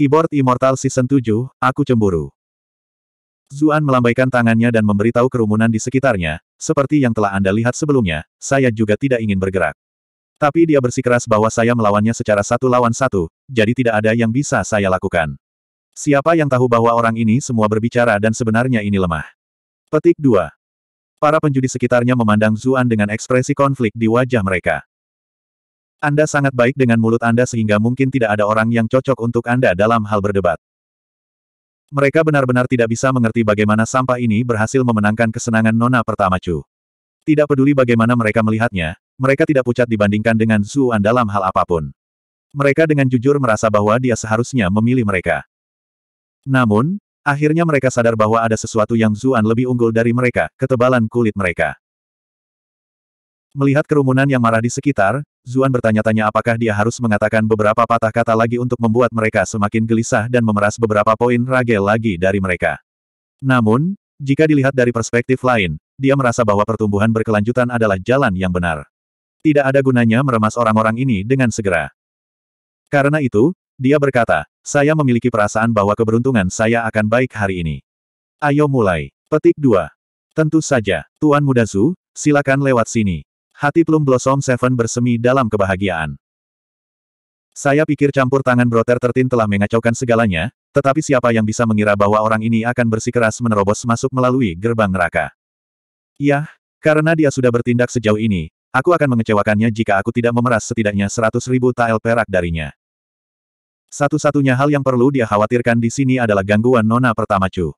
Keyboard Immortal Season 7, Aku Cemburu. Zuan melambaikan tangannya dan memberitahu kerumunan di sekitarnya, seperti yang telah Anda lihat sebelumnya, saya juga tidak ingin bergerak. Tapi dia bersikeras bahwa saya melawannya secara satu lawan satu, jadi tidak ada yang bisa saya lakukan. Siapa yang tahu bahwa orang ini semua berbicara dan sebenarnya ini lemah. Petik 2. Para penjudi sekitarnya memandang Zuan dengan ekspresi konflik di wajah mereka. Anda sangat baik dengan mulut Anda sehingga mungkin tidak ada orang yang cocok untuk Anda dalam hal berdebat. Mereka benar-benar tidak bisa mengerti bagaimana sampah ini berhasil memenangkan kesenangan Nona pertama Chu. Tidak peduli bagaimana mereka melihatnya, mereka tidak pucat dibandingkan dengan Zuan dalam hal apapun. Mereka dengan jujur merasa bahwa dia seharusnya memilih mereka. Namun, akhirnya mereka sadar bahwa ada sesuatu yang Zuan lebih unggul dari mereka, ketebalan kulit mereka. Melihat kerumunan yang marah di sekitar, Zuan bertanya-tanya apakah dia harus mengatakan beberapa patah kata lagi untuk membuat mereka semakin gelisah dan memeras beberapa poin rage lagi dari mereka. Namun, jika dilihat dari perspektif lain, dia merasa bahwa pertumbuhan berkelanjutan adalah jalan yang benar. Tidak ada gunanya meremas orang-orang ini dengan segera. Karena itu, dia berkata, saya memiliki perasaan bahwa keberuntungan saya akan baik hari ini. Ayo mulai. Petik 2. Tentu saja, Tuan Muda silakan lewat sini. Hati Plum Blossom Seven bersemi dalam kebahagiaan. Saya pikir campur tangan Brother Tertin telah mengacaukan segalanya, tetapi siapa yang bisa mengira bahwa orang ini akan bersikeras menerobos masuk melalui gerbang neraka? Yah, karena dia sudah bertindak sejauh ini, aku akan mengecewakannya jika aku tidak memeras setidaknya seratus ribu tael perak darinya. Satu-satunya hal yang perlu dia khawatirkan di sini adalah gangguan nona pertama Chu.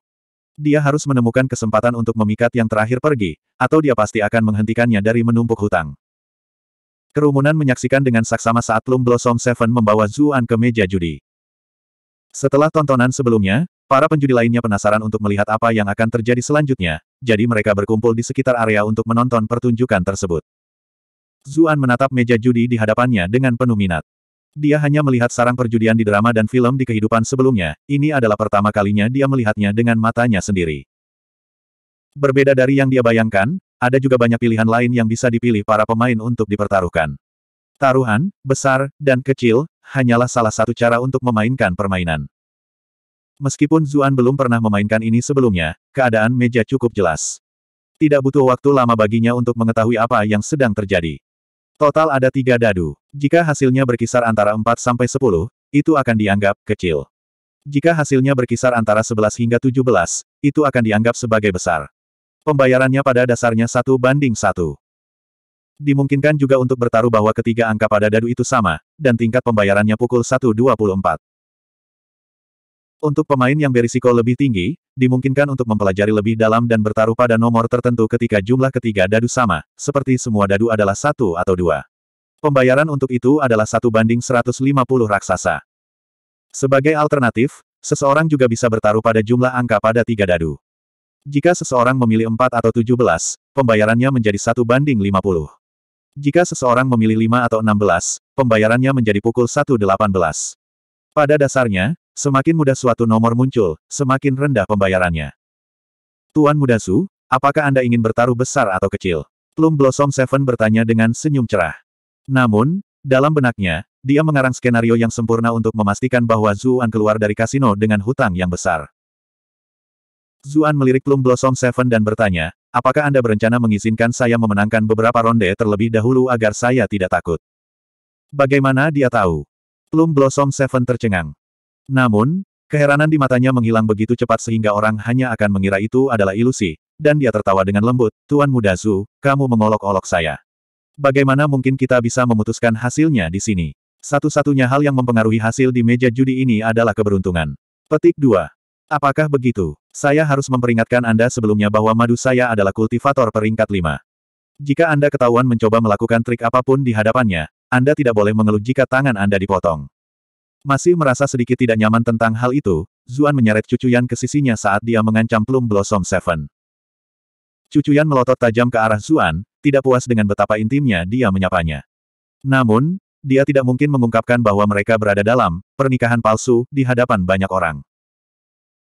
Dia harus menemukan kesempatan untuk memikat yang terakhir pergi, atau dia pasti akan menghentikannya dari menumpuk hutang. Kerumunan menyaksikan dengan saksama saat Plum Blossom Seven membawa Zuan ke meja judi. Setelah tontonan sebelumnya, para penjudi lainnya penasaran untuk melihat apa yang akan terjadi selanjutnya, jadi mereka berkumpul di sekitar area untuk menonton pertunjukan tersebut. Zuan menatap meja judi di hadapannya dengan penuh minat. Dia hanya melihat sarang perjudian di drama dan film di kehidupan sebelumnya, ini adalah pertama kalinya dia melihatnya dengan matanya sendiri. Berbeda dari yang dia bayangkan, ada juga banyak pilihan lain yang bisa dipilih para pemain untuk dipertaruhkan. Taruhan, besar, dan kecil, hanyalah salah satu cara untuk memainkan permainan. Meskipun Zuan belum pernah memainkan ini sebelumnya, keadaan meja cukup jelas. Tidak butuh waktu lama baginya untuk mengetahui apa yang sedang terjadi. Total ada tiga dadu. Jika hasilnya berkisar antara 4 sampai 10, itu akan dianggap kecil. Jika hasilnya berkisar antara 11 hingga 17, itu akan dianggap sebagai besar. Pembayarannya pada dasarnya satu banding satu. Dimungkinkan juga untuk bertaruh bahwa ketiga angka pada dadu itu sama, dan tingkat pembayarannya pukul 1.24. Untuk pemain yang berisiko lebih tinggi, dimungkinkan untuk mempelajari lebih dalam dan bertaruh pada nomor tertentu ketika jumlah ketiga dadu sama, seperti semua dadu adalah satu atau dua. Pembayaran untuk itu adalah satu banding 150 raksasa. Sebagai alternatif, seseorang juga bisa bertaruh pada jumlah angka pada tiga dadu. Jika seseorang memilih 4 atau 17, pembayarannya menjadi satu banding 50. Jika seseorang memilih 5 atau 16, pembayarannya menjadi pukul 1.18. Pada dasarnya, Semakin mudah suatu nomor muncul, semakin rendah pembayarannya. Tuan Muda Su, apakah Anda ingin bertaruh besar atau kecil? Plum Blossom Seven bertanya dengan senyum cerah. Namun, dalam benaknya, dia mengarang skenario yang sempurna untuk memastikan bahwa Zuan keluar dari kasino dengan hutang yang besar. Zuan melirik Plum Blossom Seven dan bertanya, apakah Anda berencana mengizinkan saya memenangkan beberapa ronde terlebih dahulu agar saya tidak takut? Bagaimana dia tahu? Plum Blossom Seven tercengang. Namun, keheranan di matanya menghilang begitu cepat sehingga orang hanya akan mengira itu adalah ilusi, dan dia tertawa dengan lembut, Tuan Muda Zhu, kamu mengolok-olok saya. Bagaimana mungkin kita bisa memutuskan hasilnya di sini? Satu-satunya hal yang mempengaruhi hasil di meja judi ini adalah keberuntungan. Petik 2. Apakah begitu? Saya harus memperingatkan Anda sebelumnya bahwa madu saya adalah kultivator peringkat 5. Jika Anda ketahuan mencoba melakukan trik apapun di hadapannya, Anda tidak boleh mengeluh jika tangan Anda dipotong. Masih merasa sedikit tidak nyaman tentang hal itu, Zuan menyeret Cucuyan ke sisinya saat dia mengancam Plum Blossom Seven. Cucuyan melotot tajam ke arah Zuan, tidak puas dengan betapa intimnya dia menyapanya. Namun, dia tidak mungkin mengungkapkan bahwa mereka berada dalam pernikahan palsu di hadapan banyak orang.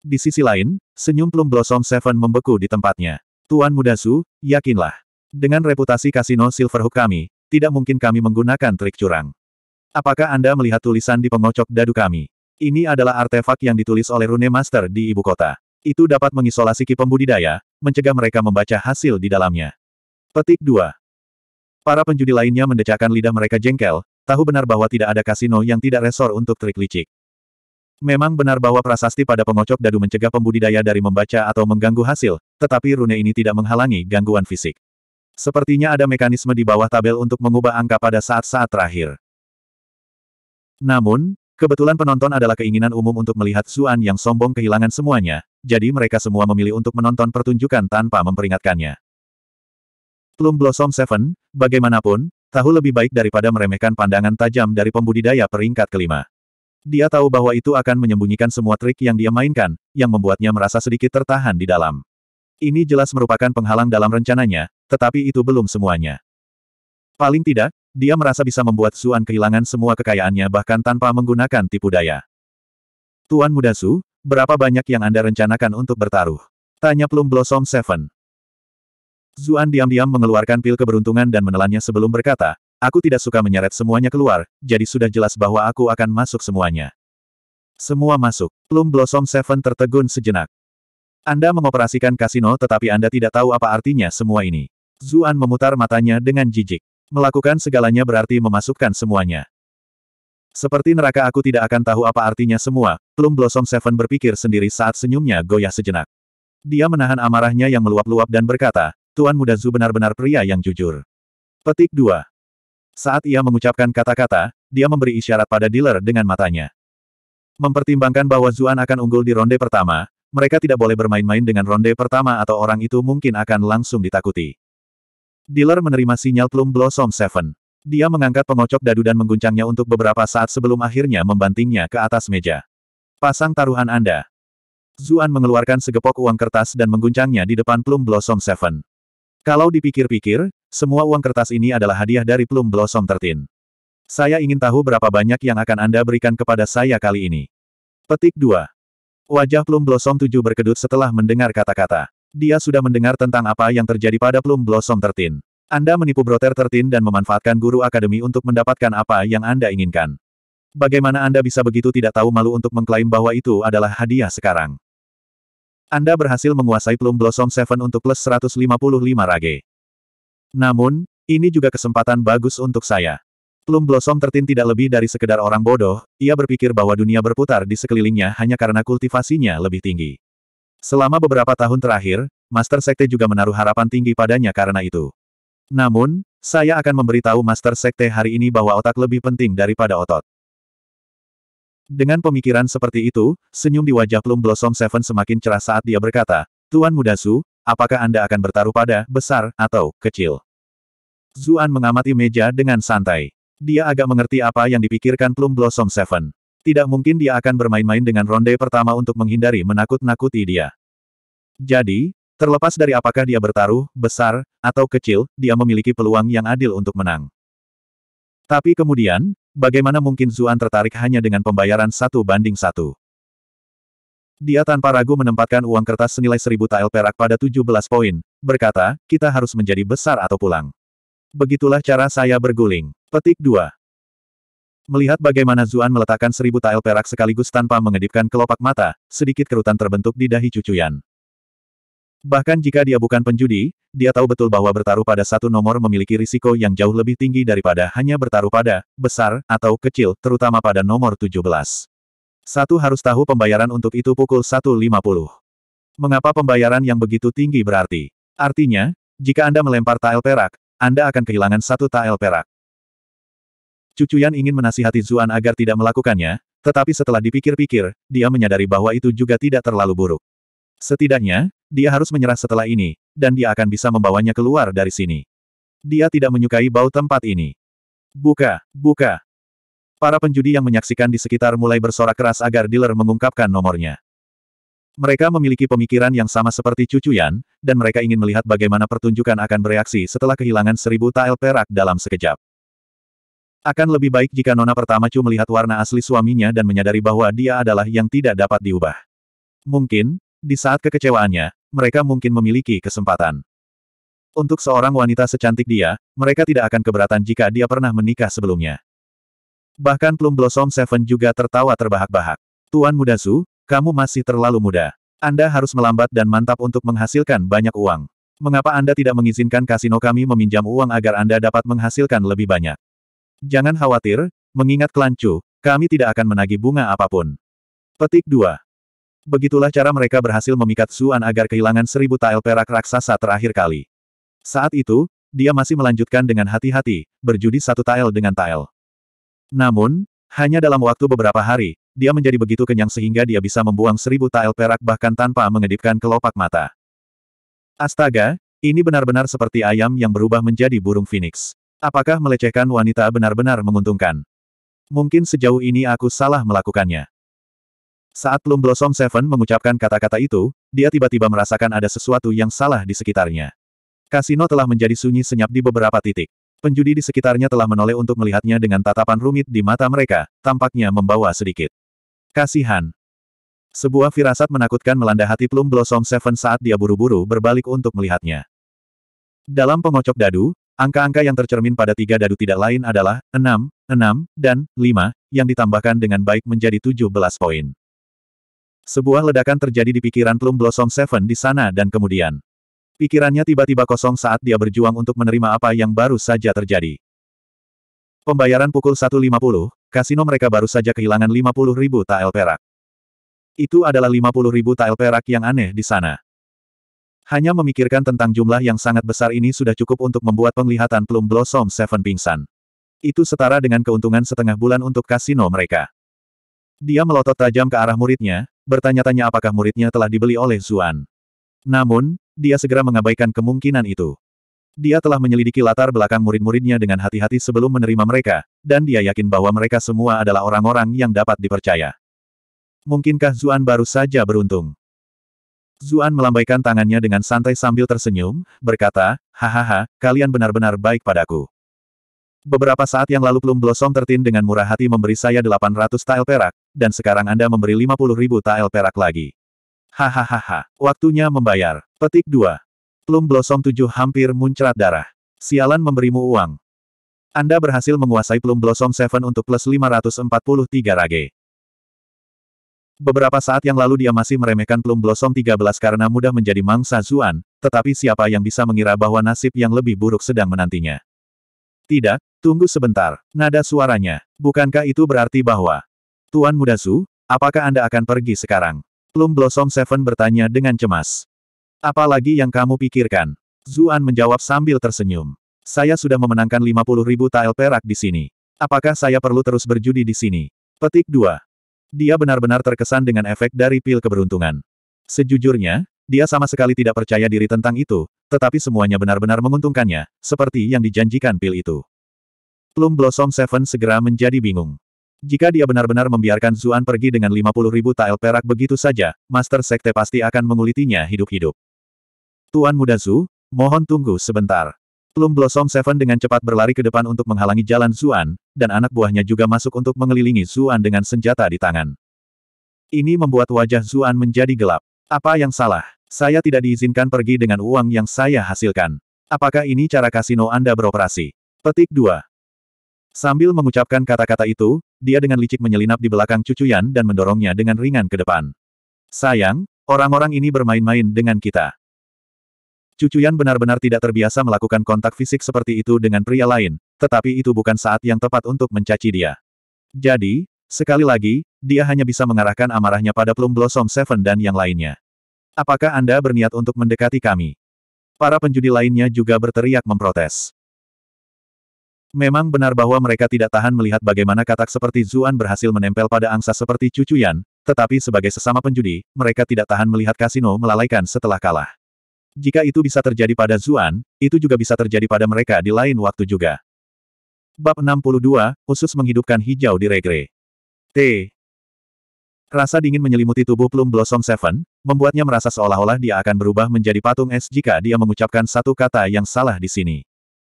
Di sisi lain, senyum Plum Blossom Seven membeku di tempatnya. Tuan Muda Su, yakinlah. Dengan reputasi kasino Silverhook kami, tidak mungkin kami menggunakan trik curang. Apakah Anda melihat tulisan di pengocok dadu kami? Ini adalah artefak yang ditulis oleh Rune Master di ibu kota. Itu dapat mengisolasi ki pembudidaya, mencegah mereka membaca hasil di dalamnya. Petik 2. Para penjudi lainnya mendecakkan lidah mereka jengkel, tahu benar bahwa tidak ada kasino yang tidak resor untuk trik licik. Memang benar bahwa prasasti pada pengocok dadu mencegah pembudidaya dari membaca atau mengganggu hasil, tetapi rune ini tidak menghalangi gangguan fisik. Sepertinya ada mekanisme di bawah tabel untuk mengubah angka pada saat-saat terakhir. Namun, kebetulan penonton adalah keinginan umum untuk melihat Zuan yang sombong kehilangan semuanya, jadi mereka semua memilih untuk menonton pertunjukan tanpa memperingatkannya. Plum Blossom Seven, bagaimanapun, tahu lebih baik daripada meremehkan pandangan tajam dari pembudidaya peringkat kelima. Dia tahu bahwa itu akan menyembunyikan semua trik yang dia mainkan, yang membuatnya merasa sedikit tertahan di dalam. Ini jelas merupakan penghalang dalam rencananya, tetapi itu belum semuanya. Paling tidak, dia merasa bisa membuat Zuan kehilangan semua kekayaannya bahkan tanpa menggunakan tipu daya. Tuan Muda Su, berapa banyak yang Anda rencanakan untuk bertaruh? Tanya Plum Blossom Seven. Zuan diam-diam mengeluarkan pil keberuntungan dan menelannya sebelum berkata, Aku tidak suka menyeret semuanya keluar, jadi sudah jelas bahwa aku akan masuk semuanya. Semua masuk. Plum Blossom Seven tertegun sejenak. Anda mengoperasikan kasino tetapi Anda tidak tahu apa artinya semua ini. Zuan memutar matanya dengan jijik. Melakukan segalanya berarti memasukkan semuanya. Seperti neraka aku tidak akan tahu apa artinya semua, Plum Blossom Seven berpikir sendiri saat senyumnya goyah sejenak. Dia menahan amarahnya yang meluap-luap dan berkata, Tuan Muda Zu benar-benar pria yang jujur. Petik 2. Saat ia mengucapkan kata-kata, dia memberi isyarat pada dealer dengan matanya. Mempertimbangkan bahwa Zuan akan unggul di ronde pertama, mereka tidak boleh bermain-main dengan ronde pertama atau orang itu mungkin akan langsung ditakuti. Dealer menerima sinyal Plum Blossom Seven. Dia mengangkat pengocok dadu dan mengguncangnya untuk beberapa saat sebelum akhirnya membantingnya ke atas meja. Pasang taruhan Anda. Zuan mengeluarkan segepok uang kertas dan mengguncangnya di depan Plum Blossom Seven. Kalau dipikir-pikir, semua uang kertas ini adalah hadiah dari Plum Blossom Tertin. Saya ingin tahu berapa banyak yang akan Anda berikan kepada saya kali ini. Petik 2. Wajah Plum Blossom 7 berkedut setelah mendengar kata-kata. Dia sudah mendengar tentang apa yang terjadi pada Plum Blossom Tertin. Anda menipu Broter Tertin dan memanfaatkan guru akademi untuk mendapatkan apa yang Anda inginkan. Bagaimana Anda bisa begitu tidak tahu malu untuk mengklaim bahwa itu adalah hadiah sekarang? Anda berhasil menguasai Plum Blossom Seven untuk plus 155 rage. Namun, ini juga kesempatan bagus untuk saya. Plum Blossom Tertin tidak lebih dari sekedar orang bodoh, ia berpikir bahwa dunia berputar di sekelilingnya hanya karena kultivasinya lebih tinggi. Selama beberapa tahun terakhir, Master Sekte juga menaruh harapan tinggi padanya karena itu. Namun, saya akan memberitahu Master Sekte hari ini bahwa otak lebih penting daripada otot. Dengan pemikiran seperti itu, senyum di wajah Plum Blossom Seven semakin cerah saat dia berkata, Tuan Mudasu, apakah Anda akan bertaruh pada besar atau kecil? Zuan mengamati meja dengan santai. Dia agak mengerti apa yang dipikirkan Plum Blossom Seven. Tidak mungkin dia akan bermain-main dengan ronde pertama untuk menghindari menakut-nakuti dia. Jadi, terlepas dari apakah dia bertaruh, besar, atau kecil, dia memiliki peluang yang adil untuk menang. Tapi kemudian, bagaimana mungkin Zuan tertarik hanya dengan pembayaran satu banding satu? Dia tanpa ragu menempatkan uang kertas senilai seribu tael perak pada 17 poin, berkata, kita harus menjadi besar atau pulang. Begitulah cara saya berguling. Petik 2. Melihat bagaimana Zuan meletakkan seribu tael perak sekaligus tanpa mengedipkan kelopak mata, sedikit kerutan terbentuk di dahi cucuyan. Bahkan jika dia bukan penjudi, dia tahu betul bahwa bertaruh pada satu nomor memiliki risiko yang jauh lebih tinggi daripada hanya bertaruh pada besar atau kecil, terutama pada nomor 17. Satu harus tahu pembayaran untuk itu pukul 1.50. Mengapa pembayaran yang begitu tinggi berarti? Artinya, jika Anda melempar tael perak, Anda akan kehilangan satu tael perak. Cucuyan ingin menasihati Zuan agar tidak melakukannya, tetapi setelah dipikir-pikir, dia menyadari bahwa itu juga tidak terlalu buruk. Setidaknya, dia harus menyerah setelah ini, dan dia akan bisa membawanya keluar dari sini. Dia tidak menyukai bau tempat ini. Buka, buka. Para penjudi yang menyaksikan di sekitar mulai bersorak keras agar dealer mengungkapkan nomornya. Mereka memiliki pemikiran yang sama seperti cucuyan, dan mereka ingin melihat bagaimana pertunjukan akan bereaksi setelah kehilangan seribu tael perak dalam sekejap. Akan lebih baik jika Nona pertama Chu melihat warna asli suaminya dan menyadari bahwa dia adalah yang tidak dapat diubah. Mungkin, di saat kekecewaannya, mereka mungkin memiliki kesempatan. Untuk seorang wanita secantik dia, mereka tidak akan keberatan jika dia pernah menikah sebelumnya. Bahkan Plum Blossom Seven juga tertawa terbahak-bahak. Tuan Muda Su, kamu masih terlalu muda. Anda harus melambat dan mantap untuk menghasilkan banyak uang. Mengapa Anda tidak mengizinkan kasino kami meminjam uang agar Anda dapat menghasilkan lebih banyak? Jangan khawatir, mengingat kelancu, kami tidak akan menagih bunga apapun. Petik 2. Begitulah cara mereka berhasil memikat Suan agar kehilangan seribu tael perak raksasa terakhir kali. Saat itu, dia masih melanjutkan dengan hati-hati, berjudi satu tael dengan tael. Namun, hanya dalam waktu beberapa hari, dia menjadi begitu kenyang sehingga dia bisa membuang seribu tael perak bahkan tanpa mengedipkan kelopak mata. Astaga, ini benar-benar seperti ayam yang berubah menjadi burung phoenix. Apakah melecehkan wanita benar-benar menguntungkan? Mungkin sejauh ini aku salah melakukannya. Saat Plum Blossom Seven mengucapkan kata-kata itu, dia tiba-tiba merasakan ada sesuatu yang salah di sekitarnya. Kasino telah menjadi sunyi senyap di beberapa titik. Penjudi di sekitarnya telah menoleh untuk melihatnya dengan tatapan rumit di mata mereka, tampaknya membawa sedikit. Kasihan, sebuah firasat menakutkan melanda hati Plum Blossom Seven saat dia buru-buru berbalik untuk melihatnya. Dalam pengocok dadu, Angka-angka yang tercermin pada tiga dadu tidak lain adalah 6, 6, dan 5, yang ditambahkan dengan baik menjadi 17 poin. Sebuah ledakan terjadi di pikiran Plum Blossom Seven di sana dan kemudian. Pikirannya tiba-tiba kosong saat dia berjuang untuk menerima apa yang baru saja terjadi. Pembayaran pukul 1.50, kasino mereka baru saja kehilangan puluh ribu tael perak. Itu adalah puluh ribu tael perak yang aneh di sana. Hanya memikirkan tentang jumlah yang sangat besar ini sudah cukup untuk membuat penglihatan Plum Blossom Seven pingsan. Itu setara dengan keuntungan setengah bulan untuk kasino mereka. Dia melotot tajam ke arah muridnya, bertanya-tanya apakah muridnya telah dibeli oleh Zuan. Namun, dia segera mengabaikan kemungkinan itu. Dia telah menyelidiki latar belakang murid-muridnya dengan hati-hati sebelum menerima mereka, dan dia yakin bahwa mereka semua adalah orang-orang yang dapat dipercaya. Mungkinkah Zuan baru saja beruntung? Zuan melambaikan tangannya dengan santai sambil tersenyum, berkata, Hahaha, kalian benar-benar baik padaku. Beberapa saat yang lalu Plum Blossom Tertin dengan murah hati memberi saya 800 tael perak, dan sekarang Anda memberi 50 ribu tael perak lagi. Hahaha, waktunya membayar. Petik 2. Plum Blossom 7 hampir muncrat darah. Sialan memberimu uang. Anda berhasil menguasai Plum Blossom 7 untuk plus 543 rage. Beberapa saat yang lalu dia masih meremehkan Plum Blossom 13 karena mudah menjadi mangsa Zuan, tetapi siapa yang bisa mengira bahwa nasib yang lebih buruk sedang menantinya. Tidak, tunggu sebentar. Nada suaranya. Bukankah itu berarti bahwa Tuan Muda Zu, apakah Anda akan pergi sekarang? Plum Blossom Seven bertanya dengan cemas. Apalagi yang kamu pikirkan? Zuan menjawab sambil tersenyum. Saya sudah memenangkan 50 ribu tael perak di sini. Apakah saya perlu terus berjudi di sini? Petik 2. Dia benar-benar terkesan dengan efek dari pil keberuntungan. Sejujurnya, dia sama sekali tidak percaya diri tentang itu, tetapi semuanya benar-benar menguntungkannya, seperti yang dijanjikan pil itu. Plum Blossom Seven segera menjadi bingung. Jika dia benar-benar membiarkan Zuan pergi dengan 50 ribu tael perak begitu saja, Master Sekte pasti akan mengulitinya hidup-hidup. Tuan Muda Zu, mohon tunggu sebentar. Plum Blossom Seven dengan cepat berlari ke depan untuk menghalangi jalan Zuan, dan anak buahnya juga masuk untuk mengelilingi Zuan dengan senjata di tangan. Ini membuat wajah Zuan menjadi gelap. Apa yang salah? Saya tidak diizinkan pergi dengan uang yang saya hasilkan. Apakah ini cara kasino Anda beroperasi? Petik 2. Sambil mengucapkan kata-kata itu, dia dengan licik menyelinap di belakang cucu Yan dan mendorongnya dengan ringan ke depan. Sayang, orang-orang ini bermain-main dengan kita. Cucuyan benar-benar tidak terbiasa melakukan kontak fisik seperti itu dengan pria lain, tetapi itu bukan saat yang tepat untuk mencaci dia. Jadi, sekali lagi, dia hanya bisa mengarahkan amarahnya pada Plum Blossom Seven dan yang lainnya. Apakah Anda berniat untuk mendekati kami? Para penjudi lainnya juga berteriak memprotes. Memang benar bahwa mereka tidak tahan melihat bagaimana katak seperti Zuan berhasil menempel pada angsa seperti Cucuyan, tetapi sebagai sesama penjudi, mereka tidak tahan melihat kasino melalaikan setelah kalah. Jika itu bisa terjadi pada Zuan, itu juga bisa terjadi pada mereka di lain waktu juga. Bab 62, Usus menghidupkan hijau di regre. T. Rasa dingin menyelimuti tubuh Plum Blossom Seven, membuatnya merasa seolah-olah dia akan berubah menjadi patung es jika dia mengucapkan satu kata yang salah di sini.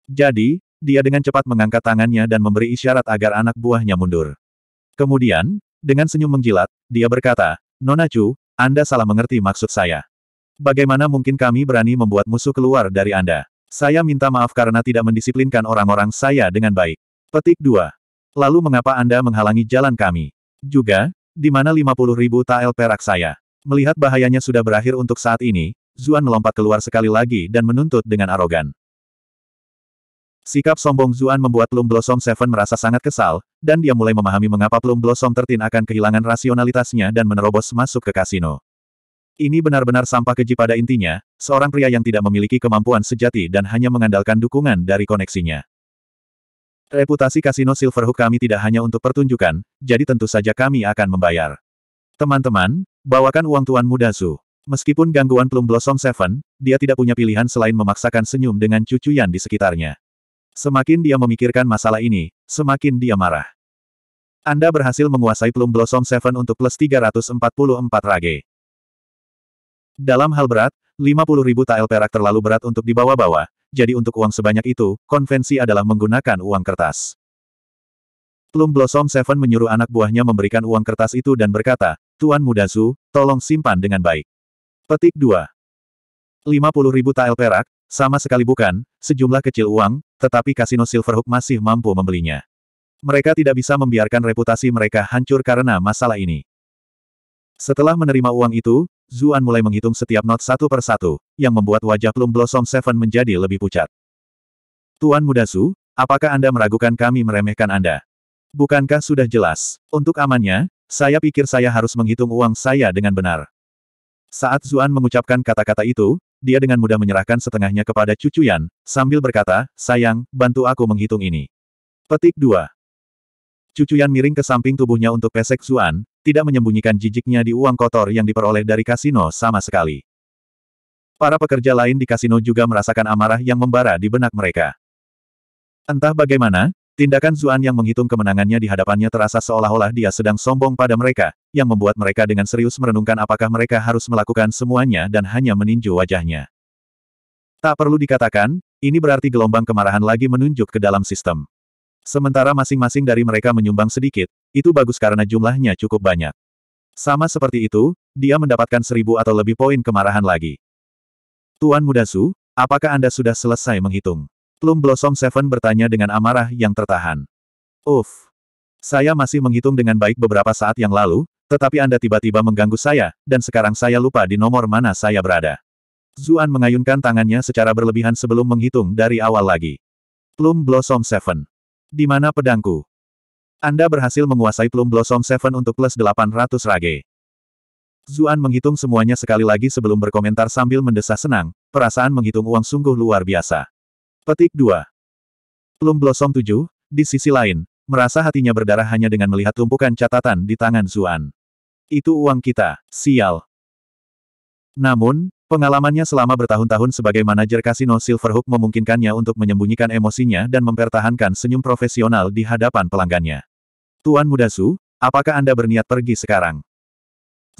Jadi, dia dengan cepat mengangkat tangannya dan memberi isyarat agar anak buahnya mundur. Kemudian, dengan senyum menjilat, dia berkata, Nonacu, Anda salah mengerti maksud saya. Bagaimana mungkin kami berani membuat musuh keluar dari Anda? Saya minta maaf karena tidak mendisiplinkan orang-orang saya dengan baik. Petik 2. Lalu mengapa Anda menghalangi jalan kami? Juga, di mana 50 ribu tael perak saya? Melihat bahayanya sudah berakhir untuk saat ini, Zuan melompat keluar sekali lagi dan menuntut dengan arogan. Sikap sombong Zuan membuat Plum Blossom Seven merasa sangat kesal, dan dia mulai memahami mengapa Plum Blossom Tertin akan kehilangan rasionalitasnya dan menerobos masuk ke kasino. Ini benar-benar sampah keji pada intinya, seorang pria yang tidak memiliki kemampuan sejati dan hanya mengandalkan dukungan dari koneksinya. Reputasi kasino Silverhook kami tidak hanya untuk pertunjukan, jadi tentu saja kami akan membayar. Teman-teman, bawakan uang Tuan Muda Su. Meskipun gangguan Plum Blossom Seven, dia tidak punya pilihan selain memaksakan senyum dengan cucuyan di sekitarnya. Semakin dia memikirkan masalah ini, semakin dia marah. Anda berhasil menguasai Plum Blossom Seven untuk plus 344 rage. Dalam hal berat, 50 ribu tael perak terlalu berat untuk dibawa-bawa, jadi untuk uang sebanyak itu, konvensi adalah menggunakan uang kertas. Plum Blossom Seven menyuruh anak buahnya memberikan uang kertas itu dan berkata, Tuan Muda Zu, tolong simpan dengan baik. Petik 2. 50 ribu tael perak, sama sekali bukan, sejumlah kecil uang, tetapi kasino Silverhook masih mampu membelinya. Mereka tidak bisa membiarkan reputasi mereka hancur karena masalah ini. Setelah menerima uang itu, Zuan mulai menghitung setiap not satu per satu, yang membuat wajah Plum Blossom Seven menjadi lebih pucat. Tuan Muda Su, apakah Anda meragukan kami meremehkan Anda? Bukankah sudah jelas? Untuk amannya, saya pikir saya harus menghitung uang saya dengan benar. Saat Zuan mengucapkan kata-kata itu, dia dengan mudah menyerahkan setengahnya kepada Cucu Yan, sambil berkata, sayang, bantu aku menghitung ini. Petik 2. Cucuyan miring ke samping tubuhnya untuk pesek Zuan, tidak menyembunyikan jijiknya di uang kotor yang diperoleh dari kasino sama sekali. Para pekerja lain di kasino juga merasakan amarah yang membara di benak mereka. Entah bagaimana, tindakan Zuan yang menghitung kemenangannya di hadapannya terasa seolah-olah dia sedang sombong pada mereka, yang membuat mereka dengan serius merenungkan apakah mereka harus melakukan semuanya dan hanya meninju wajahnya. Tak perlu dikatakan, ini berarti gelombang kemarahan lagi menunjuk ke dalam sistem. Sementara masing-masing dari mereka menyumbang sedikit, itu bagus karena jumlahnya cukup banyak. Sama seperti itu, dia mendapatkan seribu atau lebih poin kemarahan lagi. Tuan Muda Su, apakah Anda sudah selesai menghitung? Plum Blossom Seven bertanya dengan amarah yang tertahan. Uff, saya masih menghitung dengan baik beberapa saat yang lalu, tetapi Anda tiba-tiba mengganggu saya, dan sekarang saya lupa di nomor mana saya berada. Zuan mengayunkan tangannya secara berlebihan sebelum menghitung dari awal lagi. Plum Blossom Seven. Di mana pedangku? Anda berhasil menguasai Plum Blossom Seven untuk plus 800 rage. Zuan menghitung semuanya sekali lagi sebelum berkomentar sambil mendesah senang, perasaan menghitung uang sungguh luar biasa. Petik 2. Plum Blossom 7, di sisi lain, merasa hatinya berdarah hanya dengan melihat tumpukan catatan di tangan Zuan. Itu uang kita, sial. Namun, Pengalamannya selama bertahun-tahun sebagai manajer kasino Silverhook memungkinkannya untuk menyembunyikan emosinya dan mempertahankan senyum profesional di hadapan pelanggannya. Tuan Muda Su, apakah Anda berniat pergi sekarang?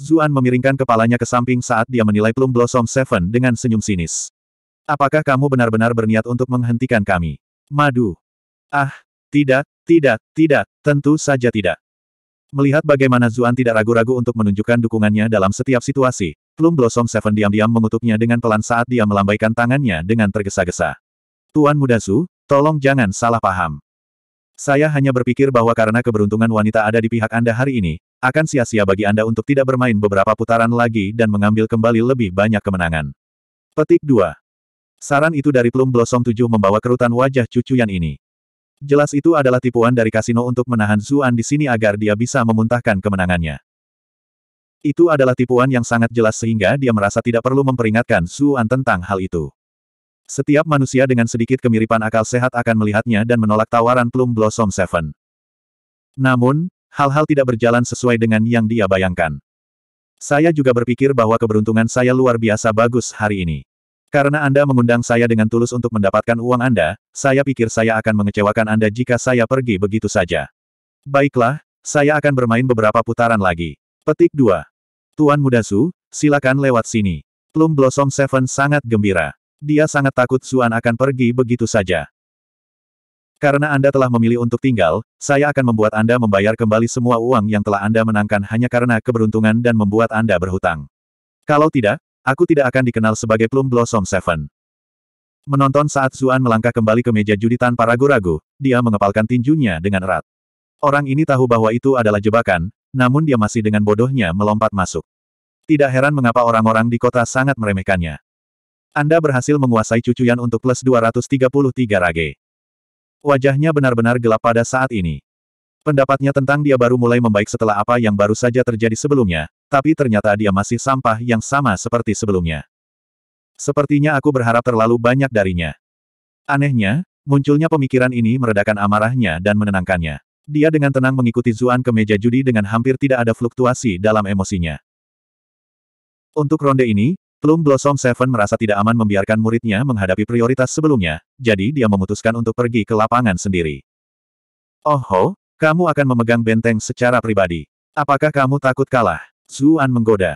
Zuan memiringkan kepalanya ke samping saat dia menilai Plum Blossom Seven dengan senyum sinis. Apakah kamu benar-benar berniat untuk menghentikan kami? Madu. Ah, tidak, tidak, tidak, tentu saja tidak. Melihat bagaimana Zuan tidak ragu-ragu untuk menunjukkan dukungannya dalam setiap situasi, Plum Blossom Seven diam-diam mengutuknya dengan pelan saat dia melambaikan tangannya dengan tergesa-gesa. Tuan Muda Zu, tolong jangan salah paham. Saya hanya berpikir bahwa karena keberuntungan wanita ada di pihak Anda hari ini, akan sia-sia bagi Anda untuk tidak bermain beberapa putaran lagi dan mengambil kembali lebih banyak kemenangan. Petik 2. Saran itu dari Plum Blossom 7 membawa kerutan wajah cucu yang ini. Jelas itu adalah tipuan dari kasino untuk menahan Zuan di sini agar dia bisa memuntahkan kemenangannya. Itu adalah tipuan yang sangat jelas sehingga dia merasa tidak perlu memperingatkan Zuan tentang hal itu. Setiap manusia dengan sedikit kemiripan akal sehat akan melihatnya dan menolak tawaran Plum Blossom Seven. Namun, hal-hal tidak berjalan sesuai dengan yang dia bayangkan. Saya juga berpikir bahwa keberuntungan saya luar biasa bagus hari ini. Karena Anda mengundang saya dengan tulus untuk mendapatkan uang Anda, saya pikir saya akan mengecewakan Anda jika saya pergi begitu saja. Baiklah, saya akan bermain beberapa putaran lagi. Petik 2. Tuan Mudasu, silakan lewat sini. Plum Blossom Seven sangat gembira. Dia sangat takut Suan akan pergi begitu saja. Karena Anda telah memilih untuk tinggal, saya akan membuat Anda membayar kembali semua uang yang telah Anda menangkan hanya karena keberuntungan dan membuat Anda berhutang. Kalau tidak, Aku tidak akan dikenal sebagai Plum Blossom Seven. Menonton saat Zuan melangkah kembali ke meja judi tanpa ragu-ragu, dia mengepalkan tinjunya dengan erat. Orang ini tahu bahwa itu adalah jebakan, namun dia masih dengan bodohnya melompat masuk. Tidak heran mengapa orang-orang di kota sangat meremehkannya. Anda berhasil menguasai cucuyan untuk plus 233 rage. Wajahnya benar-benar gelap pada saat ini. Pendapatnya tentang dia baru mulai membaik setelah apa yang baru saja terjadi sebelumnya, tapi ternyata dia masih sampah yang sama seperti sebelumnya. Sepertinya aku berharap terlalu banyak darinya. Anehnya, munculnya pemikiran ini meredakan amarahnya dan menenangkannya. Dia dengan tenang mengikuti Zuan ke meja judi dengan hampir tidak ada fluktuasi dalam emosinya. Untuk ronde ini, Plum Blossom Seven merasa tidak aman membiarkan muridnya menghadapi prioritas sebelumnya, jadi dia memutuskan untuk pergi ke lapangan sendiri. Oh ho, kamu akan memegang benteng secara pribadi. Apakah kamu takut kalah? Zuan menggoda.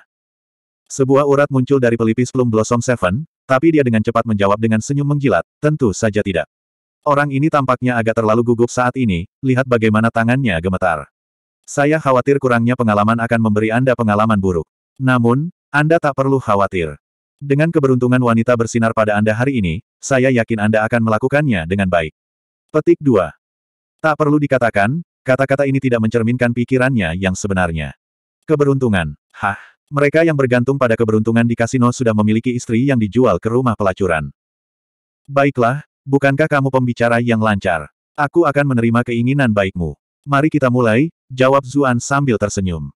Sebuah urat muncul dari pelipis Plum Blossom Seven, tapi dia dengan cepat menjawab dengan senyum menggilat. tentu saja tidak. Orang ini tampaknya agak terlalu gugup saat ini, lihat bagaimana tangannya gemetar. Saya khawatir kurangnya pengalaman akan memberi Anda pengalaman buruk. Namun, Anda tak perlu khawatir. Dengan keberuntungan wanita bersinar pada Anda hari ini, saya yakin Anda akan melakukannya dengan baik. Petik 2. Tak perlu dikatakan, kata-kata ini tidak mencerminkan pikirannya yang sebenarnya. Keberuntungan. Hah? Mereka yang bergantung pada keberuntungan di kasino sudah memiliki istri yang dijual ke rumah pelacuran. Baiklah, bukankah kamu pembicara yang lancar? Aku akan menerima keinginan baikmu. Mari kita mulai, jawab Zuan sambil tersenyum.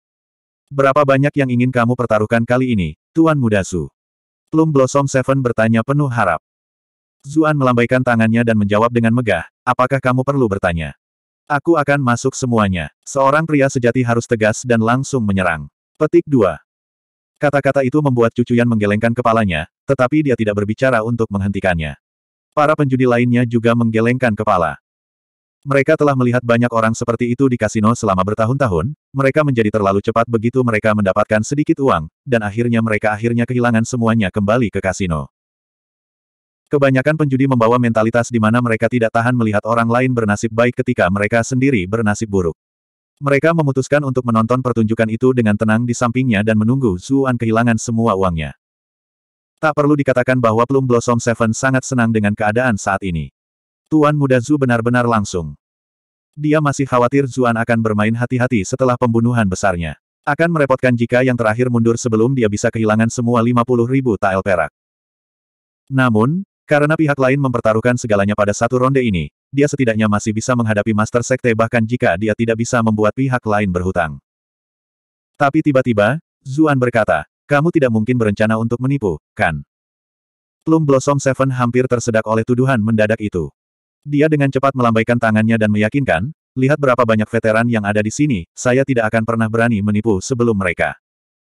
Berapa banyak yang ingin kamu pertaruhkan kali ini, Tuan Mudasu? Su? Plum Blossom Seven bertanya penuh harap. Zuan melambaikan tangannya dan menjawab dengan megah, apakah kamu perlu bertanya? Aku akan masuk semuanya. Seorang pria sejati harus tegas dan langsung menyerang. Petik 2. Kata-kata itu membuat cucuyan menggelengkan kepalanya, tetapi dia tidak berbicara untuk menghentikannya. Para penjudi lainnya juga menggelengkan kepala. Mereka telah melihat banyak orang seperti itu di kasino selama bertahun-tahun, mereka menjadi terlalu cepat begitu mereka mendapatkan sedikit uang, dan akhirnya mereka akhirnya kehilangan semuanya kembali ke kasino. Kebanyakan penjudi membawa mentalitas di mana mereka tidak tahan melihat orang lain bernasib baik ketika mereka sendiri bernasib buruk. Mereka memutuskan untuk menonton pertunjukan itu dengan tenang di sampingnya dan menunggu Zuan kehilangan semua uangnya. Tak perlu dikatakan bahwa Plum Blossom Seven sangat senang dengan keadaan saat ini. Tuan muda Zu benar-benar langsung. Dia masih khawatir Zuan akan bermain hati-hati setelah pembunuhan besarnya. Akan merepotkan jika yang terakhir mundur sebelum dia bisa kehilangan semua 50 ribu tael perak. Namun, karena pihak lain mempertaruhkan segalanya pada satu ronde ini, dia setidaknya masih bisa menghadapi Master Sekte bahkan jika dia tidak bisa membuat pihak lain berhutang. Tapi tiba-tiba, Zuan berkata, kamu tidak mungkin berencana untuk menipu, kan? Plum Blossom Seven hampir tersedak oleh tuduhan mendadak itu. Dia dengan cepat melambaikan tangannya dan meyakinkan, lihat berapa banyak veteran yang ada di sini, saya tidak akan pernah berani menipu sebelum mereka.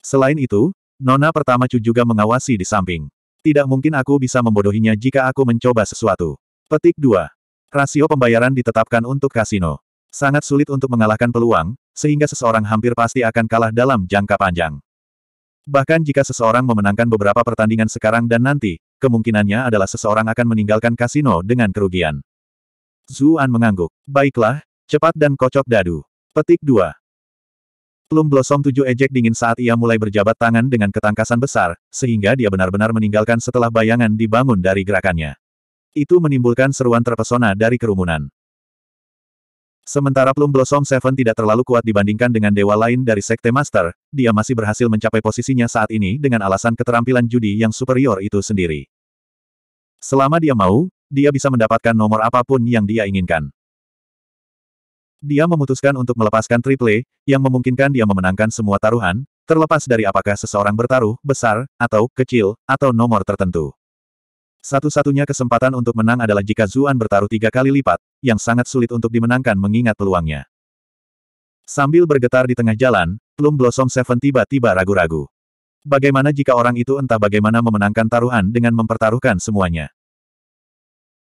Selain itu, Nona pertama Chu juga mengawasi di samping. Tidak mungkin aku bisa membodohinya jika aku mencoba sesuatu. Petik 2. Rasio pembayaran ditetapkan untuk kasino. Sangat sulit untuk mengalahkan peluang, sehingga seseorang hampir pasti akan kalah dalam jangka panjang. Bahkan jika seseorang memenangkan beberapa pertandingan sekarang dan nanti, kemungkinannya adalah seseorang akan meninggalkan kasino dengan kerugian. Zuan mengangguk. Baiklah, cepat dan kocok dadu. Petik 2. Plum Blossom tujuh ejek dingin saat ia mulai berjabat tangan dengan ketangkasan besar, sehingga dia benar-benar meninggalkan setelah bayangan dibangun dari gerakannya. Itu menimbulkan seruan terpesona dari kerumunan. Sementara Plum Blossom Seven tidak terlalu kuat dibandingkan dengan dewa lain dari Sekte Master, dia masih berhasil mencapai posisinya saat ini dengan alasan keterampilan judi yang superior itu sendiri. Selama dia mau, dia bisa mendapatkan nomor apapun yang dia inginkan. Dia memutuskan untuk melepaskan triple, yang memungkinkan dia memenangkan semua taruhan, terlepas dari apakah seseorang bertaruh besar, atau kecil, atau nomor tertentu. Satu-satunya kesempatan untuk menang adalah jika Zuan bertaruh tiga kali lipat, yang sangat sulit untuk dimenangkan mengingat peluangnya. Sambil bergetar di tengah jalan, Plum Blossom Seven tiba-tiba ragu-ragu. Bagaimana jika orang itu entah bagaimana memenangkan taruhan dengan mempertaruhkan semuanya?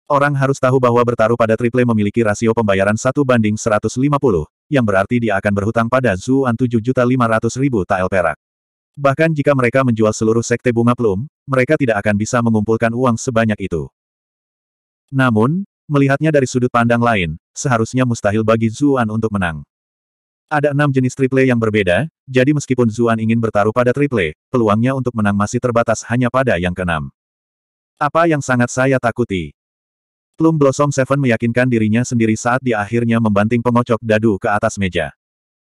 Orang harus tahu bahwa bertaruh pada triple memiliki rasio pembayaran 1 banding 150, yang berarti dia akan berhutang pada Zuan 7.500.000 tael perak. Bahkan jika mereka menjual seluruh sekte bunga plum, mereka tidak akan bisa mengumpulkan uang sebanyak itu. Namun, melihatnya dari sudut pandang lain, seharusnya mustahil bagi Zuan untuk menang. Ada enam jenis triple yang berbeda, jadi meskipun Zuan ingin bertaruh pada triple, peluangnya untuk menang masih terbatas hanya pada yang keenam. Apa yang sangat saya takuti? Plum Blossom Seven meyakinkan dirinya sendiri saat dia akhirnya membanting pengocok dadu ke atas meja.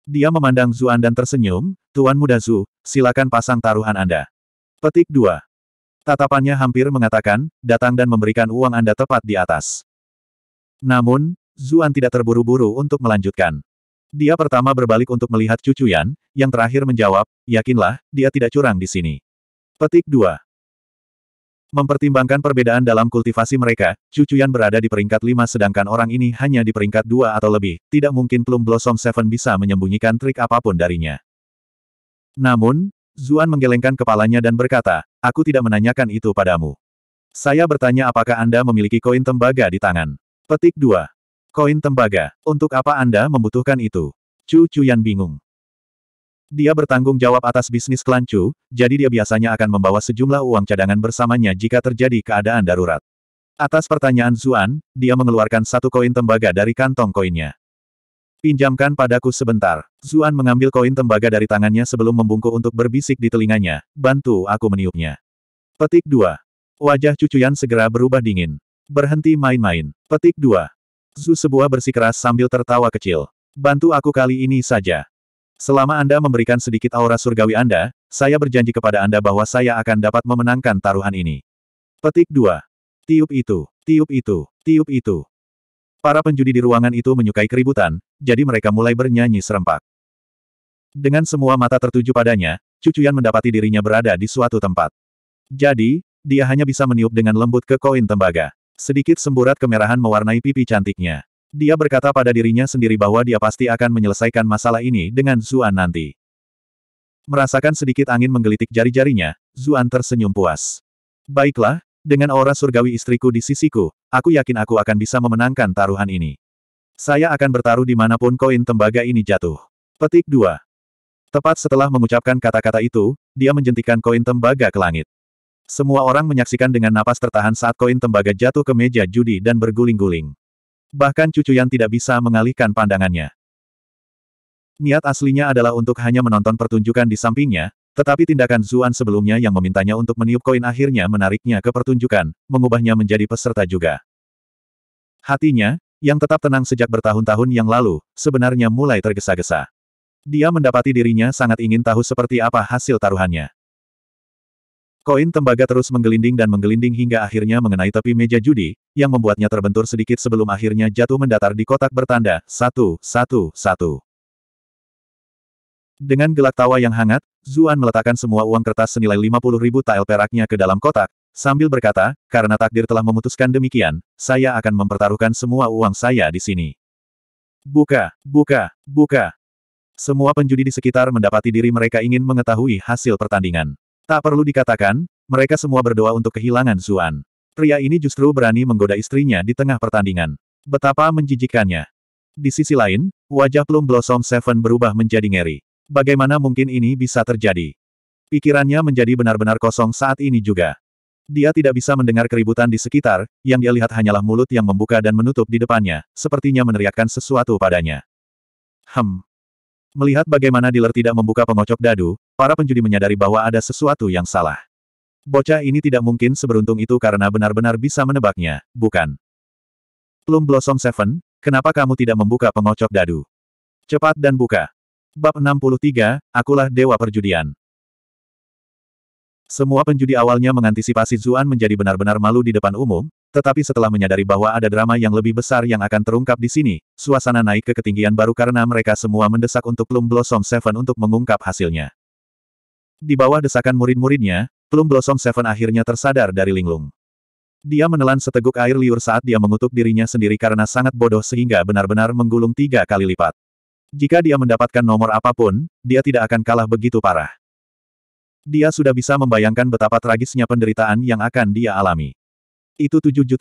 Dia memandang Zuan dan tersenyum, Tuan Muda Zu, silakan pasang taruhan Anda. Petik 2. Tatapannya hampir mengatakan, datang dan memberikan uang Anda tepat di atas. Namun, Zuan tidak terburu-buru untuk melanjutkan. Dia pertama berbalik untuk melihat cucu Yan, yang terakhir menjawab, yakinlah, dia tidak curang di sini. Petik 2. Mempertimbangkan perbedaan dalam kultivasi mereka, Cucuyan berada di peringkat 5 sedangkan orang ini hanya di peringkat 2 atau lebih. Tidak mungkin Plum Blossom Seven bisa menyembunyikan trik apapun darinya. Namun, Zuan menggelengkan kepalanya dan berkata, aku tidak menanyakan itu padamu. Saya bertanya apakah Anda memiliki koin tembaga di tangan. Petik 2. Koin tembaga. Untuk apa Anda membutuhkan itu? Cucuyan bingung. Dia bertanggung jawab atas bisnis kelancu, jadi dia biasanya akan membawa sejumlah uang cadangan bersamanya jika terjadi keadaan darurat. Atas pertanyaan Zuan, dia mengeluarkan satu koin tembaga dari kantong koinnya. Pinjamkan padaku sebentar. Zuan mengambil koin tembaga dari tangannya sebelum membungkuk untuk berbisik di telinganya, bantu aku meniupnya. Petik 2. Wajah cucuyan segera berubah dingin. Berhenti main-main. Petik 2. Zu sebuah bersikeras sambil tertawa kecil. Bantu aku kali ini saja. Selama Anda memberikan sedikit aura surgawi Anda, saya berjanji kepada Anda bahwa saya akan dapat memenangkan taruhan ini. Petik 2. Tiup itu, tiup itu, tiup itu. Para penjudi di ruangan itu menyukai keributan, jadi mereka mulai bernyanyi serempak. Dengan semua mata tertuju padanya, Cucuyan mendapati dirinya berada di suatu tempat. Jadi, dia hanya bisa meniup dengan lembut ke koin tembaga. Sedikit semburat kemerahan mewarnai pipi cantiknya. Dia berkata pada dirinya sendiri bahwa dia pasti akan menyelesaikan masalah ini dengan Zuan nanti. Merasakan sedikit angin menggelitik jari-jarinya, Zuan tersenyum puas. Baiklah, dengan aura surgawi istriku di sisiku, aku yakin aku akan bisa memenangkan taruhan ini. Saya akan bertaruh dimanapun koin tembaga ini jatuh. Petik 2. Tepat setelah mengucapkan kata-kata itu, dia menjentikan koin tembaga ke langit. Semua orang menyaksikan dengan napas tertahan saat koin tembaga jatuh ke meja judi dan berguling-guling. Bahkan cucu yang tidak bisa mengalihkan pandangannya. Niat aslinya adalah untuk hanya menonton pertunjukan di sampingnya, tetapi tindakan Zuan sebelumnya yang memintanya untuk meniup koin akhirnya menariknya ke pertunjukan, mengubahnya menjadi peserta juga. Hatinya, yang tetap tenang sejak bertahun-tahun yang lalu, sebenarnya mulai tergesa-gesa. Dia mendapati dirinya sangat ingin tahu seperti apa hasil taruhannya. Koin tembaga terus menggelinding dan menggelinding hingga akhirnya mengenai tepi meja judi, yang membuatnya terbentur sedikit sebelum akhirnya jatuh mendatar di kotak bertanda, satu, satu, satu. Dengan gelak tawa yang hangat, Zuan meletakkan semua uang kertas senilai 50 ribu tael peraknya ke dalam kotak, sambil berkata, karena takdir telah memutuskan demikian, saya akan mempertaruhkan semua uang saya di sini. Buka, buka, buka, semua penjudi di sekitar mendapati diri mereka ingin mengetahui hasil pertandingan. Tak perlu dikatakan, mereka semua berdoa untuk kehilangan Zuan. Pria ini justru berani menggoda istrinya di tengah pertandingan. Betapa menjijikannya. Di sisi lain, wajah Plum Blossom Seven berubah menjadi ngeri. Bagaimana mungkin ini bisa terjadi? Pikirannya menjadi benar-benar kosong saat ini juga. Dia tidak bisa mendengar keributan di sekitar, yang dia lihat hanyalah mulut yang membuka dan menutup di depannya, sepertinya meneriakkan sesuatu padanya. Hem. Melihat bagaimana dealer tidak membuka pengocok dadu, Para penjudi menyadari bahwa ada sesuatu yang salah. Bocah ini tidak mungkin seberuntung itu karena benar-benar bisa menebaknya, bukan? Plum Blossom Seven, kenapa kamu tidak membuka pengocok dadu? Cepat dan buka. Bab 63, Akulah Dewa Perjudian. Semua penjudi awalnya mengantisipasi Zuan menjadi benar-benar malu di depan umum, tetapi setelah menyadari bahwa ada drama yang lebih besar yang akan terungkap di sini, suasana naik ke ketinggian baru karena mereka semua mendesak untuk Plum Blossom Seven untuk mengungkap hasilnya. Di bawah desakan murid-muridnya, Plum Blossom Seven akhirnya tersadar dari linglung. Dia menelan seteguk air liur saat dia mengutuk dirinya sendiri karena sangat bodoh sehingga benar-benar menggulung tiga kali lipat. Jika dia mendapatkan nomor apapun, dia tidak akan kalah begitu parah. Dia sudah bisa membayangkan betapa tragisnya penderitaan yang akan dia alami. Itu 7.500.000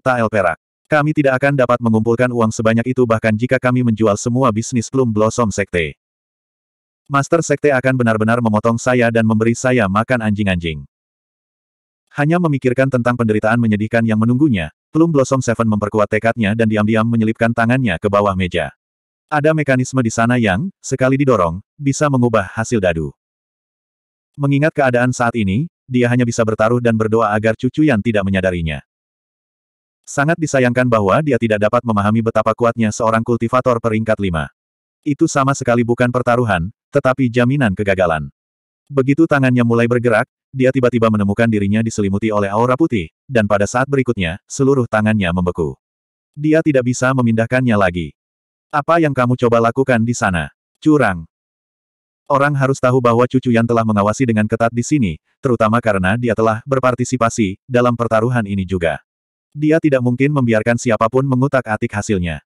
tael perak. Kami tidak akan dapat mengumpulkan uang sebanyak itu bahkan jika kami menjual semua bisnis Plum Blossom Sekte. Master Sekte akan benar-benar memotong saya dan memberi saya makan anjing-anjing. Hanya memikirkan tentang penderitaan menyedihkan yang menunggunya, Plum Blossom Seven memperkuat tekadnya dan diam-diam menyelipkan tangannya ke bawah meja. Ada mekanisme di sana yang, sekali didorong, bisa mengubah hasil dadu. Mengingat keadaan saat ini, dia hanya bisa bertaruh dan berdoa agar cucu yang tidak menyadarinya. Sangat disayangkan bahwa dia tidak dapat memahami betapa kuatnya seorang kultivator peringkat lima. Itu sama sekali bukan pertaruhan, tetapi jaminan kegagalan. Begitu tangannya mulai bergerak, dia tiba-tiba menemukan dirinya diselimuti oleh aura putih, dan pada saat berikutnya, seluruh tangannya membeku. Dia tidak bisa memindahkannya lagi. Apa yang kamu coba lakukan di sana? Curang. Orang harus tahu bahwa cucu yang telah mengawasi dengan ketat di sini, terutama karena dia telah berpartisipasi dalam pertaruhan ini juga. Dia tidak mungkin membiarkan siapapun mengutak-atik hasilnya.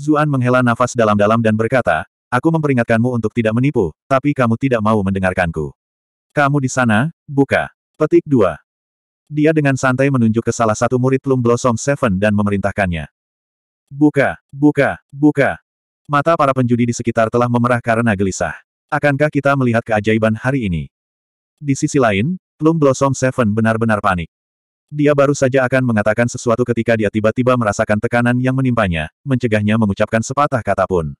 Zuan menghela nafas dalam-dalam dan berkata, Aku memperingatkanmu untuk tidak menipu, tapi kamu tidak mau mendengarkanku. Kamu di sana, buka. Petik 2. Dia dengan santai menunjuk ke salah satu murid Plum Blossom Seven dan memerintahkannya. Buka, buka, buka. Mata para penjudi di sekitar telah memerah karena gelisah. Akankah kita melihat keajaiban hari ini? Di sisi lain, Plum Blossom Seven benar-benar panik. Dia baru saja akan mengatakan sesuatu ketika dia tiba-tiba merasakan tekanan yang menimpanya, mencegahnya mengucapkan sepatah kata pun.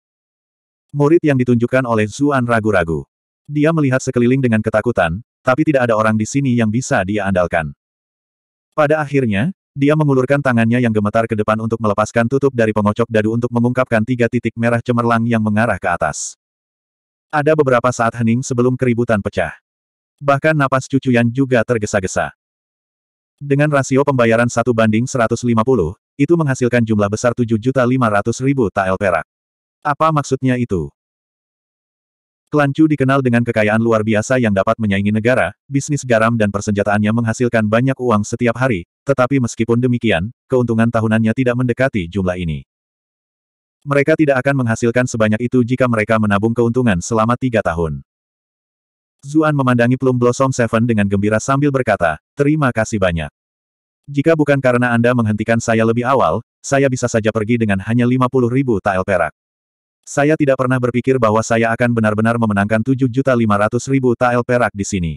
Murid yang ditunjukkan oleh Zuan ragu-ragu. Dia melihat sekeliling dengan ketakutan, tapi tidak ada orang di sini yang bisa dia andalkan. Pada akhirnya, dia mengulurkan tangannya yang gemetar ke depan untuk melepaskan tutup dari pengocok dadu untuk mengungkapkan tiga titik merah cemerlang yang mengarah ke atas. Ada beberapa saat hening sebelum keributan pecah. Bahkan napas cucuyan juga tergesa-gesa. Dengan rasio pembayaran satu banding 150, itu menghasilkan jumlah besar 7.500.000 tael perak. Apa maksudnya itu? Klan Chu dikenal dengan kekayaan luar biasa yang dapat menyaingi negara, bisnis garam dan persenjataannya menghasilkan banyak uang setiap hari, tetapi meskipun demikian, keuntungan tahunannya tidak mendekati jumlah ini. Mereka tidak akan menghasilkan sebanyak itu jika mereka menabung keuntungan selama tiga tahun. Zuan memandangi Plum Blossom Seven dengan gembira sambil berkata, terima kasih banyak. Jika bukan karena Anda menghentikan saya lebih awal, saya bisa saja pergi dengan hanya 50 ribu tael perak. Saya tidak pernah berpikir bahwa saya akan benar-benar memenangkan 7.500.000 tael perak di sini.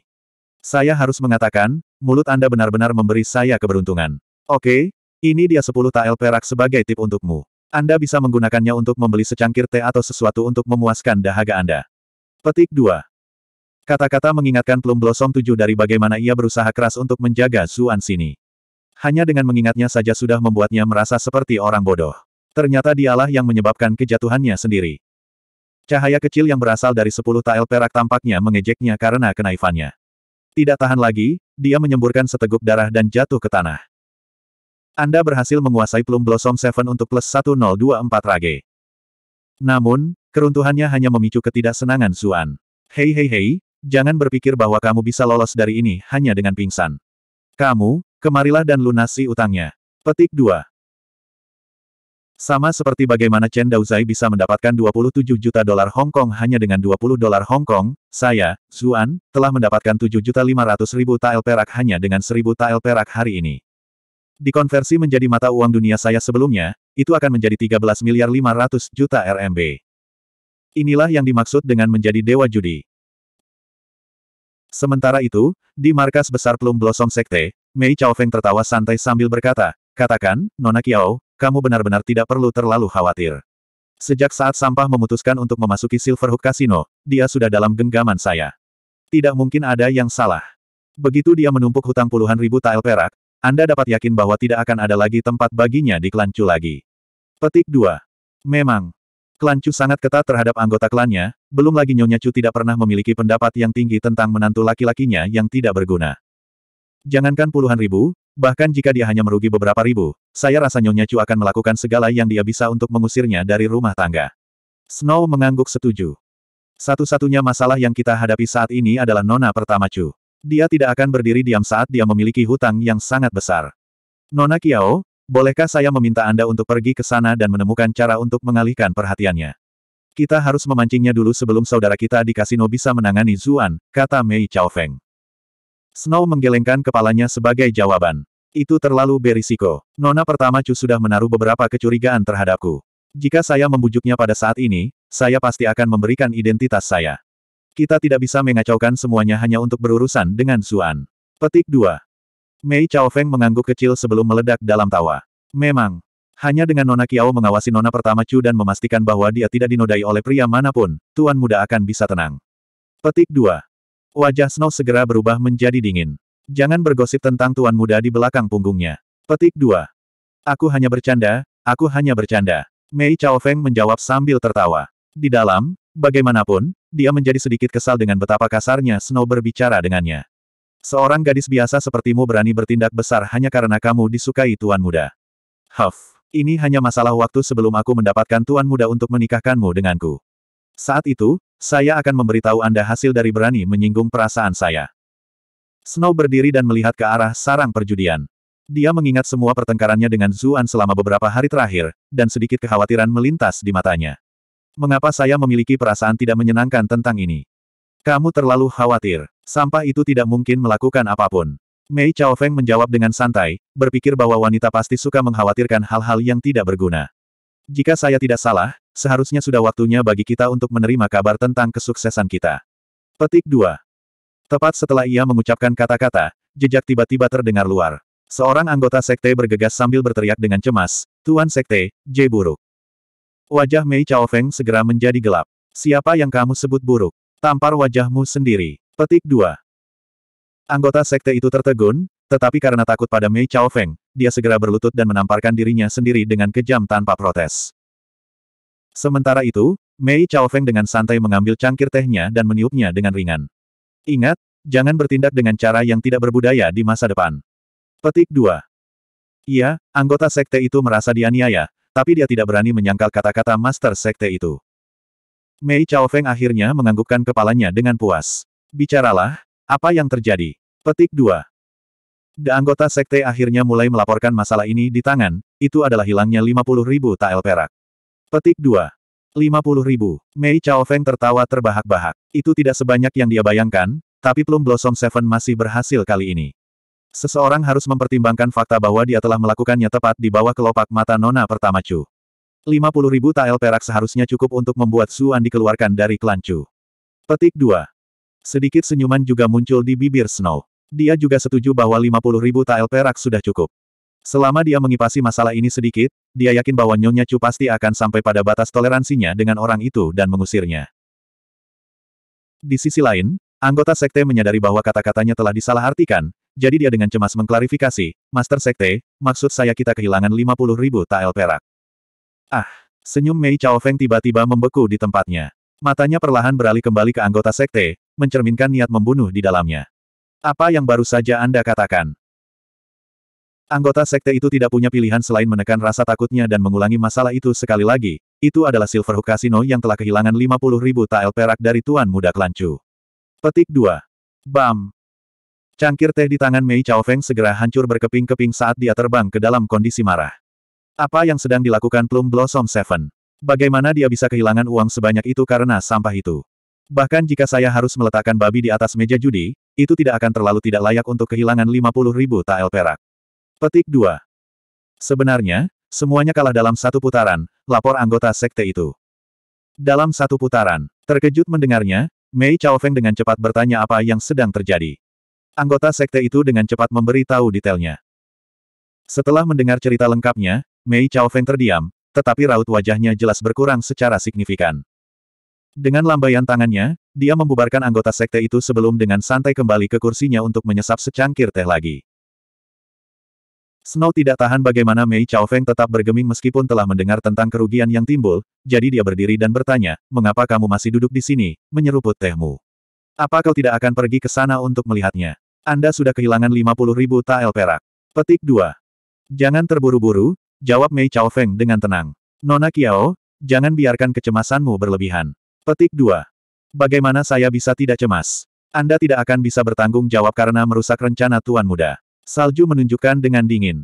Saya harus mengatakan, mulut Anda benar-benar memberi saya keberuntungan. Oke, ini dia 10 tael perak sebagai tip untukmu. Anda bisa menggunakannya untuk membeli secangkir teh atau sesuatu untuk memuaskan dahaga Anda. Petik 2. Kata-kata mengingatkan Plum Blossom 7 dari bagaimana ia berusaha keras untuk menjaga Zuan sini. Hanya dengan mengingatnya saja sudah membuatnya merasa seperti orang bodoh. Ternyata dialah yang menyebabkan kejatuhannya sendiri. Cahaya kecil yang berasal dari sepuluh tael perak tampaknya mengejeknya karena kenaifannya. Tidak tahan lagi, dia menyemburkan seteguk darah dan jatuh ke tanah. Anda berhasil menguasai Plum Blossom Seven untuk plus 1024 rage. Namun, keruntuhannya hanya memicu ketidaksenangan Suan. Hei hei hei, jangan berpikir bahwa kamu bisa lolos dari ini hanya dengan pingsan. Kamu, kemarilah dan lunasi utangnya. Petik 2. Sama seperti bagaimana Chen Daozai bisa mendapatkan 27 juta dolar Hong Kong hanya dengan 20 dolar Hong Kong, saya, Zuan, telah mendapatkan 7.500.000 tael perak hanya dengan 1.000 tael perak hari ini. Dikonversi menjadi mata uang dunia saya sebelumnya, itu akan menjadi 13 miliar 500 juta RMB. Inilah yang dimaksud dengan menjadi dewa judi. Sementara itu, di markas besar Plum Blossom Sekte, Mei Chao Feng tertawa santai sambil berkata, Katakan, Nona Kiao, kamu benar-benar tidak perlu terlalu khawatir. Sejak saat sampah memutuskan untuk memasuki Silverhook Casino, dia sudah dalam genggaman saya. Tidak mungkin ada yang salah. Begitu dia menumpuk hutang puluhan ribu tael perak, Anda dapat yakin bahwa tidak akan ada lagi tempat baginya di Kelancu lagi. Petik 2. Memang, Kelancu sangat ketat terhadap anggota klannya, belum lagi Nyonya Chu tidak pernah memiliki pendapat yang tinggi tentang menantu laki-lakinya yang tidak berguna. Jangankan puluhan ribu, Bahkan jika dia hanya merugi beberapa ribu, saya rasa Nyonya Chu akan melakukan segala yang dia bisa untuk mengusirnya dari rumah tangga. Snow mengangguk setuju. Satu-satunya masalah yang kita hadapi saat ini adalah Nona pertama Chu. Dia tidak akan berdiri diam saat dia memiliki hutang yang sangat besar. Nona Kiao, bolehkah saya meminta Anda untuk pergi ke sana dan menemukan cara untuk mengalihkan perhatiannya? Kita harus memancingnya dulu sebelum saudara kita di kasino bisa menangani Zuan, kata Mei Chao Feng. Snow menggelengkan kepalanya sebagai jawaban. Itu terlalu berisiko. Nona pertama Chu sudah menaruh beberapa kecurigaan terhadapku. Jika saya membujuknya pada saat ini, saya pasti akan memberikan identitas saya. Kita tidak bisa mengacaukan semuanya hanya untuk berurusan dengan Suan. Petik 2. Mei Chao Feng mengangguk kecil sebelum meledak dalam tawa. Memang. Hanya dengan Nona Kiao mengawasi Nona pertama Chu dan memastikan bahwa dia tidak dinodai oleh pria manapun, Tuan Muda akan bisa tenang. Petik 2. Wajah Snow segera berubah menjadi dingin. Jangan bergosip tentang tuan muda di belakang punggungnya. Petik 2. Aku hanya bercanda, aku hanya bercanda. Mei Chao Feng menjawab sambil tertawa. Di dalam, bagaimanapun, dia menjadi sedikit kesal dengan betapa kasarnya Snow berbicara dengannya. Seorang gadis biasa sepertimu berani bertindak besar hanya karena kamu disukai tuan muda. Huff, ini hanya masalah waktu sebelum aku mendapatkan tuan muda untuk menikahkanmu denganku. Saat itu, saya akan memberitahu Anda hasil dari berani menyinggung perasaan saya. Snow berdiri dan melihat ke arah sarang perjudian. Dia mengingat semua pertengkarannya dengan Zuan selama beberapa hari terakhir, dan sedikit kekhawatiran melintas di matanya. Mengapa saya memiliki perasaan tidak menyenangkan tentang ini? Kamu terlalu khawatir. Sampah itu tidak mungkin melakukan apapun. Mei Chao Feng menjawab dengan santai, berpikir bahwa wanita pasti suka mengkhawatirkan hal-hal yang tidak berguna. Jika saya tidak salah, Seharusnya sudah waktunya bagi kita untuk menerima kabar tentang kesuksesan kita. Petik 2. Tepat setelah ia mengucapkan kata-kata, jejak tiba-tiba terdengar luar. Seorang anggota sekte bergegas sambil berteriak dengan cemas, Tuan Sekte, J buruk. Wajah Mei Chao Feng segera menjadi gelap. Siapa yang kamu sebut buruk? Tampar wajahmu sendiri. Petik 2. Anggota sekte itu tertegun, tetapi karena takut pada Mei Chao Feng, dia segera berlutut dan menamparkan dirinya sendiri dengan kejam tanpa protes. Sementara itu, Mei Chao Feng dengan santai mengambil cangkir tehnya dan meniupnya dengan ringan. Ingat, jangan bertindak dengan cara yang tidak berbudaya di masa depan. Petik 2. Iya, anggota sekte itu merasa dianiaya, tapi dia tidak berani menyangkal kata-kata master sekte itu. Mei Chao Feng akhirnya menganggukkan kepalanya dengan puas. Bicaralah, apa yang terjadi? Petik 2. Da anggota sekte akhirnya mulai melaporkan masalah ini di tangan, itu adalah hilangnya 50 ribu tael perak. Petik 2. 50 ribu. Mei Chao Feng tertawa terbahak-bahak. Itu tidak sebanyak yang dia bayangkan, tapi Plum Blossom Seven masih berhasil kali ini. Seseorang harus mempertimbangkan fakta bahwa dia telah melakukannya tepat di bawah kelopak mata Nona pertama Chu. 50 ribu tael perak seharusnya cukup untuk membuat Suan dikeluarkan dari klan Chu. Petik 2. Sedikit senyuman juga muncul di bibir Snow. Dia juga setuju bahwa 50 ribu tael perak sudah cukup. Selama dia mengipasi masalah ini sedikit, dia yakin bahwa Nyonya Chu pasti akan sampai pada batas toleransinya dengan orang itu dan mengusirnya. Di sisi lain, anggota sekte menyadari bahwa kata-katanya telah disalahartikan, jadi dia dengan cemas mengklarifikasi, Master Sekte, maksud saya kita kehilangan 50 ribu tael perak. Ah, senyum Mei Chao Feng tiba-tiba membeku di tempatnya. Matanya perlahan beralih kembali ke anggota sekte, mencerminkan niat membunuh di dalamnya. Apa yang baru saja Anda katakan? Anggota sekte itu tidak punya pilihan selain menekan rasa takutnya dan mengulangi masalah itu sekali lagi. Itu adalah Silver Hook Casino yang telah kehilangan 50 ribu tael perak dari Tuan Muda Kelancu. Petik 2. Bam! Cangkir teh di tangan Mei Chao Feng segera hancur berkeping-keping saat dia terbang ke dalam kondisi marah. Apa yang sedang dilakukan Plum Blossom Seven? Bagaimana dia bisa kehilangan uang sebanyak itu karena sampah itu? Bahkan jika saya harus meletakkan babi di atas meja judi, itu tidak akan terlalu tidak layak untuk kehilangan 50 ribu tael perak. Petik 2. Sebenarnya, semuanya kalah dalam satu putaran, lapor anggota sekte itu. Dalam satu putaran, terkejut mendengarnya, Mei Chao Feng dengan cepat bertanya apa yang sedang terjadi. Anggota sekte itu dengan cepat memberi tahu detailnya. Setelah mendengar cerita lengkapnya, Mei Chao Feng terdiam, tetapi raut wajahnya jelas berkurang secara signifikan. Dengan lambaian tangannya, dia membubarkan anggota sekte itu sebelum dengan santai kembali ke kursinya untuk menyesap secangkir teh lagi. Snow tidak tahan bagaimana Mei Chao Feng tetap bergeming meskipun telah mendengar tentang kerugian yang timbul, jadi dia berdiri dan bertanya, mengapa kamu masih duduk di sini, menyeruput tehmu? Apa kau tidak akan pergi ke sana untuk melihatnya? Anda sudah kehilangan 50 ribu tael perak. Petik 2. Jangan terburu-buru, jawab Mei Chao Feng dengan tenang. Nona Kiao, jangan biarkan kecemasanmu berlebihan. Petik 2. Bagaimana saya bisa tidak cemas? Anda tidak akan bisa bertanggung jawab karena merusak rencana Tuan Muda. Salju menunjukkan dengan dingin.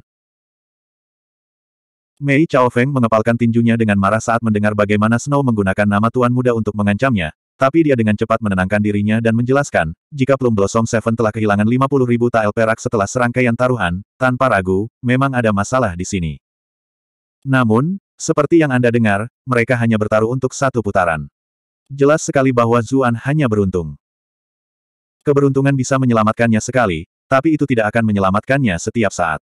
Mei Chao Feng mengepalkan tinjunya dengan marah saat mendengar bagaimana Snow menggunakan nama Tuan Muda untuk mengancamnya, tapi dia dengan cepat menenangkan dirinya dan menjelaskan, jika Plum Blossom Seven telah kehilangan 50 ribu tael perak setelah serangkaian taruhan, tanpa ragu, memang ada masalah di sini. Namun, seperti yang Anda dengar, mereka hanya bertaruh untuk satu putaran. Jelas sekali bahwa Zuan hanya beruntung. Keberuntungan bisa menyelamatkannya sekali, tapi itu tidak akan menyelamatkannya setiap saat.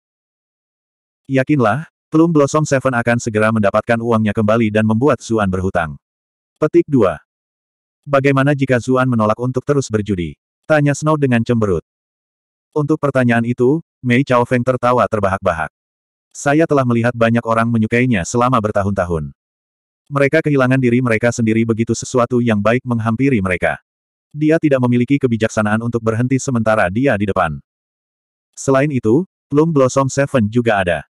Yakinlah, Plum Blossom Seven akan segera mendapatkan uangnya kembali dan membuat Zuan berhutang. Petik 2. Bagaimana jika Zuan menolak untuk terus berjudi? Tanya Snow dengan cemberut. Untuk pertanyaan itu, Mei Chao Feng tertawa terbahak-bahak. Saya telah melihat banyak orang menyukainya selama bertahun-tahun. Mereka kehilangan diri mereka sendiri begitu sesuatu yang baik menghampiri mereka. Dia tidak memiliki kebijaksanaan untuk berhenti sementara dia di depan. Selain itu, Plum Blossom Seven juga ada.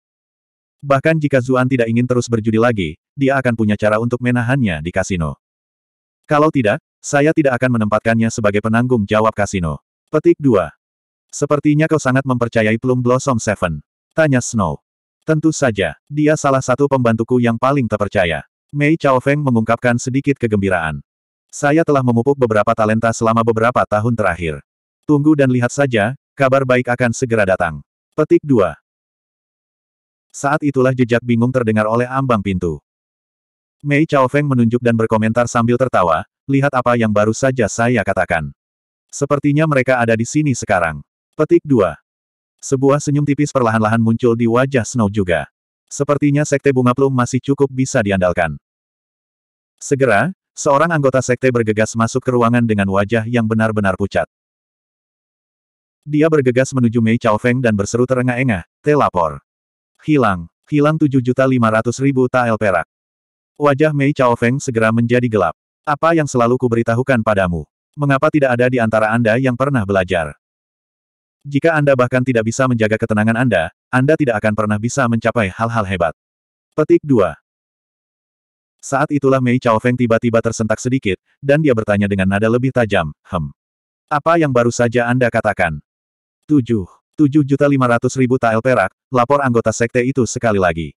Bahkan jika Zuan tidak ingin terus berjudi lagi, dia akan punya cara untuk menahannya di kasino. Kalau tidak, saya tidak akan menempatkannya sebagai penanggung jawab kasino. Petik 2. Sepertinya kau sangat mempercayai Plum Blossom Seven. Tanya Snow. Tentu saja, dia salah satu pembantuku yang paling terpercaya. Mei Feng mengungkapkan sedikit kegembiraan. Saya telah memupuk beberapa talenta selama beberapa tahun terakhir. Tunggu dan lihat saja, Kabar baik akan segera datang. Petik 2. Saat itulah jejak bingung terdengar oleh ambang pintu. Mei Chao Feng menunjuk dan berkomentar sambil tertawa, lihat apa yang baru saja saya katakan. Sepertinya mereka ada di sini sekarang. Petik 2. Sebuah senyum tipis perlahan-lahan muncul di wajah Snow juga. Sepertinya Sekte Bunga Plum masih cukup bisa diandalkan. Segera, seorang anggota Sekte bergegas masuk ke ruangan dengan wajah yang benar-benar pucat. Dia bergegas menuju Mei Chao Feng dan berseru terengah-engah, telapor. Hilang, hilang 7.500.000 tael perak. Wajah Mei Chao Feng segera menjadi gelap. Apa yang selalu kuberitahukan padamu? Mengapa tidak ada di antara Anda yang pernah belajar? Jika Anda bahkan tidak bisa menjaga ketenangan Anda, Anda tidak akan pernah bisa mencapai hal-hal hebat. Petik 2. Saat itulah Mei Chao Feng tiba-tiba tersentak sedikit, dan dia bertanya dengan nada lebih tajam, Hem. Apa yang baru saja Anda katakan? 7. 7.500.000 tael perak, lapor anggota sekte itu sekali lagi.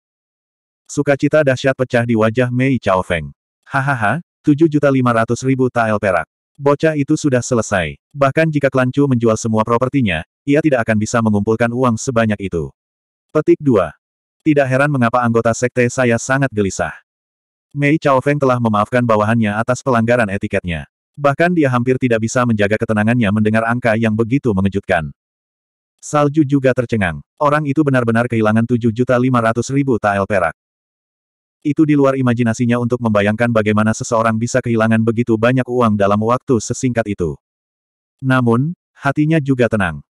Sukacita dahsyat pecah di wajah Mei Chao Feng. Hahaha, 7.500.000 tael perak. Bocah itu sudah selesai. Bahkan jika klan Chu menjual semua propertinya, ia tidak akan bisa mengumpulkan uang sebanyak itu. Petik 2. Tidak heran mengapa anggota sekte saya sangat gelisah. Mei Chao Feng telah memaafkan bawahannya atas pelanggaran etiketnya. Bahkan dia hampir tidak bisa menjaga ketenangannya mendengar angka yang begitu mengejutkan. Salju juga tercengang. Orang itu benar-benar kehilangan 7.500.000 tael perak. Itu di luar imajinasinya untuk membayangkan bagaimana seseorang bisa kehilangan begitu banyak uang dalam waktu sesingkat itu. Namun, hatinya juga tenang.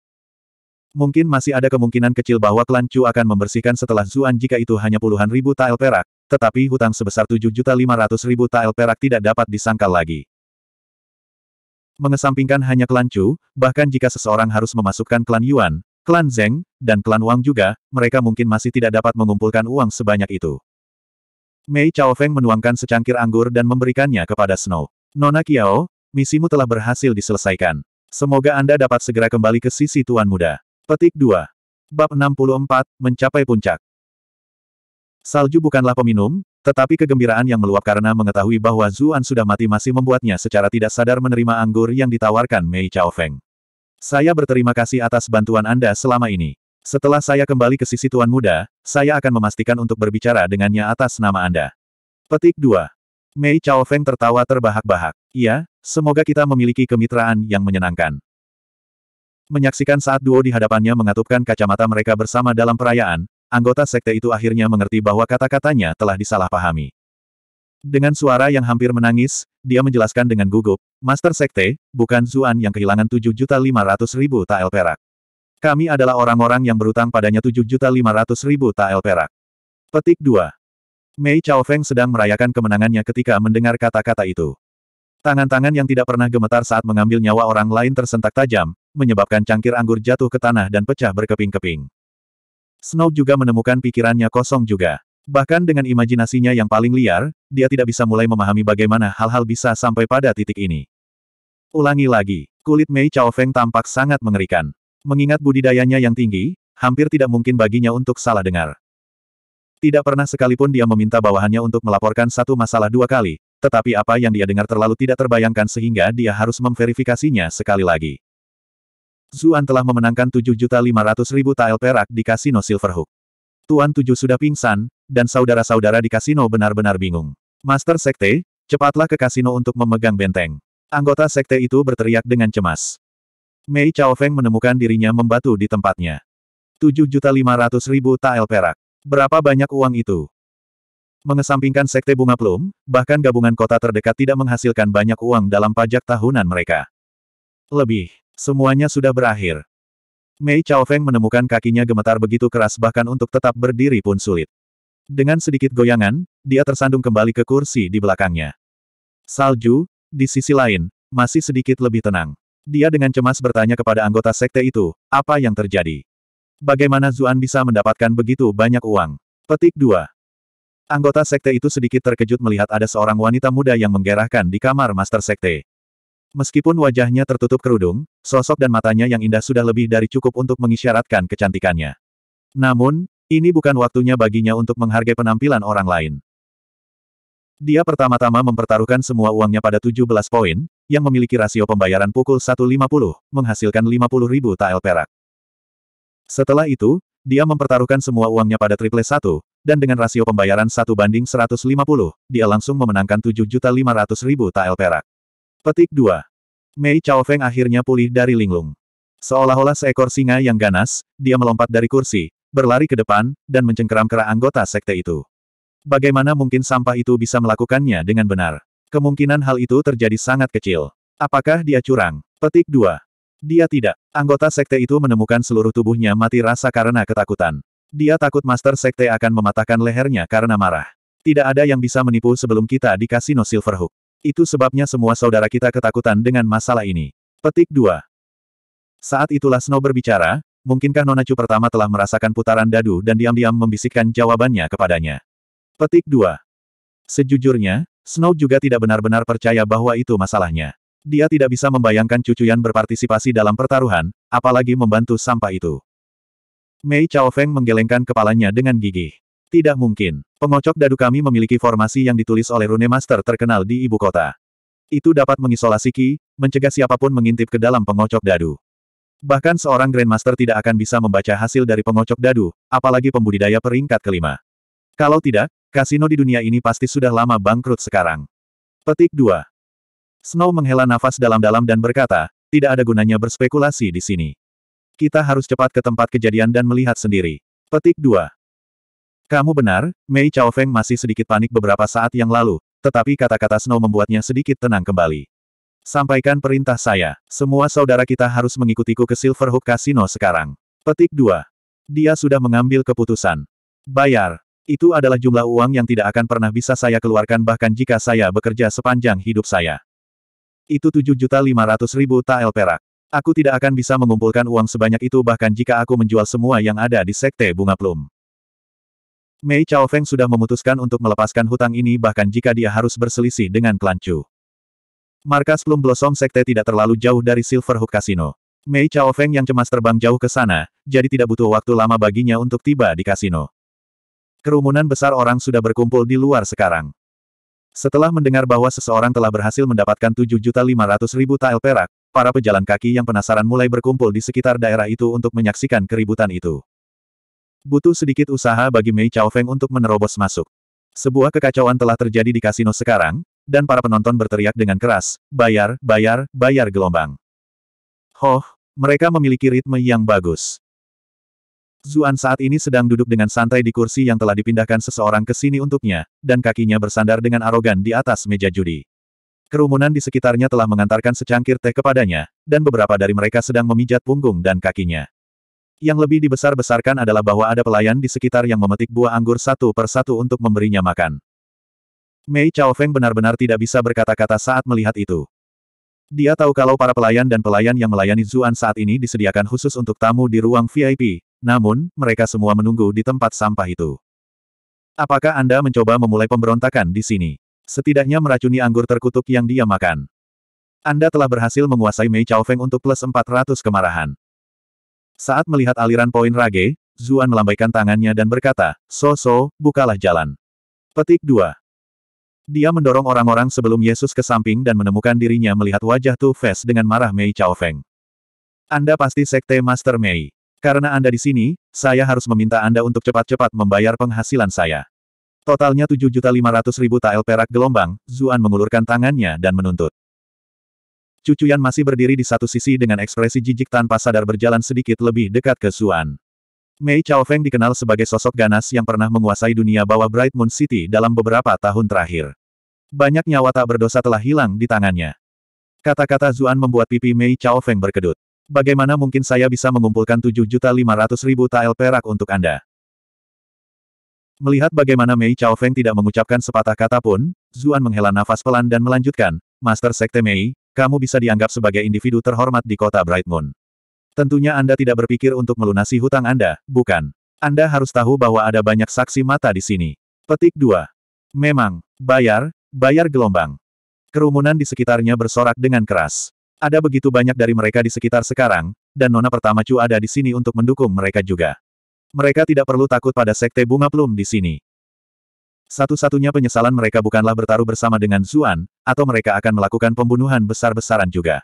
Mungkin masih ada kemungkinan kecil bahwa klan Chu akan membersihkan setelah Zuan jika itu hanya puluhan ribu tael perak, tetapi hutang sebesar 7.500.000 tael perak tidak dapat disangkal lagi. Mengesampingkan hanya klan Chu, bahkan jika seseorang harus memasukkan klan Yuan, klan Zeng, dan klan Wang juga, mereka mungkin masih tidak dapat mengumpulkan uang sebanyak itu. Mei Feng menuangkan secangkir anggur dan memberikannya kepada Snow. Nona Kiao, misimu telah berhasil diselesaikan. Semoga Anda dapat segera kembali ke sisi Tuan Muda. Petik 2. Bab 64, Mencapai Puncak. Salju bukanlah peminum, tetapi kegembiraan yang meluap karena mengetahui bahwa Zuan sudah mati masih membuatnya secara tidak sadar menerima anggur yang ditawarkan Mei Chao Feng. Saya berterima kasih atas bantuan Anda selama ini. Setelah saya kembali ke sisi Tuan Muda, saya akan memastikan untuk berbicara dengannya atas nama Anda. Petik 2. Mei Chao Feng tertawa terbahak-bahak. Iya, semoga kita memiliki kemitraan yang menyenangkan. Menyaksikan saat duo di hadapannya mengatupkan kacamata mereka bersama dalam perayaan, anggota sekte itu akhirnya mengerti bahwa kata-katanya telah disalahpahami. Dengan suara yang hampir menangis, dia menjelaskan dengan gugup, Master Sekte, bukan Zuan yang kehilangan 7.500.000 tael perak. Kami adalah orang-orang yang berutang padanya 7.500.000 tael perak. Petik 2. Mei Chao Feng sedang merayakan kemenangannya ketika mendengar kata-kata itu. Tangan-tangan yang tidak pernah gemetar saat mengambil nyawa orang lain tersentak tajam, menyebabkan cangkir anggur jatuh ke tanah dan pecah berkeping-keping. Snow juga menemukan pikirannya kosong juga. Bahkan dengan imajinasinya yang paling liar, dia tidak bisa mulai memahami bagaimana hal-hal bisa sampai pada titik ini. Ulangi lagi, kulit Mei Chao Feng tampak sangat mengerikan. Mengingat budidayanya yang tinggi, hampir tidak mungkin baginya untuk salah dengar. Tidak pernah sekalipun dia meminta bawahannya untuk melaporkan satu masalah dua kali, tetapi apa yang dia dengar terlalu tidak terbayangkan sehingga dia harus memverifikasinya sekali lagi. Zuan telah memenangkan 7.500.000 tael perak di kasino Silverhook. Tuan Tujuh sudah pingsan, dan saudara-saudara di kasino benar-benar bingung. Master Sekte, cepatlah ke kasino untuk memegang benteng. Anggota Sekte itu berteriak dengan cemas. Mei Chao Feng menemukan dirinya membatu di tempatnya. 7.500.000 tael perak. Berapa banyak uang itu? Mengesampingkan Sekte Bunga Plum, bahkan gabungan kota terdekat tidak menghasilkan banyak uang dalam pajak tahunan mereka. Lebih Semuanya sudah berakhir. Mei Chao Feng menemukan kakinya gemetar begitu keras bahkan untuk tetap berdiri pun sulit. Dengan sedikit goyangan, dia tersandung kembali ke kursi di belakangnya. Salju, di sisi lain, masih sedikit lebih tenang. Dia dengan cemas bertanya kepada anggota sekte itu, apa yang terjadi? Bagaimana Zuan bisa mendapatkan begitu banyak uang? Petik 2. Anggota sekte itu sedikit terkejut melihat ada seorang wanita muda yang menggerahkan di kamar master sekte. Meskipun wajahnya tertutup kerudung, sosok dan matanya yang indah sudah lebih dari cukup untuk mengisyaratkan kecantikannya. Namun, ini bukan waktunya baginya untuk menghargai penampilan orang lain. Dia pertama-tama mempertaruhkan semua uangnya pada 17 poin, yang memiliki rasio pembayaran pukul 1.50, menghasilkan 50.000 tael perak. Setelah itu, dia mempertaruhkan semua uangnya pada triple 1, dan dengan rasio pembayaran 1 banding 150, dia langsung memenangkan 7.500.000 tael perak. Petik 2. Mei Chao Feng akhirnya pulih dari linglung. Seolah-olah seekor singa yang ganas, dia melompat dari kursi, berlari ke depan, dan mencengkeram kera anggota sekte itu. Bagaimana mungkin sampah itu bisa melakukannya dengan benar? Kemungkinan hal itu terjadi sangat kecil. Apakah dia curang? Petik 2. Dia tidak. Anggota sekte itu menemukan seluruh tubuhnya mati rasa karena ketakutan. Dia takut master sekte akan mematahkan lehernya karena marah. Tidak ada yang bisa menipu sebelum kita di kasino Silverhook. Itu sebabnya semua saudara kita ketakutan dengan masalah ini. Petik 2. Saat itulah Snow berbicara, mungkinkah Nonacu pertama telah merasakan putaran dadu dan diam-diam membisikkan jawabannya kepadanya. Petik 2. Sejujurnya, Snow juga tidak benar-benar percaya bahwa itu masalahnya. Dia tidak bisa membayangkan cucu Yan berpartisipasi dalam pertaruhan, apalagi membantu sampah itu. Mei Chao Feng menggelengkan kepalanya dengan gigih. Tidak mungkin. Pengocok dadu kami memiliki formasi yang ditulis oleh Rune Master terkenal di ibu kota. Itu dapat mengisolasi Ki, mencegah siapapun mengintip ke dalam pengocok dadu. Bahkan seorang Grandmaster tidak akan bisa membaca hasil dari pengocok dadu, apalagi pembudidaya peringkat kelima. Kalau tidak, kasino di dunia ini pasti sudah lama bangkrut sekarang. Petik 2. Snow menghela nafas dalam-dalam dan berkata, tidak ada gunanya berspekulasi di sini. Kita harus cepat ke tempat kejadian dan melihat sendiri. Petik 2. Kamu benar, Mei Chao Feng masih sedikit panik beberapa saat yang lalu, tetapi kata-kata Snow membuatnya sedikit tenang kembali. Sampaikan perintah saya, semua saudara kita harus mengikutiku ke Silverhook Casino sekarang. Petik 2. Dia sudah mengambil keputusan. Bayar. Itu adalah jumlah uang yang tidak akan pernah bisa saya keluarkan bahkan jika saya bekerja sepanjang hidup saya. Itu 7.500.000 tael perak. Aku tidak akan bisa mengumpulkan uang sebanyak itu bahkan jika aku menjual semua yang ada di Sekte Bunga Plum. Mei Chao Feng sudah memutuskan untuk melepaskan hutang ini bahkan jika dia harus berselisih dengan klan Chu. Markas Plum Blossom Sekte tidak terlalu jauh dari Silver Hook Casino. Mei Chao Feng yang cemas terbang jauh ke sana, jadi tidak butuh waktu lama baginya untuk tiba di kasino. Kerumunan besar orang sudah berkumpul di luar sekarang. Setelah mendengar bahwa seseorang telah berhasil mendapatkan 7.500.000 tael perak, para pejalan kaki yang penasaran mulai berkumpul di sekitar daerah itu untuk menyaksikan keributan itu. Butuh sedikit usaha bagi Mei Chao Feng untuk menerobos masuk. Sebuah kekacauan telah terjadi di kasino sekarang, dan para penonton berteriak dengan keras, bayar, bayar, bayar gelombang. Hoh, mereka memiliki ritme yang bagus. Zuan saat ini sedang duduk dengan santai di kursi yang telah dipindahkan seseorang ke sini untuknya, dan kakinya bersandar dengan arogan di atas meja judi. Kerumunan di sekitarnya telah mengantarkan secangkir teh kepadanya, dan beberapa dari mereka sedang memijat punggung dan kakinya. Yang lebih dibesar-besarkan adalah bahwa ada pelayan di sekitar yang memetik buah anggur satu per satu untuk memberinya makan. Mei Chao Feng benar-benar tidak bisa berkata-kata saat melihat itu. Dia tahu kalau para pelayan dan pelayan yang melayani Zuan saat ini disediakan khusus untuk tamu di ruang VIP, namun, mereka semua menunggu di tempat sampah itu. Apakah Anda mencoba memulai pemberontakan di sini? Setidaknya meracuni anggur terkutuk yang dia makan. Anda telah berhasil menguasai Mei Chao Feng untuk plus 400 kemarahan. Saat melihat aliran poin Rage, Zuan melambaikan tangannya dan berkata, So So, bukalah jalan. Petik 2. Dia mendorong orang-orang sebelum Yesus ke samping dan menemukan dirinya melihat wajah Tu Fes dengan marah Mei Chao Feng. Anda pasti sekte Master Mei. Karena Anda di sini, saya harus meminta Anda untuk cepat-cepat membayar penghasilan saya. Totalnya 7.500.000 tael perak gelombang, Zuan mengulurkan tangannya dan menuntut. Cucu Cucuyan masih berdiri di satu sisi dengan ekspresi jijik tanpa sadar berjalan sedikit lebih dekat ke Suan. Mei Chao Feng dikenal sebagai sosok ganas yang pernah menguasai dunia bawah Bright Moon City dalam beberapa tahun terakhir. Banyak nyawa tak berdosa telah hilang di tangannya. Kata-kata Zuan membuat pipi Mei Chao Feng berkedut. Bagaimana mungkin saya bisa mengumpulkan 7.500.000 tael perak untuk Anda? Melihat bagaimana Mei Chao Feng tidak mengucapkan sepatah kata pun, Zuan menghela nafas pelan dan melanjutkan, Master Sekte Mei, kamu bisa dianggap sebagai individu terhormat di kota Bright Moon. Tentunya Anda tidak berpikir untuk melunasi hutang Anda, bukan? Anda harus tahu bahwa ada banyak saksi mata di sini. Petik 2. Memang, bayar, bayar gelombang. Kerumunan di sekitarnya bersorak dengan keras. Ada begitu banyak dari mereka di sekitar sekarang, dan Nona Pertama Chu ada di sini untuk mendukung mereka juga. Mereka tidak perlu takut pada sekte bunga plum di sini. Satu-satunya penyesalan mereka bukanlah bertaruh bersama dengan Zuan, atau mereka akan melakukan pembunuhan besar-besaran juga.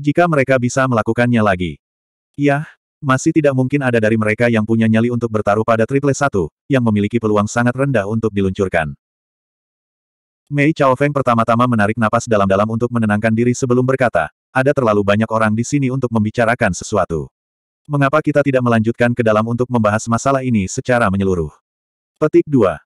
Jika mereka bisa melakukannya lagi. Yah, masih tidak mungkin ada dari mereka yang punya nyali untuk bertaruh pada triple satu, yang memiliki peluang sangat rendah untuk diluncurkan. Mei Chao Feng pertama-tama menarik napas dalam-dalam untuk menenangkan diri sebelum berkata, ada terlalu banyak orang di sini untuk membicarakan sesuatu. Mengapa kita tidak melanjutkan ke dalam untuk membahas masalah ini secara menyeluruh? Petik 2.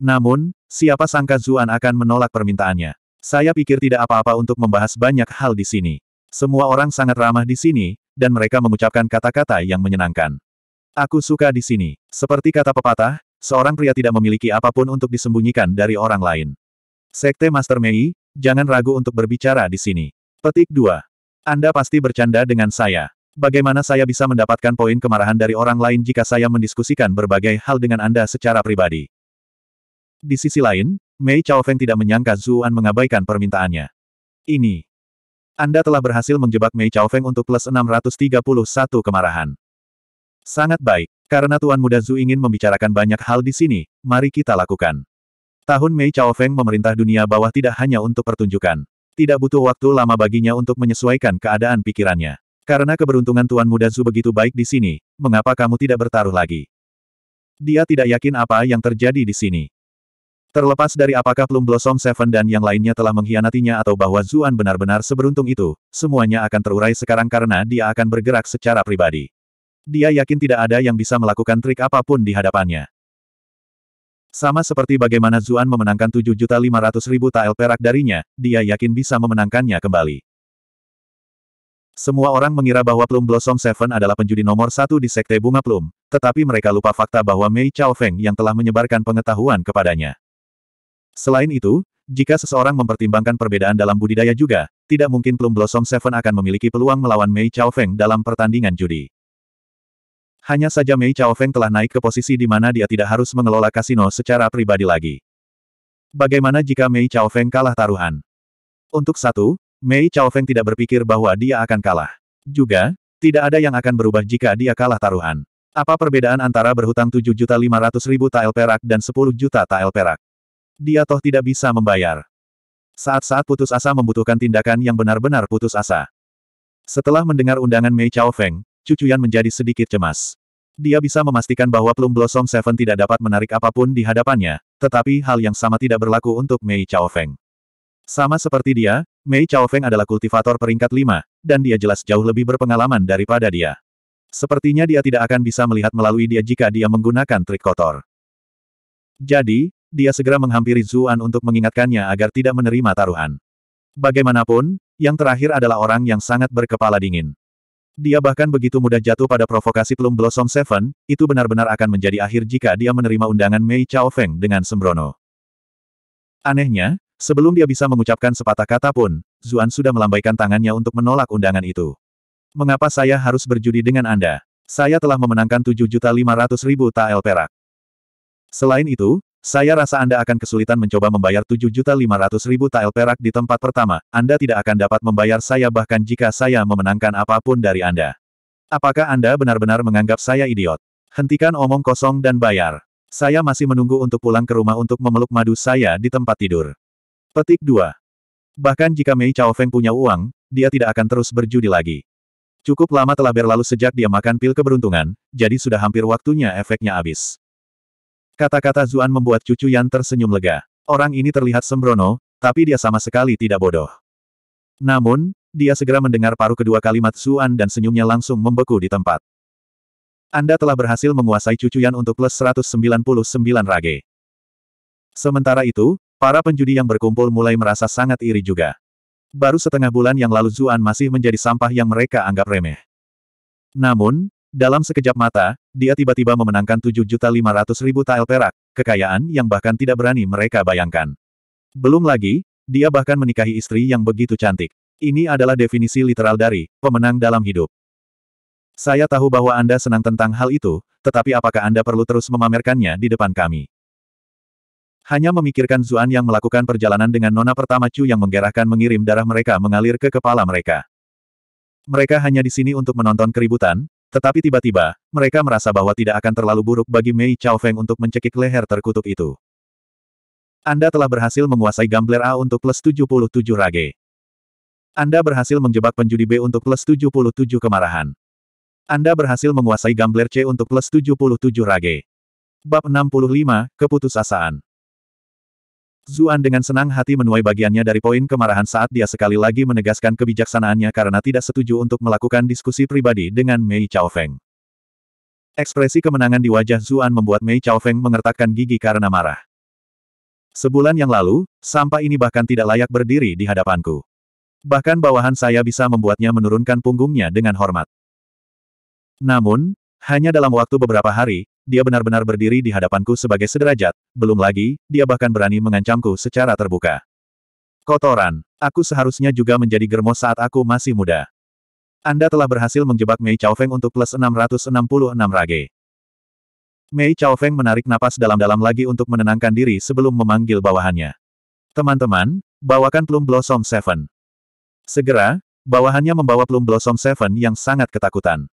Namun, siapa sangka Zuan akan menolak permintaannya. Saya pikir tidak apa-apa untuk membahas banyak hal di sini. Semua orang sangat ramah di sini, dan mereka mengucapkan kata-kata yang menyenangkan. Aku suka di sini. Seperti kata pepatah, seorang pria tidak memiliki apapun untuk disembunyikan dari orang lain. Sekte Master Mei, jangan ragu untuk berbicara di sini. Petik 2. Anda pasti bercanda dengan saya. Bagaimana saya bisa mendapatkan poin kemarahan dari orang lain jika saya mendiskusikan berbagai hal dengan Anda secara pribadi? Di sisi lain, Mei Chao Feng tidak menyangka Zuan mengabaikan permintaannya. Ini. Anda telah berhasil menjebak Mei Chao Feng untuk plus 631 kemarahan. Sangat baik. Karena Tuan Muda Zu ingin membicarakan banyak hal di sini, mari kita lakukan. Tahun Mei Chao Feng memerintah dunia bawah tidak hanya untuk pertunjukan. Tidak butuh waktu lama baginya untuk menyesuaikan keadaan pikirannya. Karena keberuntungan Tuan Muda Zu begitu baik di sini, mengapa kamu tidak bertaruh lagi? Dia tidak yakin apa yang terjadi di sini. Terlepas dari apakah Plum Blossom Seven dan yang lainnya telah mengkhianatinya atau bahwa Zuan benar-benar seberuntung itu, semuanya akan terurai sekarang karena dia akan bergerak secara pribadi. Dia yakin tidak ada yang bisa melakukan trik apapun di hadapannya. Sama seperti bagaimana Zuan memenangkan 7.500.000 tael perak darinya, dia yakin bisa memenangkannya kembali. Semua orang mengira bahwa Plum Blossom Seven adalah penjudi nomor satu di Sekte Bunga Plum, tetapi mereka lupa fakta bahwa Mei Chao Feng yang telah menyebarkan pengetahuan kepadanya. Selain itu, jika seseorang mempertimbangkan perbedaan dalam budidaya juga, tidak mungkin Plum Blossom Seven akan memiliki peluang melawan Mei Chao Feng dalam pertandingan judi. Hanya saja Mei Chao Feng telah naik ke posisi di mana dia tidak harus mengelola kasino secara pribadi lagi. Bagaimana jika Mei Chao Feng kalah taruhan? Untuk satu, Mei Chao Feng tidak berpikir bahwa dia akan kalah. Juga, tidak ada yang akan berubah jika dia kalah taruhan. Apa perbedaan antara berhutang 7.500.000 tael perak dan 10 juta tael perak? dia toh tidak bisa membayar. Saat-saat putus asa membutuhkan tindakan yang benar-benar putus asa. Setelah mendengar undangan Mei Chao Feng, Cucuyan menjadi sedikit cemas. Dia bisa memastikan bahwa Plum Blossom Seven tidak dapat menarik apapun di hadapannya, tetapi hal yang sama tidak berlaku untuk Mei Chao Feng. Sama seperti dia, Mei Chao Feng adalah kultivator peringkat 5, dan dia jelas jauh lebih berpengalaman daripada dia. Sepertinya dia tidak akan bisa melihat melalui dia jika dia menggunakan trik kotor. Jadi, dia segera menghampiri Zuan untuk mengingatkannya agar tidak menerima taruhan. Bagaimanapun, yang terakhir adalah orang yang sangat berkepala dingin. Dia bahkan begitu mudah jatuh pada provokasi Plum Blossom Seven, itu benar-benar akan menjadi akhir jika dia menerima undangan Mei Chao Feng dengan sembrono. Anehnya, sebelum dia bisa mengucapkan sepatah kata pun, Zuan sudah melambaikan tangannya untuk menolak undangan itu. Mengapa saya harus berjudi dengan Anda? Saya telah memenangkan 7.500.000 tael perak. Selain itu, saya rasa Anda akan kesulitan mencoba membayar 7.500.000 tael perak di tempat pertama. Anda tidak akan dapat membayar saya bahkan jika saya memenangkan apapun dari Anda. Apakah Anda benar-benar menganggap saya idiot? Hentikan omong kosong dan bayar. Saya masih menunggu untuk pulang ke rumah untuk memeluk madu saya di tempat tidur. Petik 2. Bahkan jika Mei Chao Feng punya uang, dia tidak akan terus berjudi lagi. Cukup lama telah berlalu sejak dia makan pil keberuntungan, jadi sudah hampir waktunya efeknya habis. Kata-kata Zuan membuat cucu Yan tersenyum lega. Orang ini terlihat sembrono, tapi dia sama sekali tidak bodoh. Namun, dia segera mendengar paruh kedua kalimat Zuan dan senyumnya langsung membeku di tempat. Anda telah berhasil menguasai cucu Yan untuk plus 199 rage. Sementara itu, para penjudi yang berkumpul mulai merasa sangat iri juga. Baru setengah bulan yang lalu Zuan masih menjadi sampah yang mereka anggap remeh. Namun, dalam sekejap mata, dia tiba-tiba memenangkan 7.500.000 tael perak, kekayaan yang bahkan tidak berani mereka bayangkan. Belum lagi, dia bahkan menikahi istri yang begitu cantik. Ini adalah definisi literal dari pemenang dalam hidup. Saya tahu bahwa Anda senang tentang hal itu, tetapi apakah Anda perlu terus memamerkannya di depan kami? Hanya memikirkan Zuan yang melakukan perjalanan dengan nona pertama Chu yang menggerahkan mengirim darah mereka mengalir ke kepala mereka. Mereka hanya di sini untuk menonton keributan, tetapi tiba-tiba, mereka merasa bahwa tidak akan terlalu buruk bagi Mei Chao Feng untuk mencekik leher terkutuk itu. Anda telah berhasil menguasai gambler A untuk plus 77 rage. Anda berhasil menjebak penjudi B untuk plus 77 kemarahan. Anda berhasil menguasai gambler C untuk plus 77 rage. Bab 65, Keputusasaan. Zuan dengan senang hati menuai bagiannya dari poin kemarahan saat dia sekali lagi menegaskan kebijaksanaannya karena tidak setuju untuk melakukan diskusi pribadi dengan Mei Feng. Ekspresi kemenangan di wajah Zuan membuat Mei Feng mengertakkan gigi karena marah. Sebulan yang lalu, sampah ini bahkan tidak layak berdiri di hadapanku. Bahkan bawahan saya bisa membuatnya menurunkan punggungnya dengan hormat. Namun, hanya dalam waktu beberapa hari, dia benar-benar berdiri di hadapanku sebagai sederajat, belum lagi, dia bahkan berani mengancamku secara terbuka. Kotoran, aku seharusnya juga menjadi germo saat aku masih muda. Anda telah berhasil menjebak Mei Chao Feng untuk plus 666 rage. Mei Chao Feng menarik napas dalam-dalam lagi untuk menenangkan diri sebelum memanggil bawahannya. Teman-teman, bawakan Plum Blossom Seven. Segera, bawahannya membawa Plum Blossom Seven yang sangat ketakutan.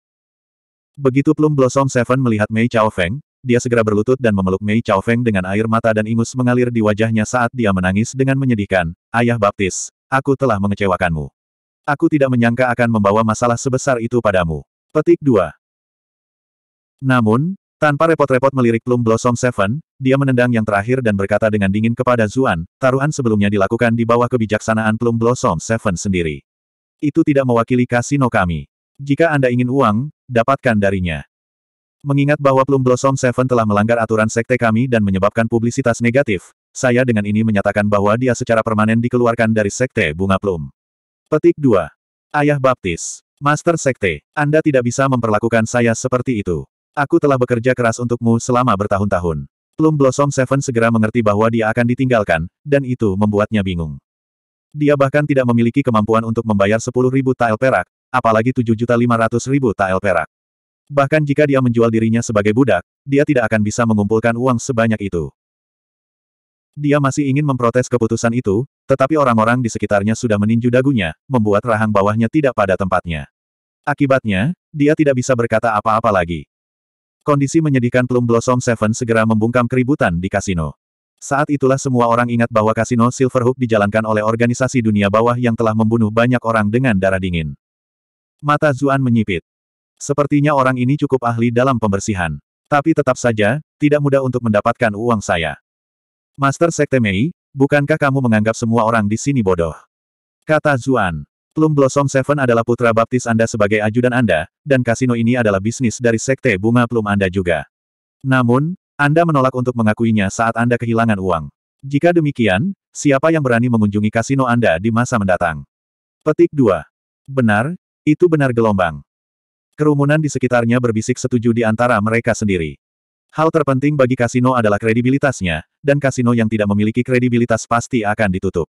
Begitu Plum Blossom Seven melihat Mei Chao Feng, dia segera berlutut dan memeluk Mei Chao Feng dengan air mata dan ingus mengalir di wajahnya saat dia menangis dengan menyedihkan, Ayah Baptis, aku telah mengecewakanmu. Aku tidak menyangka akan membawa masalah sebesar itu padamu. Petik 2. Namun, tanpa repot-repot melirik Plum Blossom Seven, dia menendang yang terakhir dan berkata dengan dingin kepada Zuan, taruhan sebelumnya dilakukan di bawah kebijaksanaan Plum Blossom Seven sendiri. Itu tidak mewakili kasino kami. Jika Anda ingin uang, dapatkan darinya. Mengingat bahwa Plum Blossom Seven telah melanggar aturan sekte kami dan menyebabkan publisitas negatif, saya dengan ini menyatakan bahwa dia secara permanen dikeluarkan dari sekte bunga plum. Petik 2. Ayah Baptis. Master Sekte, Anda tidak bisa memperlakukan saya seperti itu. Aku telah bekerja keras untukmu selama bertahun-tahun. Plum Blossom Seven segera mengerti bahwa dia akan ditinggalkan, dan itu membuatnya bingung. Dia bahkan tidak memiliki kemampuan untuk membayar 10.000 tael perak, apalagi 7.500.000 tael perak. Bahkan jika dia menjual dirinya sebagai budak, dia tidak akan bisa mengumpulkan uang sebanyak itu. Dia masih ingin memprotes keputusan itu, tetapi orang-orang di sekitarnya sudah meninju dagunya, membuat rahang bawahnya tidak pada tempatnya. Akibatnya, dia tidak bisa berkata apa-apa lagi. Kondisi menyedihkan Plum Blossom Seven segera membungkam keributan di kasino. Saat itulah semua orang ingat bahwa kasino Silverhook dijalankan oleh organisasi dunia bawah yang telah membunuh banyak orang dengan darah dingin. Mata Zuan menyipit. Sepertinya orang ini cukup ahli dalam pembersihan. Tapi tetap saja, tidak mudah untuk mendapatkan uang saya. Master Sekte Mei, bukankah kamu menganggap semua orang di sini bodoh? Kata Zuan. Plum Blossom Seven adalah putra baptis Anda sebagai ajudan Anda, dan kasino ini adalah bisnis dari sekte bunga plum Anda juga. Namun, Anda menolak untuk mengakuinya saat Anda kehilangan uang. Jika demikian, siapa yang berani mengunjungi kasino Anda di masa mendatang? Petik 2. Benar, itu benar gelombang. Kerumunan di sekitarnya berbisik setuju di antara mereka sendiri. Hal terpenting bagi kasino adalah kredibilitasnya, dan kasino yang tidak memiliki kredibilitas pasti akan ditutup.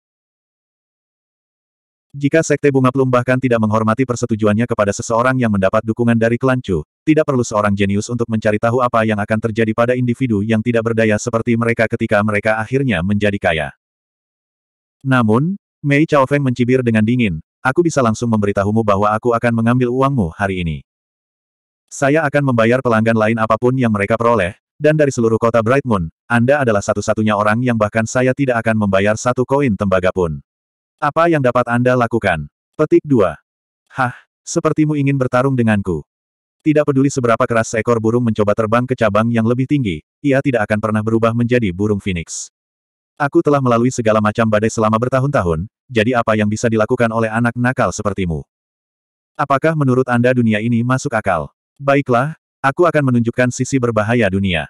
Jika Sekte Bunga Plum bahkan tidak menghormati persetujuannya kepada seseorang yang mendapat dukungan dari Kelancu, tidak perlu seorang jenius untuk mencari tahu apa yang akan terjadi pada individu yang tidak berdaya seperti mereka ketika mereka akhirnya menjadi kaya. Namun, Mei Chao Feng mencibir dengan dingin, Aku bisa langsung memberitahumu bahwa aku akan mengambil uangmu hari ini. Saya akan membayar pelanggan lain apapun yang mereka peroleh, dan dari seluruh kota Bright Moon, Anda adalah satu-satunya orang yang bahkan saya tidak akan membayar satu koin tembaga pun. Apa yang dapat Anda lakukan? Petik 2. Hah, sepertimu ingin bertarung denganku. Tidak peduli seberapa keras seekor burung mencoba terbang ke cabang yang lebih tinggi, ia tidak akan pernah berubah menjadi burung phoenix. Aku telah melalui segala macam badai selama bertahun-tahun, jadi apa yang bisa dilakukan oleh anak nakal sepertimu? Apakah menurut Anda dunia ini masuk akal? Baiklah, aku akan menunjukkan sisi berbahaya dunia.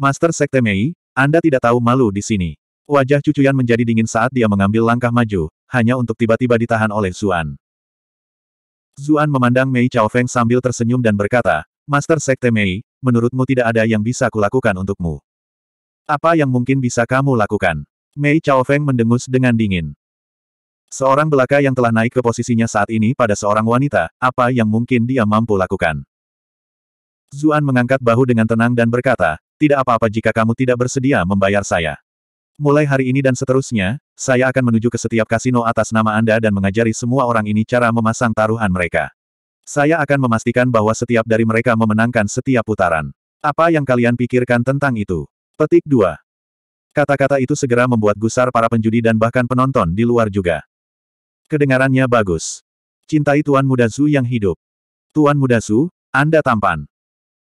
Master Sekte Mei, Anda tidak tahu malu di sini. Wajah cucuyan menjadi dingin saat dia mengambil langkah maju, hanya untuk tiba-tiba ditahan oleh Zuan. Zuan memandang Mei Chao Feng sambil tersenyum dan berkata, Master Sekte Mei, menurutmu tidak ada yang bisa kulakukan untukmu. Apa yang mungkin bisa kamu lakukan? Mei Feng mendengus dengan dingin. Seorang belaka yang telah naik ke posisinya saat ini pada seorang wanita, apa yang mungkin dia mampu lakukan? Zuan mengangkat bahu dengan tenang dan berkata, tidak apa-apa jika kamu tidak bersedia membayar saya. Mulai hari ini dan seterusnya, saya akan menuju ke setiap kasino atas nama Anda dan mengajari semua orang ini cara memasang taruhan mereka. Saya akan memastikan bahwa setiap dari mereka memenangkan setiap putaran. Apa yang kalian pikirkan tentang itu? Petik 2. Kata-kata itu segera membuat gusar para penjudi dan bahkan penonton di luar juga. Kedengarannya bagus. Cintai Tuan Muda Su yang hidup. Tuan Muda Su, Anda tampan.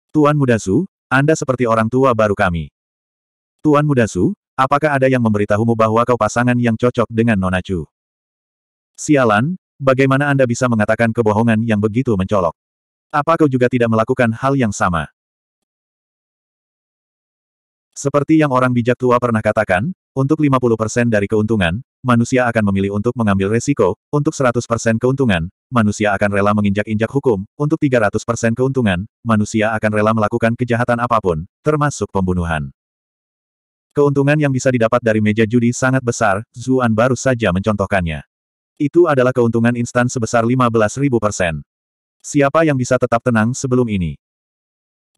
Tuan Muda Su, Anda seperti orang tua baru kami. Tuan Muda Su, apakah ada yang memberitahumu bahwa kau pasangan yang cocok dengan Nona Chu? Sialan, bagaimana Anda bisa mengatakan kebohongan yang begitu mencolok? Apa kau juga tidak melakukan hal yang sama? Seperti yang orang bijak tua pernah katakan, untuk 50% dari keuntungan, manusia akan memilih untuk mengambil resiko, untuk 100% keuntungan, manusia akan rela menginjak-injak hukum, untuk 300% keuntungan, manusia akan rela melakukan kejahatan apapun, termasuk pembunuhan. Keuntungan yang bisa didapat dari meja judi sangat besar, Zuan baru saja mencontohkannya. Itu adalah keuntungan instan sebesar 15.000%. Siapa yang bisa tetap tenang sebelum ini?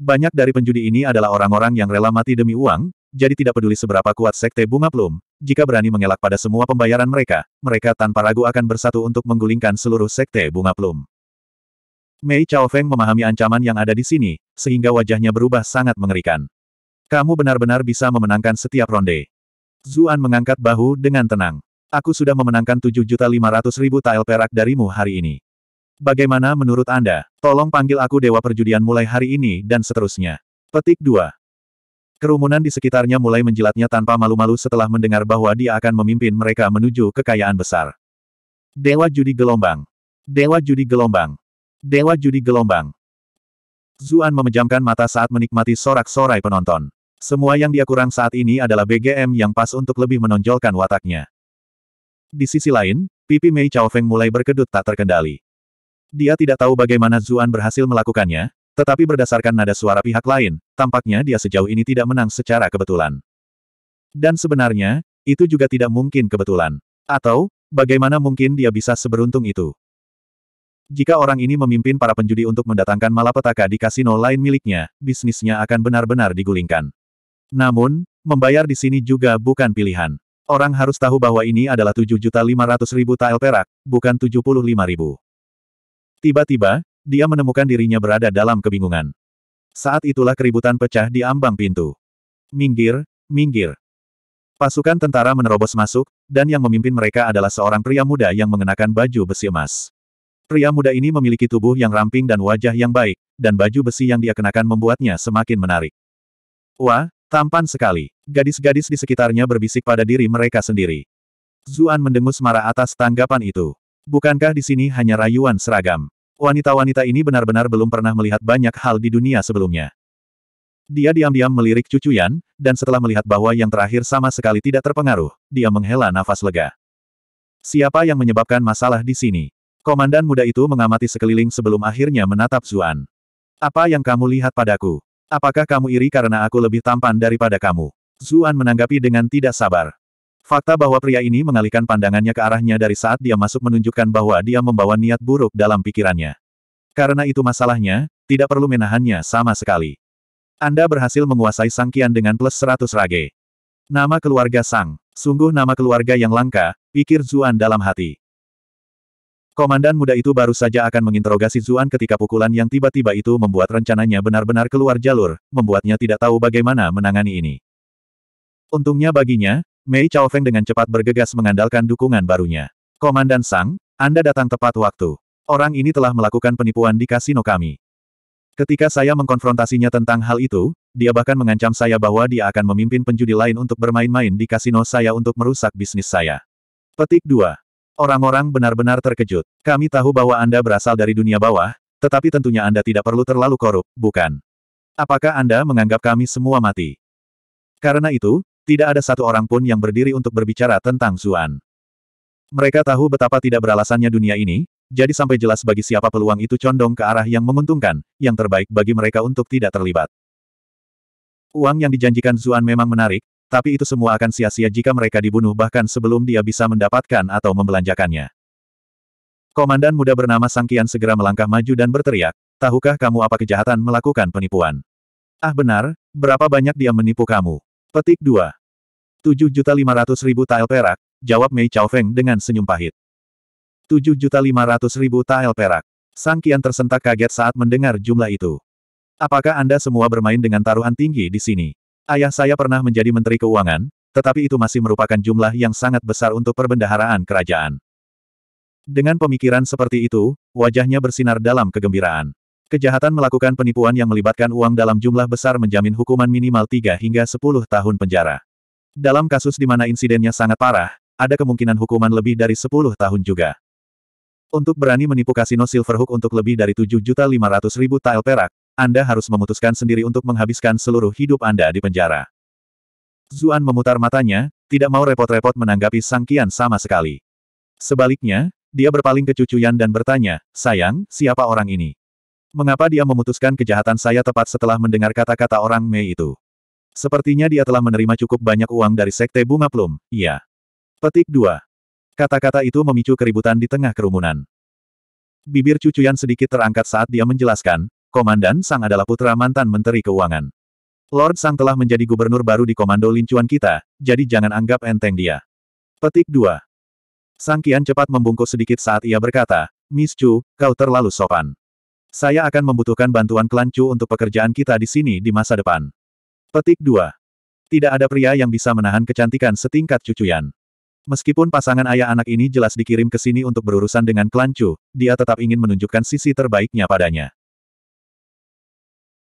Banyak dari penjudi ini adalah orang-orang yang rela mati demi uang, jadi tidak peduli seberapa kuat sekte bunga plum, jika berani mengelak pada semua pembayaran mereka, mereka tanpa ragu akan bersatu untuk menggulingkan seluruh sekte bunga plum. Mei Chao Feng memahami ancaman yang ada di sini, sehingga wajahnya berubah sangat mengerikan. Kamu benar-benar bisa memenangkan setiap ronde. Zuan mengangkat bahu dengan tenang. Aku sudah memenangkan 7.500.000 tael perak darimu hari ini. Bagaimana menurut Anda? Tolong panggil aku Dewa Perjudian mulai hari ini dan seterusnya. Petik 2. Kerumunan di sekitarnya mulai menjilatnya tanpa malu-malu setelah mendengar bahwa dia akan memimpin mereka menuju kekayaan besar. Dewa Judi Gelombang. Dewa Judi Gelombang. Dewa Judi Gelombang. Zuan memejamkan mata saat menikmati sorak-sorai penonton. Semua yang dia kurang saat ini adalah BGM yang pas untuk lebih menonjolkan wataknya. Di sisi lain, pipi Mei Chao Feng mulai berkedut tak terkendali. Dia tidak tahu bagaimana Zuan berhasil melakukannya, tetapi berdasarkan nada suara pihak lain, tampaknya dia sejauh ini tidak menang secara kebetulan. Dan sebenarnya, itu juga tidak mungkin kebetulan. Atau, bagaimana mungkin dia bisa seberuntung itu? Jika orang ini memimpin para penjudi untuk mendatangkan malapetaka di kasino lain miliknya, bisnisnya akan benar-benar digulingkan. Namun, membayar di sini juga bukan pilihan. Orang harus tahu bahwa ini adalah 7.500.000 tael perak, bukan 75.000. Tiba-tiba, dia menemukan dirinya berada dalam kebingungan. Saat itulah keributan pecah di ambang pintu. Minggir, minggir. Pasukan tentara menerobos masuk, dan yang memimpin mereka adalah seorang pria muda yang mengenakan baju besi emas. Pria muda ini memiliki tubuh yang ramping dan wajah yang baik, dan baju besi yang dia kenakan membuatnya semakin menarik. Wah, tampan sekali. Gadis-gadis di sekitarnya berbisik pada diri mereka sendiri. Zuan mendengus marah atas tanggapan itu. Bukankah di sini hanya rayuan seragam? Wanita-wanita ini benar-benar belum pernah melihat banyak hal di dunia sebelumnya. Dia diam-diam melirik Cucu Yan, dan setelah melihat bahwa yang terakhir sama sekali tidak terpengaruh, dia menghela nafas lega. Siapa yang menyebabkan masalah di sini? Komandan muda itu mengamati sekeliling sebelum akhirnya menatap Zuan. Apa yang kamu lihat padaku? Apakah kamu iri karena aku lebih tampan daripada kamu? Zuan menanggapi dengan tidak sabar. Fakta bahwa pria ini mengalihkan pandangannya ke arahnya dari saat dia masuk menunjukkan bahwa dia membawa niat buruk dalam pikirannya. Karena itu masalahnya, tidak perlu menahannya sama sekali. Anda berhasil menguasai sangkian dengan plus 100 rage. Nama keluarga Sang, sungguh nama keluarga yang langka, pikir Zuan dalam hati. Komandan muda itu baru saja akan menginterogasi Zuan ketika pukulan yang tiba-tiba itu membuat rencananya benar-benar keluar jalur, membuatnya tidak tahu bagaimana menangani ini. Untungnya baginya, Mei Chao Feng dengan cepat bergegas mengandalkan dukungan barunya. Komandan Sang, Anda datang tepat waktu. Orang ini telah melakukan penipuan di kasino kami. Ketika saya mengkonfrontasinya tentang hal itu, dia bahkan mengancam saya bahwa dia akan memimpin penjudi lain untuk bermain-main di kasino saya untuk merusak bisnis saya. Petik 2. Orang-orang benar-benar terkejut. Kami tahu bahwa Anda berasal dari dunia bawah, tetapi tentunya Anda tidak perlu terlalu korup, bukan? Apakah Anda menganggap kami semua mati? Karena itu, tidak ada satu orang pun yang berdiri untuk berbicara tentang Zuan. Mereka tahu betapa tidak beralasannya dunia ini, jadi sampai jelas bagi siapa peluang itu condong ke arah yang menguntungkan, yang terbaik bagi mereka untuk tidak terlibat. Uang yang dijanjikan Zuan memang menarik, tapi itu semua akan sia-sia jika mereka dibunuh bahkan sebelum dia bisa mendapatkan atau membelanjakannya. Komandan muda bernama Sangkian segera melangkah maju dan berteriak, tahukah kamu apa kejahatan melakukan penipuan? Ah benar, berapa banyak dia menipu kamu? Petik 2 ribu tael perak, jawab Mei Chao Feng dengan senyum pahit. 7.500.000 tael perak. Sang kian tersentak kaget saat mendengar jumlah itu. Apakah Anda semua bermain dengan taruhan tinggi di sini? Ayah saya pernah menjadi Menteri Keuangan, tetapi itu masih merupakan jumlah yang sangat besar untuk perbendaharaan kerajaan. Dengan pemikiran seperti itu, wajahnya bersinar dalam kegembiraan. Kejahatan melakukan penipuan yang melibatkan uang dalam jumlah besar menjamin hukuman minimal 3 hingga 10 tahun penjara. Dalam kasus di mana insidennya sangat parah, ada kemungkinan hukuman lebih dari 10 tahun juga. Untuk berani menipu kasino Silverhook untuk lebih dari 7.500.000 tael perak, Anda harus memutuskan sendiri untuk menghabiskan seluruh hidup Anda di penjara. Zuan memutar matanya, tidak mau repot-repot menanggapi sangkian sama sekali. Sebaliknya, dia berpaling ke cucu Yan dan bertanya, sayang, siapa orang ini? Mengapa dia memutuskan kejahatan saya tepat setelah mendengar kata-kata orang Mei itu? Sepertinya dia telah menerima cukup banyak uang dari Sekte Bunga Plum, iya. Petik 2. Kata-kata itu memicu keributan di tengah kerumunan. Bibir cucuyan sedikit terangkat saat dia menjelaskan, Komandan Sang adalah putra mantan Menteri Keuangan. Lord Sang telah menjadi gubernur baru di komando lincuan kita, jadi jangan anggap enteng dia. Petik 2. Sang Kian cepat membungkuk sedikit saat ia berkata, Miss Chu, kau terlalu sopan. Saya akan membutuhkan bantuan klan Chu untuk pekerjaan kita di sini di masa depan. Petik 2. Tidak ada pria yang bisa menahan kecantikan setingkat cucuyan. Meskipun pasangan ayah anak ini jelas dikirim ke sini untuk berurusan dengan klan dia tetap ingin menunjukkan sisi terbaiknya padanya.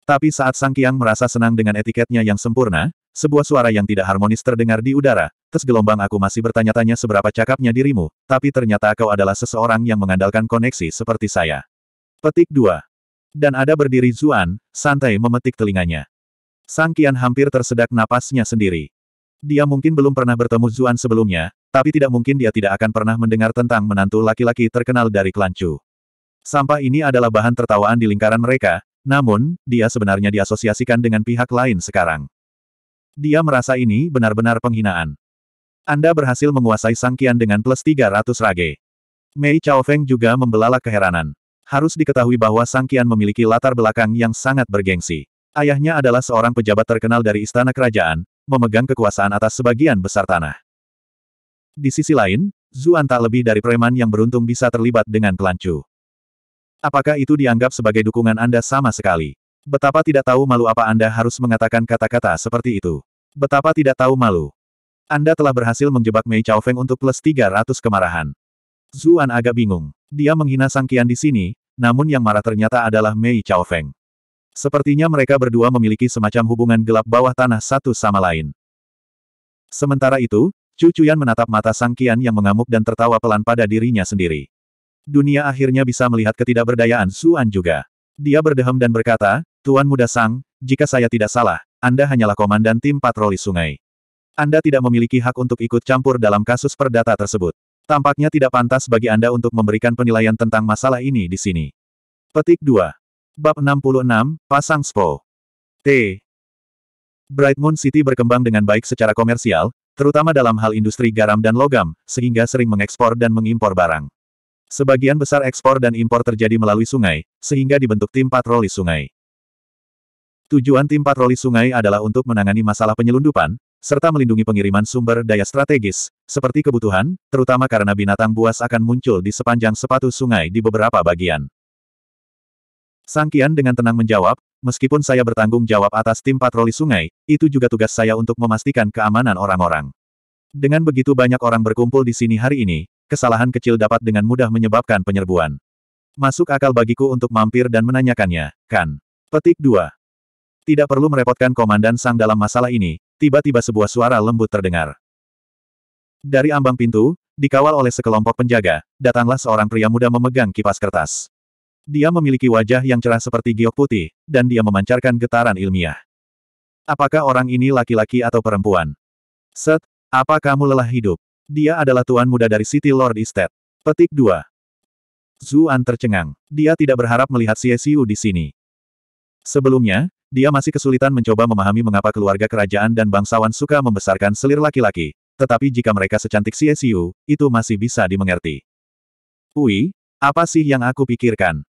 Tapi saat Sang Kiang merasa senang dengan etiketnya yang sempurna, sebuah suara yang tidak harmonis terdengar di udara, tes gelombang aku masih bertanya-tanya seberapa cakapnya dirimu, tapi ternyata kau adalah seseorang yang mengandalkan koneksi seperti saya. Petik 2. Dan ada berdiri Zuan, santai memetik telinganya. Sang Kian hampir tersedak napasnya sendiri. Dia mungkin belum pernah bertemu Zuan sebelumnya, tapi tidak mungkin dia tidak akan pernah mendengar tentang menantu laki-laki terkenal dari klan Chu. Sampah ini adalah bahan tertawaan di lingkaran mereka, namun, dia sebenarnya diasosiasikan dengan pihak lain sekarang. Dia merasa ini benar-benar penghinaan. Anda berhasil menguasai Sang Kian dengan plus 300 rage. Mei Chao Feng juga membelalak keheranan. Harus diketahui bahwa Sang Kian memiliki latar belakang yang sangat bergengsi. Ayahnya adalah seorang pejabat terkenal dari istana kerajaan, memegang kekuasaan atas sebagian besar tanah. Di sisi lain, Zuan tak lebih dari preman yang beruntung bisa terlibat dengan pelancong. Apakah itu dianggap sebagai dukungan Anda sama sekali? Betapa tidak tahu malu apa Anda harus mengatakan kata-kata seperti itu. Betapa tidak tahu malu. Anda telah berhasil menjebak Mei Chao Feng untuk plus 300 kemarahan. Zuan agak bingung. Dia menghina Sang Qian di sini, namun yang marah ternyata adalah Mei Chao Feng. Sepertinya mereka berdua memiliki semacam hubungan gelap bawah tanah satu sama lain. Sementara itu, Chu Chuyan menatap mata Sang Kian yang mengamuk dan tertawa pelan pada dirinya sendiri. Dunia akhirnya bisa melihat ketidakberdayaan Suan juga. Dia berdehem dan berkata, Tuan Muda Sang, jika saya tidak salah, Anda hanyalah komandan tim patroli sungai. Anda tidak memiliki hak untuk ikut campur dalam kasus perdata tersebut. Tampaknya tidak pantas bagi Anda untuk memberikan penilaian tentang masalah ini di sini. Petik 2. Bab 66, Pasang Spo. T. Bright Moon City berkembang dengan baik secara komersial, terutama dalam hal industri garam dan logam, sehingga sering mengekspor dan mengimpor barang. Sebagian besar ekspor dan impor terjadi melalui sungai, sehingga dibentuk tim patroli sungai. Tujuan tim patroli sungai adalah untuk menangani masalah penyelundupan, serta melindungi pengiriman sumber daya strategis, seperti kebutuhan, terutama karena binatang buas akan muncul di sepanjang sepatu sungai di beberapa bagian. Sang Kian dengan tenang menjawab, meskipun saya bertanggung jawab atas tim patroli sungai, itu juga tugas saya untuk memastikan keamanan orang-orang. Dengan begitu banyak orang berkumpul di sini hari ini, kesalahan kecil dapat dengan mudah menyebabkan penyerbuan. Masuk akal bagiku untuk mampir dan menanyakannya, kan? Petik 2. Tidak perlu merepotkan Komandan Sang dalam masalah ini, tiba-tiba sebuah suara lembut terdengar. Dari ambang pintu, dikawal oleh sekelompok penjaga, datanglah seorang pria muda memegang kipas kertas. Dia memiliki wajah yang cerah seperti giok putih, dan dia memancarkan getaran ilmiah. Apakah orang ini laki-laki atau perempuan? Set, apa kamu lelah hidup? Dia adalah tuan muda dari City Lord Estate. Petik 2. Zuan tercengang. Dia tidak berharap melihat CSU di sini. Sebelumnya, dia masih kesulitan mencoba memahami mengapa keluarga kerajaan dan bangsawan suka membesarkan selir laki-laki, tetapi jika mereka secantik CSU, itu masih bisa dimengerti. Ui, apa sih yang aku pikirkan?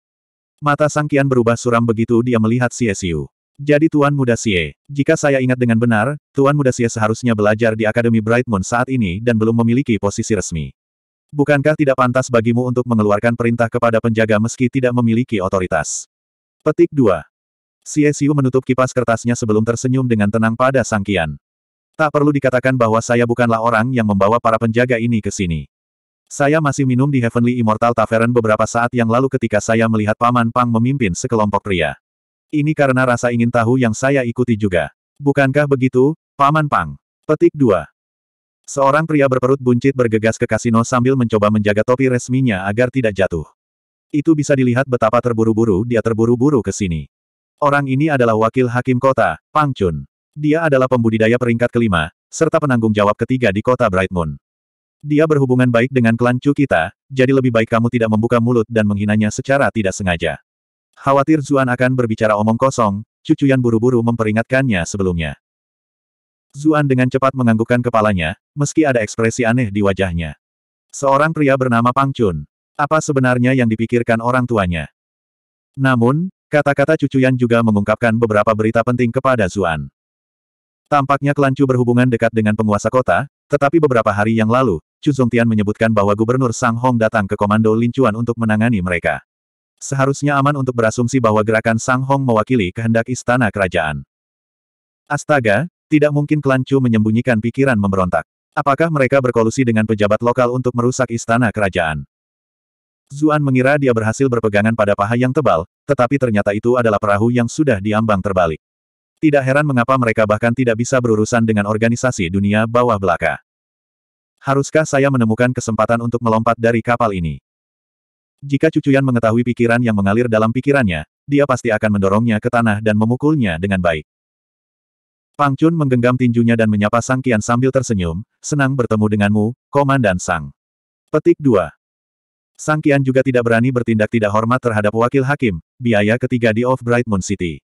Mata Sang Kian berubah suram begitu dia melihat Xie Xiu. Jadi Tuan Muda Xie, jika saya ingat dengan benar, Tuan Muda Xie seharusnya belajar di Akademi Bright Moon saat ini dan belum memiliki posisi resmi. Bukankah tidak pantas bagimu untuk mengeluarkan perintah kepada penjaga meski tidak memiliki otoritas? Petik 2. Xie Xiu menutup kipas kertasnya sebelum tersenyum dengan tenang pada Sang Kian. Tak perlu dikatakan bahwa saya bukanlah orang yang membawa para penjaga ini ke sini. Saya masih minum di Heavenly Immortal Tavern beberapa saat yang lalu ketika saya melihat Paman Pang memimpin sekelompok pria. Ini karena rasa ingin tahu yang saya ikuti juga. Bukankah begitu, Paman Pang? Petik 2. Seorang pria berperut buncit bergegas ke kasino sambil mencoba menjaga topi resminya agar tidak jatuh. Itu bisa dilihat betapa terburu-buru dia terburu-buru ke sini. Orang ini adalah wakil hakim kota, Pang Chun. Dia adalah pembudidaya peringkat kelima, serta penanggung jawab ketiga di kota Bright Moon. Dia berhubungan baik dengan klan Chu kita, jadi lebih baik kamu tidak membuka mulut dan menghinanya secara tidak sengaja. Khawatir Zuan akan berbicara omong kosong, cucu yang buru-buru memperingatkannya sebelumnya. Zuan dengan cepat menganggukkan kepalanya, meski ada ekspresi aneh di wajahnya. Seorang pria bernama Pang Chun. Apa sebenarnya yang dipikirkan orang tuanya? Namun, kata-kata cucu yang juga mengungkapkan beberapa berita penting kepada Zuan. Tampaknya klan Chu berhubungan dekat dengan penguasa kota, tetapi beberapa hari yang lalu, Chu Zongtian menyebutkan bahwa Gubernur Sang Hong datang ke Komando Lincuan untuk menangani mereka. Seharusnya aman untuk berasumsi bahwa gerakan Sang Hong mewakili kehendak istana kerajaan. Astaga, tidak mungkin klan Chu menyembunyikan pikiran memberontak. Apakah mereka berkolusi dengan pejabat lokal untuk merusak istana kerajaan? Zuan mengira dia berhasil berpegangan pada paha yang tebal, tetapi ternyata itu adalah perahu yang sudah diambang terbalik. Tidak heran mengapa mereka bahkan tidak bisa berurusan dengan organisasi dunia bawah belaka. Haruskah saya menemukan kesempatan untuk melompat dari kapal ini? Jika Cucuyan mengetahui pikiran yang mengalir dalam pikirannya, dia pasti akan mendorongnya ke tanah dan memukulnya dengan baik. Pang Chun menggenggam tinjunya dan menyapa Sang Kian sambil tersenyum, senang bertemu denganmu, Komandan Sang. Petik 2. Sang Kian juga tidak berani bertindak tidak hormat terhadap wakil hakim, biaya ketiga di Off Bright Moon City.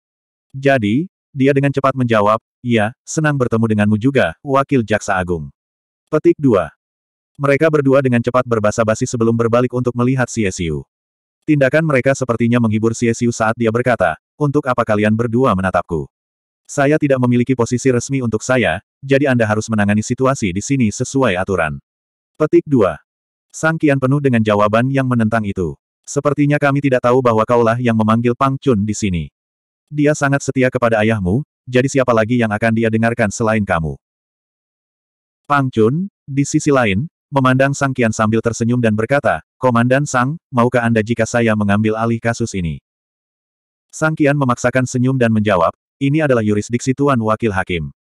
Jadi, dia dengan cepat menjawab, ya, senang bertemu denganmu juga, Wakil Jaksa Agung. Petik 2. Mereka berdua dengan cepat berbasa-basi sebelum berbalik untuk melihat CSU. Tindakan mereka sepertinya menghibur CSU saat dia berkata, untuk apa kalian berdua menatapku? Saya tidak memiliki posisi resmi untuk saya, jadi Anda harus menangani situasi di sini sesuai aturan. Petik 2. Sang Kian penuh dengan jawaban yang menentang itu. Sepertinya kami tidak tahu bahwa kaulah yang memanggil Pang Chun di sini. Dia sangat setia kepada ayahmu, jadi siapa lagi yang akan dia dengarkan selain kamu? Pang Chun, di sisi lain, memandang Sang Kian sambil tersenyum dan berkata, Komandan Sang, maukah Anda jika saya mengambil alih kasus ini? Sang Kian memaksakan senyum dan menjawab, ini adalah yurisdiksi Tuan Wakil Hakim.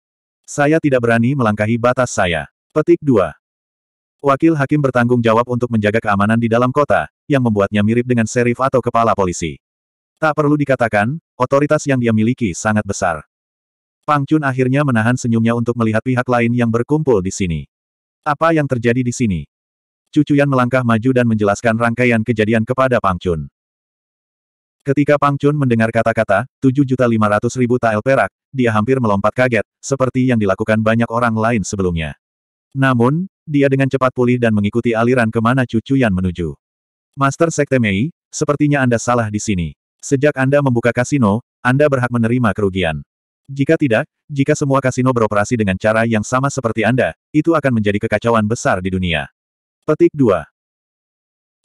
Saya tidak berani melangkahi batas saya. Petik 2. Wakil Hakim bertanggung jawab untuk menjaga keamanan di dalam kota, yang membuatnya mirip dengan serif atau kepala polisi. Tak perlu dikatakan, otoritas yang dia miliki sangat besar. Pang Chun akhirnya menahan senyumnya untuk melihat pihak lain yang berkumpul di sini. Apa yang terjadi di sini? Cucuyan melangkah maju dan menjelaskan rangkaian kejadian kepada Pang Chun. Ketika Pang Chun mendengar kata-kata, 7.500.000 tael perak, dia hampir melompat kaget, seperti yang dilakukan banyak orang lain sebelumnya. Namun, dia dengan cepat pulih dan mengikuti aliran kemana cucuyan menuju. Master Sekte Mei, sepertinya Anda salah di sini. Sejak Anda membuka kasino, Anda berhak menerima kerugian. Jika tidak, jika semua kasino beroperasi dengan cara yang sama seperti Anda, itu akan menjadi kekacauan besar di dunia. Petik 2.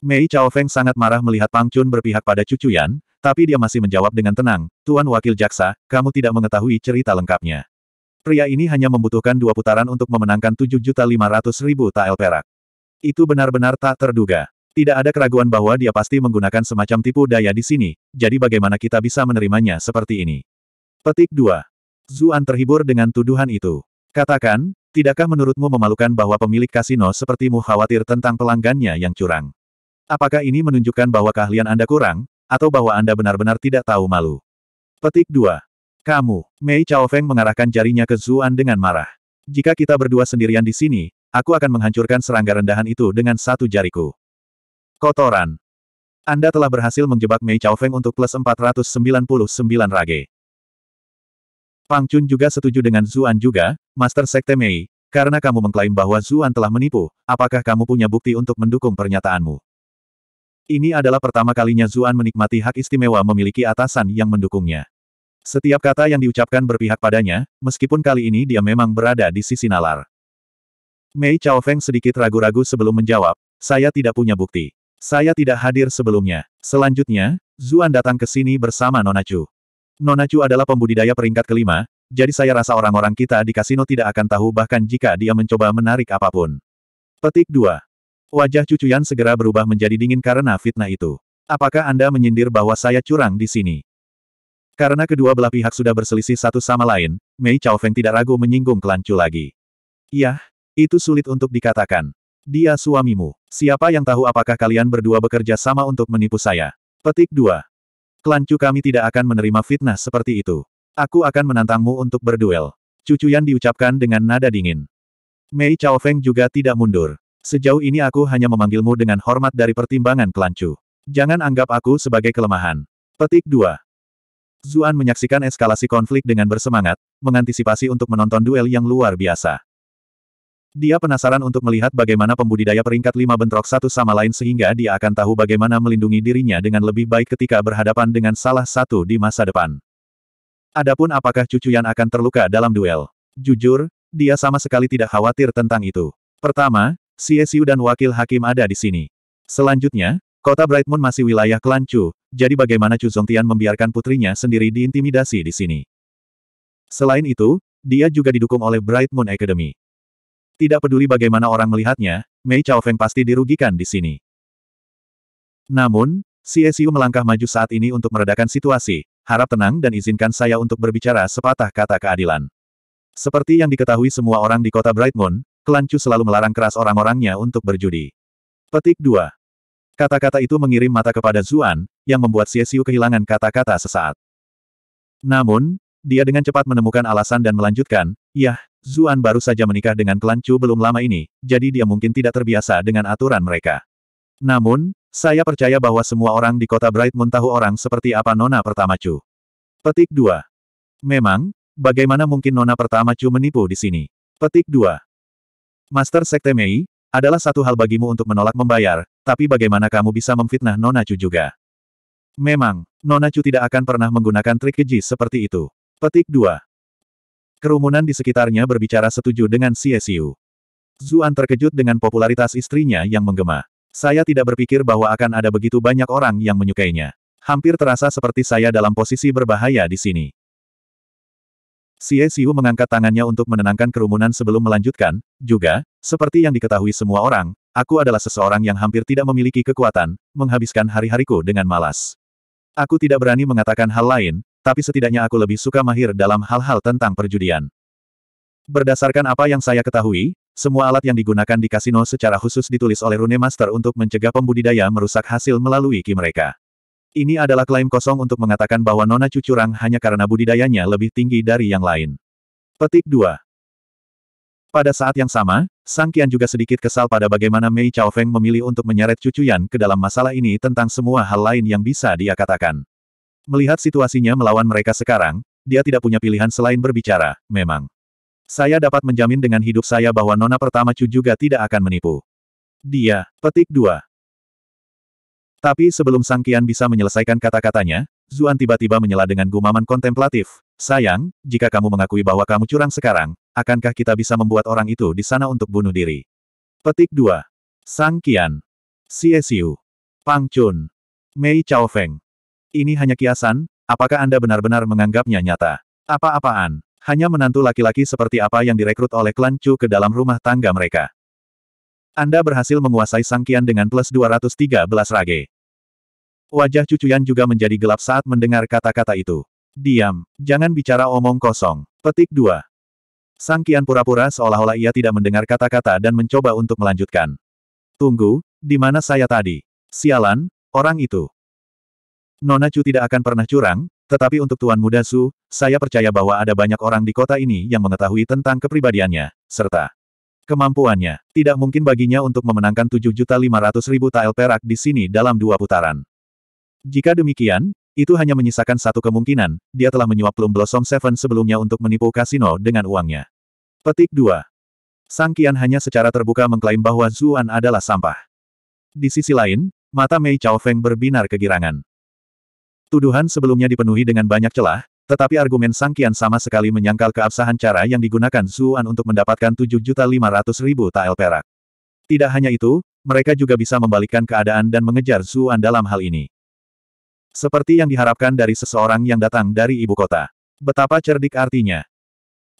Mei Feng sangat marah melihat Pang Chun berpihak pada cucu Yan, tapi dia masih menjawab dengan tenang, Tuan Wakil Jaksa, kamu tidak mengetahui cerita lengkapnya. Pria ini hanya membutuhkan dua putaran untuk memenangkan 7.500.000 tael perak. Itu benar-benar tak terduga. Tidak ada keraguan bahwa dia pasti menggunakan semacam tipu daya di sini, jadi bagaimana kita bisa menerimanya seperti ini? Petik 2. Zuan terhibur dengan tuduhan itu. Katakan, tidakkah menurutmu memalukan bahwa pemilik kasino sepertimu khawatir tentang pelanggannya yang curang? Apakah ini menunjukkan bahwa keahlian Anda kurang, atau bahwa Anda benar-benar tidak tahu malu? Petik 2. Kamu, Mei Chao Feng mengarahkan jarinya ke Zuan dengan marah. Jika kita berdua sendirian di sini, aku akan menghancurkan serangga rendahan itu dengan satu jariku. Kotoran. Anda telah berhasil menjebak Mei Chao Feng untuk plus 499 rage. Pang Chun juga setuju dengan Zuan juga, Master Sekte Mei, karena kamu mengklaim bahwa Zuan telah menipu, apakah kamu punya bukti untuk mendukung pernyataanmu? Ini adalah pertama kalinya Zuan menikmati hak istimewa memiliki atasan yang mendukungnya. Setiap kata yang diucapkan berpihak padanya, meskipun kali ini dia memang berada di sisi nalar. Mei Chao Feng sedikit ragu-ragu sebelum menjawab, saya tidak punya bukti. Saya tidak hadir sebelumnya. Selanjutnya, Zuan datang ke sini bersama Nona Chu. Nona Chu adalah pembudidaya peringkat kelima, jadi saya rasa orang-orang kita di kasino tidak akan tahu bahkan jika dia mencoba menarik apapun. Petik 2. Wajah cucuyan segera berubah menjadi dingin karena fitnah itu. Apakah Anda menyindir bahwa saya curang di sini? Karena kedua belah pihak sudah berselisih satu sama lain, Mei Chao Feng tidak ragu menyinggung kelancu lagi. Yah, itu sulit untuk dikatakan. Dia suamimu. Siapa yang tahu apakah kalian berdua bekerja sama untuk menipu saya? Petik 2. Klan Chu kami tidak akan menerima fitnah seperti itu. Aku akan menantangmu untuk berduel. Cucuyan diucapkan dengan nada dingin. Mei Chao Feng juga tidak mundur. Sejauh ini aku hanya memanggilmu dengan hormat dari pertimbangan Klan Chu. Jangan anggap aku sebagai kelemahan. Petik 2. Zuan menyaksikan eskalasi konflik dengan bersemangat, mengantisipasi untuk menonton duel yang luar biasa. Dia penasaran untuk melihat bagaimana pembudidaya peringkat lima bentrok satu sama lain sehingga dia akan tahu bagaimana melindungi dirinya dengan lebih baik ketika berhadapan dengan salah satu di masa depan. Adapun apakah cucu yang akan terluka dalam duel? Jujur, dia sama sekali tidak khawatir tentang itu. Pertama, CSU dan wakil hakim ada di sini. Selanjutnya, kota Bright Moon masih wilayah Kelancu, jadi bagaimana Chu Zongtian membiarkan putrinya sendiri diintimidasi di sini? Selain itu, dia juga didukung oleh Bright Moon Academy. Tidak peduli bagaimana orang melihatnya, Mei Chao Feng pasti dirugikan di sini. Namun, CSU melangkah maju saat ini untuk meredakan situasi, harap tenang dan izinkan saya untuk berbicara sepatah kata keadilan. Seperti yang diketahui semua orang di kota Bright Moon, klan Chu selalu melarang keras orang-orangnya untuk berjudi. Petik 2. Kata-kata itu mengirim mata kepada Zuan, yang membuat CSU kehilangan kata-kata sesaat. Namun, dia dengan cepat menemukan alasan dan melanjutkan, Yah, Zuan baru saja menikah dengan klan Chu belum lama ini, jadi dia mungkin tidak terbiasa dengan aturan mereka. Namun, saya percaya bahwa semua orang di kota Bright Moon tahu orang seperti apa Nona pertama Chu. Petik 2. Memang, bagaimana mungkin Nona pertama Chu menipu di sini? Petik 2. Master Sekte Mei, adalah satu hal bagimu untuk menolak membayar, tapi bagaimana kamu bisa memfitnah Nona Chu juga? Memang, Nona Chu tidak akan pernah menggunakan trik keji seperti itu. Petik 2. Kerumunan di sekitarnya berbicara setuju dengan CSU. Zuan terkejut dengan popularitas istrinya yang menggema. Saya tidak berpikir bahwa akan ada begitu banyak orang yang menyukainya. Hampir terasa seperti saya dalam posisi berbahaya di sini. CSU mengangkat tangannya untuk menenangkan kerumunan sebelum melanjutkan, juga, seperti yang diketahui semua orang, aku adalah seseorang yang hampir tidak memiliki kekuatan, menghabiskan hari-hariku dengan malas. Aku tidak berani mengatakan hal lain, tapi setidaknya aku lebih suka mahir dalam hal-hal tentang perjudian. Berdasarkan apa yang saya ketahui, semua alat yang digunakan di kasino secara khusus ditulis oleh Rune Master untuk mencegah pembudidaya merusak hasil melalui ki mereka. Ini adalah klaim kosong untuk mengatakan bahwa Nona Cucurang hanya karena budidayanya lebih tinggi dari yang lain. Petik 2. Pada saat yang sama, Sang Kian juga sedikit kesal pada bagaimana Mei Chao Feng memilih untuk menyeret Cucuyan ke dalam masalah ini tentang semua hal lain yang bisa dia katakan. Melihat situasinya melawan mereka sekarang, dia tidak punya pilihan selain berbicara, memang. Saya dapat menjamin dengan hidup saya bahwa Nona Pertama Chu juga tidak akan menipu. Dia, petik dua. Tapi sebelum Sang Kian bisa menyelesaikan kata-katanya, Zuan tiba-tiba menyela dengan gumaman kontemplatif. Sayang, jika kamu mengakui bahwa kamu curang sekarang, akankah kita bisa membuat orang itu di sana untuk bunuh diri? Petik 2. Sang Kian, CSU. Pangcun, Pang Chun. Mei Chao Feng. Ini hanya kiasan, apakah Anda benar-benar menganggapnya nyata? Apa-apaan? Hanya menantu laki-laki seperti apa yang direkrut oleh klan Chu ke dalam rumah tangga mereka. Anda berhasil menguasai sangkian dengan plus 213 rage. Wajah cucuyan juga menjadi gelap saat mendengar kata-kata itu. Diam, jangan bicara omong kosong. Petik 2. Sang Kian pura-pura seolah-olah ia tidak mendengar kata-kata dan mencoba untuk melanjutkan. Tunggu, di mana saya tadi? Sialan, orang itu. Nona Chu tidak akan pernah curang, tetapi untuk Tuan Muda Su, saya percaya bahwa ada banyak orang di kota ini yang mengetahui tentang kepribadiannya, serta kemampuannya. Tidak mungkin baginya untuk memenangkan 7.500.000 tael perak di sini dalam dua putaran. Jika demikian, itu hanya menyisakan satu kemungkinan, dia telah menyuap Plum Blossom Seven sebelumnya untuk menipu kasino dengan uangnya. Petik 2. Sang Kian hanya secara terbuka mengklaim bahwa Zuan adalah sampah. Di sisi lain, mata Mei Chao Feng berbinar kegirangan. Tuduhan sebelumnya dipenuhi dengan banyak celah, tetapi argumen Sang Kian sama sekali menyangkal keabsahan cara yang digunakan Zuan untuk mendapatkan 7.500.000 tael perak. Tidak hanya itu, mereka juga bisa membalikkan keadaan dan mengejar Zuan dalam hal ini. Seperti yang diharapkan dari seseorang yang datang dari ibu kota. Betapa cerdik artinya.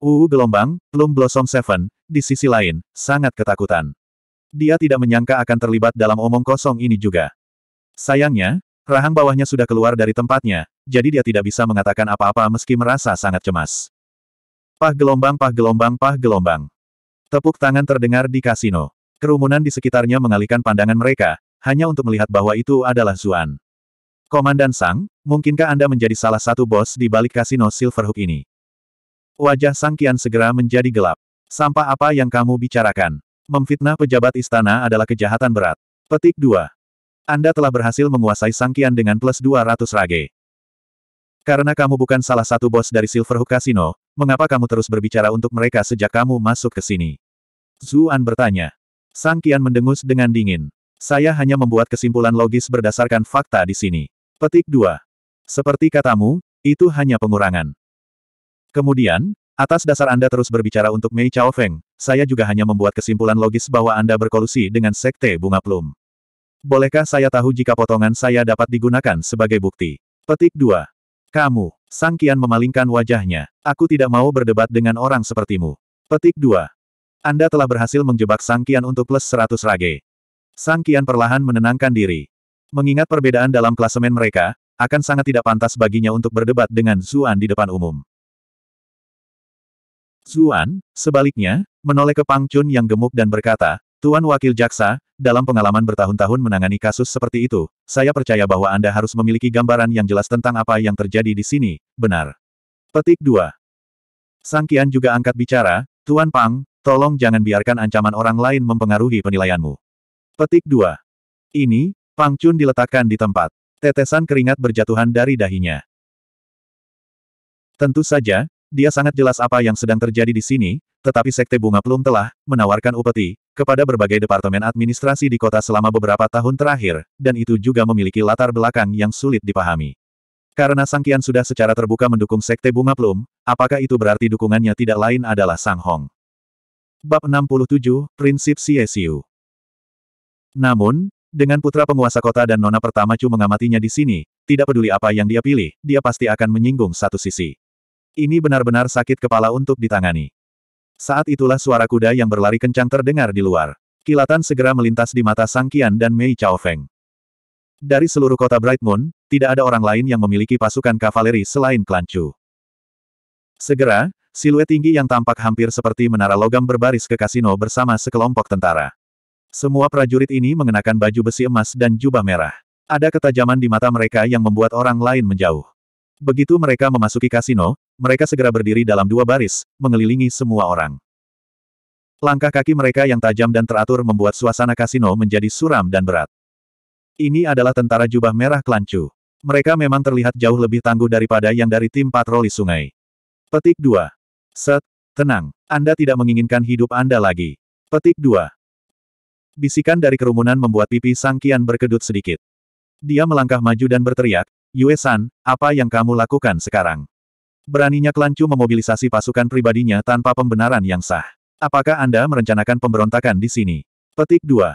UU gelombang, Plum Blossom Seven, di sisi lain, sangat ketakutan. Dia tidak menyangka akan terlibat dalam omong kosong ini juga. Sayangnya, Rahang bawahnya sudah keluar dari tempatnya, jadi dia tidak bisa mengatakan apa-apa meski merasa sangat cemas. Pah gelombang pah gelombang pah gelombang. Tepuk tangan terdengar di kasino. Kerumunan di sekitarnya mengalihkan pandangan mereka, hanya untuk melihat bahwa itu adalah Zuan. Komandan Sang, mungkinkah Anda menjadi salah satu bos di balik kasino Silverhook ini? Wajah Sang Kian segera menjadi gelap. Sampah apa yang kamu bicarakan? Memfitnah pejabat istana adalah kejahatan berat. Petik 2. Anda telah berhasil menguasai Sangkian dengan plus 200 rage. Karena kamu bukan salah satu bos dari Silverhook Casino, mengapa kamu terus berbicara untuk mereka sejak kamu masuk ke sini? Zuan bertanya. Sangkian mendengus dengan dingin. Saya hanya membuat kesimpulan logis berdasarkan fakta di sini. Petik 2. Seperti katamu, itu hanya pengurangan. Kemudian, atas dasar Anda terus berbicara untuk Mei Chao Feng, saya juga hanya membuat kesimpulan logis bahwa Anda berkolusi dengan Sekte Bunga Plum. Bolehkah saya tahu jika potongan saya dapat digunakan sebagai bukti? Petik 2. Kamu. Sang Kian memalingkan wajahnya. Aku tidak mau berdebat dengan orang sepertimu. Petik 2. Anda telah berhasil menjebak Sang Kian untuk plus 100 rage. Sang Kian perlahan menenangkan diri. Mengingat perbedaan dalam klasemen mereka, akan sangat tidak pantas baginya untuk berdebat dengan Zuan di depan umum. Zuan, sebaliknya, menoleh ke Pang Chun yang gemuk dan berkata, Tuan Wakil Jaksa, dalam pengalaman bertahun-tahun menangani kasus seperti itu, saya percaya bahwa Anda harus memiliki gambaran yang jelas tentang apa yang terjadi di sini, benar. Petik 2. Kian juga angkat bicara, Tuan Pang, tolong jangan biarkan ancaman orang lain mempengaruhi penilaianmu. Petik 2. Ini, Pang Chun diletakkan di tempat. Tetesan keringat berjatuhan dari dahinya. Tentu saja, dia sangat jelas apa yang sedang terjadi di sini, tetapi Sekte Bunga Plum telah menawarkan upeti kepada berbagai departemen administrasi di kota selama beberapa tahun terakhir, dan itu juga memiliki latar belakang yang sulit dipahami. Karena Sang Kian sudah secara terbuka mendukung Sekte Bunga Plum, apakah itu berarti dukungannya tidak lain adalah Sang Hong? Bab 67, Prinsip CSU Namun, dengan putra penguasa kota dan nona pertama Chu mengamatinya di sini, tidak peduli apa yang dia pilih, dia pasti akan menyinggung satu sisi. Ini benar-benar sakit kepala untuk ditangani. Saat itulah suara kuda yang berlari kencang terdengar di luar. Kilatan segera melintas di mata Sang Kian dan Mei Chao Feng. Dari seluruh kota Bright Moon, tidak ada orang lain yang memiliki pasukan kavaleri selain klan Chu. Segera, siluet tinggi yang tampak hampir seperti menara logam berbaris ke kasino bersama sekelompok tentara. Semua prajurit ini mengenakan baju besi emas dan jubah merah. Ada ketajaman di mata mereka yang membuat orang lain menjauh. Begitu mereka memasuki kasino, mereka segera berdiri dalam dua baris, mengelilingi semua orang. Langkah kaki mereka yang tajam dan teratur membuat suasana kasino menjadi suram dan berat. Ini adalah tentara jubah merah kelancu. Mereka memang terlihat jauh lebih tangguh daripada yang dari tim patroli sungai. Petik 2. Set, tenang. Anda tidak menginginkan hidup Anda lagi. Petik 2. Bisikan dari kerumunan membuat pipi Sang Kian berkedut sedikit. Dia melangkah maju dan berteriak, Yue San, apa yang kamu lakukan sekarang? Beraninya Klancu memobilisasi pasukan pribadinya tanpa pembenaran yang sah. Apakah Anda merencanakan pemberontakan di sini? Petik 2.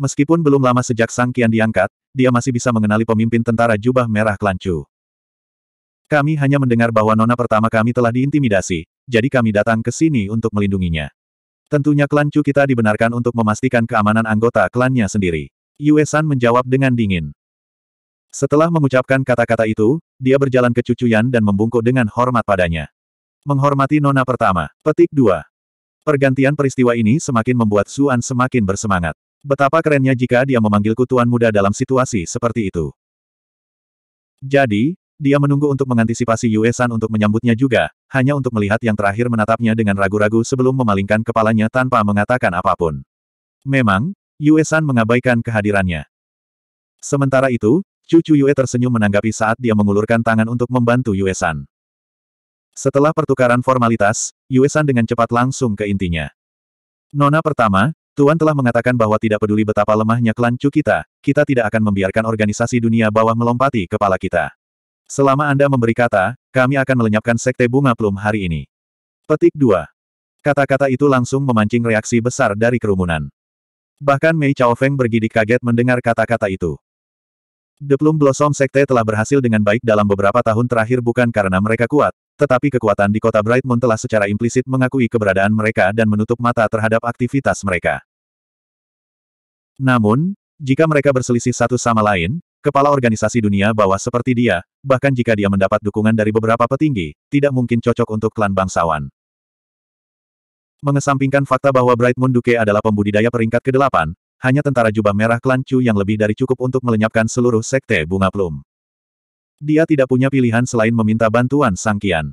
Meskipun belum lama sejak Sang Kian diangkat, dia masih bisa mengenali pemimpin tentara jubah merah Klancu. Kami hanya mendengar bahwa nona pertama kami telah diintimidasi, jadi kami datang ke sini untuk melindunginya. Tentunya Klancu kita dibenarkan untuk memastikan keamanan anggota klannya sendiri. Yue menjawab dengan dingin. Setelah mengucapkan kata-kata itu, dia berjalan ke cucuyan dan membungkuk dengan hormat padanya. Menghormati nona pertama. Petik 2. Pergantian peristiwa ini semakin membuat Zuan semakin bersemangat. Betapa kerennya jika dia memanggilku tuan muda dalam situasi seperti itu. Jadi, dia menunggu untuk mengantisipasi San untuk menyambutnya juga, hanya untuk melihat yang terakhir menatapnya dengan ragu-ragu sebelum memalingkan kepalanya tanpa mengatakan apapun. Memang, San mengabaikan kehadirannya. Sementara itu, Cucu Yue tersenyum menanggapi saat dia mengulurkan tangan untuk membantu Yue San. Setelah pertukaran formalitas, Yue San dengan cepat langsung ke intinya. Nona pertama, Tuan telah mengatakan bahwa tidak peduli betapa lemahnya klan Chu kita, kita tidak akan membiarkan organisasi dunia bawah melompati kepala kita. Selama Anda memberi kata, kami akan melenyapkan sekte bunga plum hari ini. Petik 2. Kata-kata itu langsung memancing reaksi besar dari kerumunan. Bahkan Mei Chao Feng bergidik kaget mendengar kata-kata itu. The Plum Blossom Sekte telah berhasil dengan baik dalam beberapa tahun terakhir bukan karena mereka kuat, tetapi kekuatan di kota Bright Moon telah secara implisit mengakui keberadaan mereka dan menutup mata terhadap aktivitas mereka. Namun, jika mereka berselisih satu sama lain, kepala organisasi dunia bawah seperti dia, bahkan jika dia mendapat dukungan dari beberapa petinggi, tidak mungkin cocok untuk klan bangsawan. Mengesampingkan fakta bahwa Bright Moon Duke adalah pembudidaya peringkat ke-8, hanya tentara jubah merah klan Chu yang lebih dari cukup untuk melenyapkan seluruh sekte bunga plum. Dia tidak punya pilihan selain meminta bantuan Sang Kian.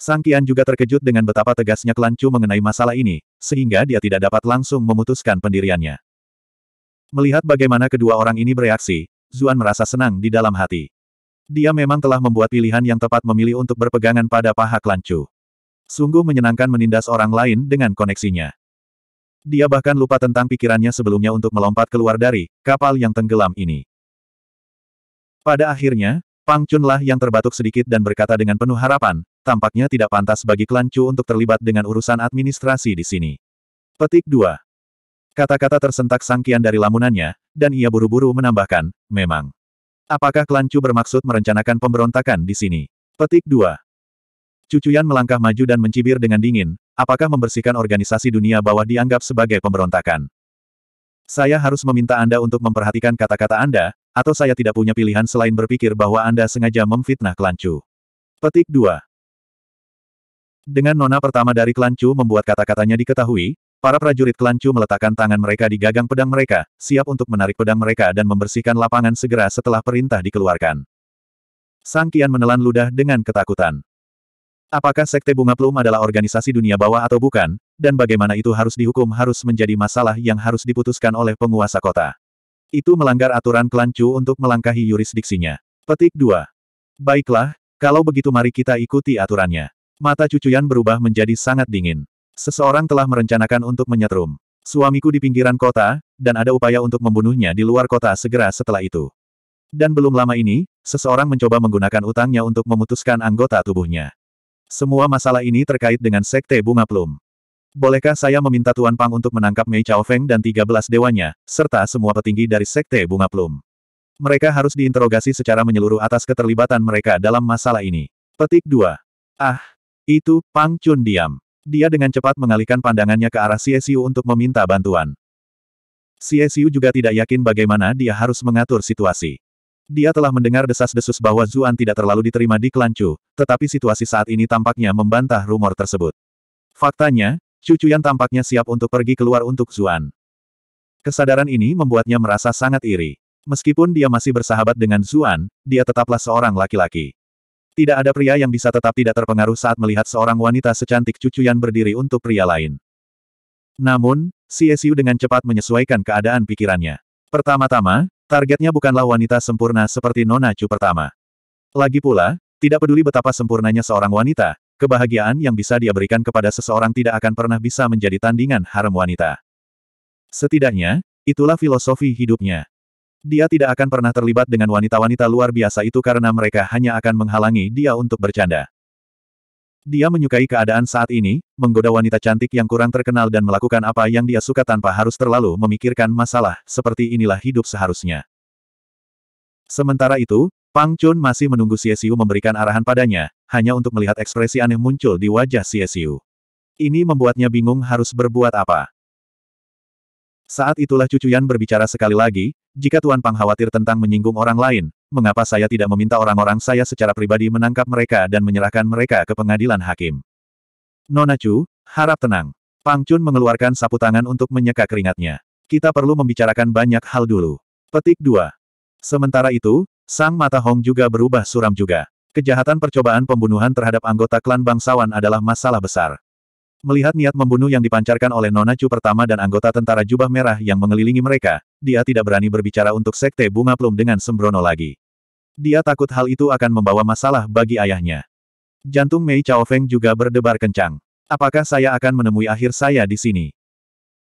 Sang Kian juga terkejut dengan betapa tegasnya klan Chu mengenai masalah ini, sehingga dia tidak dapat langsung memutuskan pendiriannya. Melihat bagaimana kedua orang ini bereaksi, Zuan merasa senang di dalam hati. Dia memang telah membuat pilihan yang tepat memilih untuk berpegangan pada paha klan Chu. Sungguh menyenangkan menindas orang lain dengan koneksinya. Dia bahkan lupa tentang pikirannya sebelumnya untuk melompat keluar dari kapal yang tenggelam ini. Pada akhirnya, Pang Chunlah yang terbatuk sedikit dan berkata dengan penuh harapan, tampaknya tidak pantas bagi klan Chu untuk terlibat dengan urusan administrasi di sini. Petik 2. Kata-kata tersentak sangkian dari lamunannya, dan ia buru-buru menambahkan, memang. Apakah klan Chu bermaksud merencanakan pemberontakan di sini? Petik 2. Cucuyan melangkah maju dan mencibir dengan dingin, apakah membersihkan organisasi dunia bawah dianggap sebagai pemberontakan? Saya harus meminta Anda untuk memperhatikan kata-kata Anda, atau saya tidak punya pilihan selain berpikir bahwa Anda sengaja memfitnah Kelancu. Petik 2 Dengan nona pertama dari Kelancu membuat kata-katanya diketahui, para prajurit Kelancu meletakkan tangan mereka di gagang pedang mereka, siap untuk menarik pedang mereka dan membersihkan lapangan segera setelah perintah dikeluarkan. Sang Kian menelan ludah dengan ketakutan. Apakah Sekte Bunga Plum adalah organisasi dunia bawah atau bukan, dan bagaimana itu harus dihukum harus menjadi masalah yang harus diputuskan oleh penguasa kota. Itu melanggar aturan klan Chu untuk melangkahi yurisdiksinya. Petik 2. Baiklah, kalau begitu mari kita ikuti aturannya. Mata cucuyan berubah menjadi sangat dingin. Seseorang telah merencanakan untuk menyetrum. Suamiku di pinggiran kota, dan ada upaya untuk membunuhnya di luar kota segera setelah itu. Dan belum lama ini, seseorang mencoba menggunakan utangnya untuk memutuskan anggota tubuhnya. Semua masalah ini terkait dengan Sekte Bunga Plum. Bolehkah saya meminta Tuan Pang untuk menangkap Mei Chao Feng dan 13 dewanya, serta semua petinggi dari Sekte Bunga Plum? Mereka harus diinterogasi secara menyeluruh atas keterlibatan mereka dalam masalah ini. Petik 2. Ah, itu, Pang Chun diam. Dia dengan cepat mengalihkan pandangannya ke arah CSU untuk meminta bantuan. CSU juga tidak yakin bagaimana dia harus mengatur situasi. Dia telah mendengar desas-desus bahwa Zuan tidak terlalu diterima di Kelancu, tetapi situasi saat ini tampaknya membantah rumor tersebut. Faktanya, Cucuyan tampaknya siap untuk pergi keluar untuk Zuan. Kesadaran ini membuatnya merasa sangat iri. Meskipun dia masih bersahabat dengan Zuan, dia tetaplah seorang laki-laki. Tidak ada pria yang bisa tetap tidak terpengaruh saat melihat seorang wanita secantik Cucuyan berdiri untuk pria lain. Namun, CSU dengan cepat menyesuaikan keadaan pikirannya. Pertama-tama, Targetnya bukanlah wanita sempurna seperti Nona Chu pertama. Lagi pula, tidak peduli betapa sempurnanya seorang wanita, kebahagiaan yang bisa dia berikan kepada seseorang tidak akan pernah bisa menjadi tandingan harem wanita. Setidaknya, itulah filosofi hidupnya. Dia tidak akan pernah terlibat dengan wanita-wanita luar biasa itu karena mereka hanya akan menghalangi dia untuk bercanda. Dia menyukai keadaan saat ini, menggoda wanita cantik yang kurang terkenal dan melakukan apa yang dia suka tanpa harus terlalu memikirkan masalah, seperti inilah hidup seharusnya. Sementara itu, Pang Chun masih menunggu CSU memberikan arahan padanya, hanya untuk melihat ekspresi aneh muncul di wajah CSU. Ini membuatnya bingung harus berbuat apa. Saat itulah Cucuyan berbicara sekali lagi, jika Tuan Pang khawatir tentang menyinggung orang lain, mengapa saya tidak meminta orang-orang saya secara pribadi menangkap mereka dan menyerahkan mereka ke pengadilan hakim? Nona Chu, harap tenang. Pang Chun mengeluarkan sapu tangan untuk menyeka keringatnya. Kita perlu membicarakan banyak hal dulu. Petik 2. Sementara itu, Sang Mata Hong juga berubah suram juga. Kejahatan percobaan pembunuhan terhadap anggota klan bangsawan adalah masalah besar. Melihat niat membunuh yang dipancarkan oleh Nona Chu pertama dan anggota tentara jubah merah yang mengelilingi mereka, dia tidak berani berbicara untuk Sekte Bunga Plum dengan sembrono lagi. Dia takut hal itu akan membawa masalah bagi ayahnya. Jantung Mei Chao Feng juga berdebar kencang. Apakah saya akan menemui akhir saya di sini?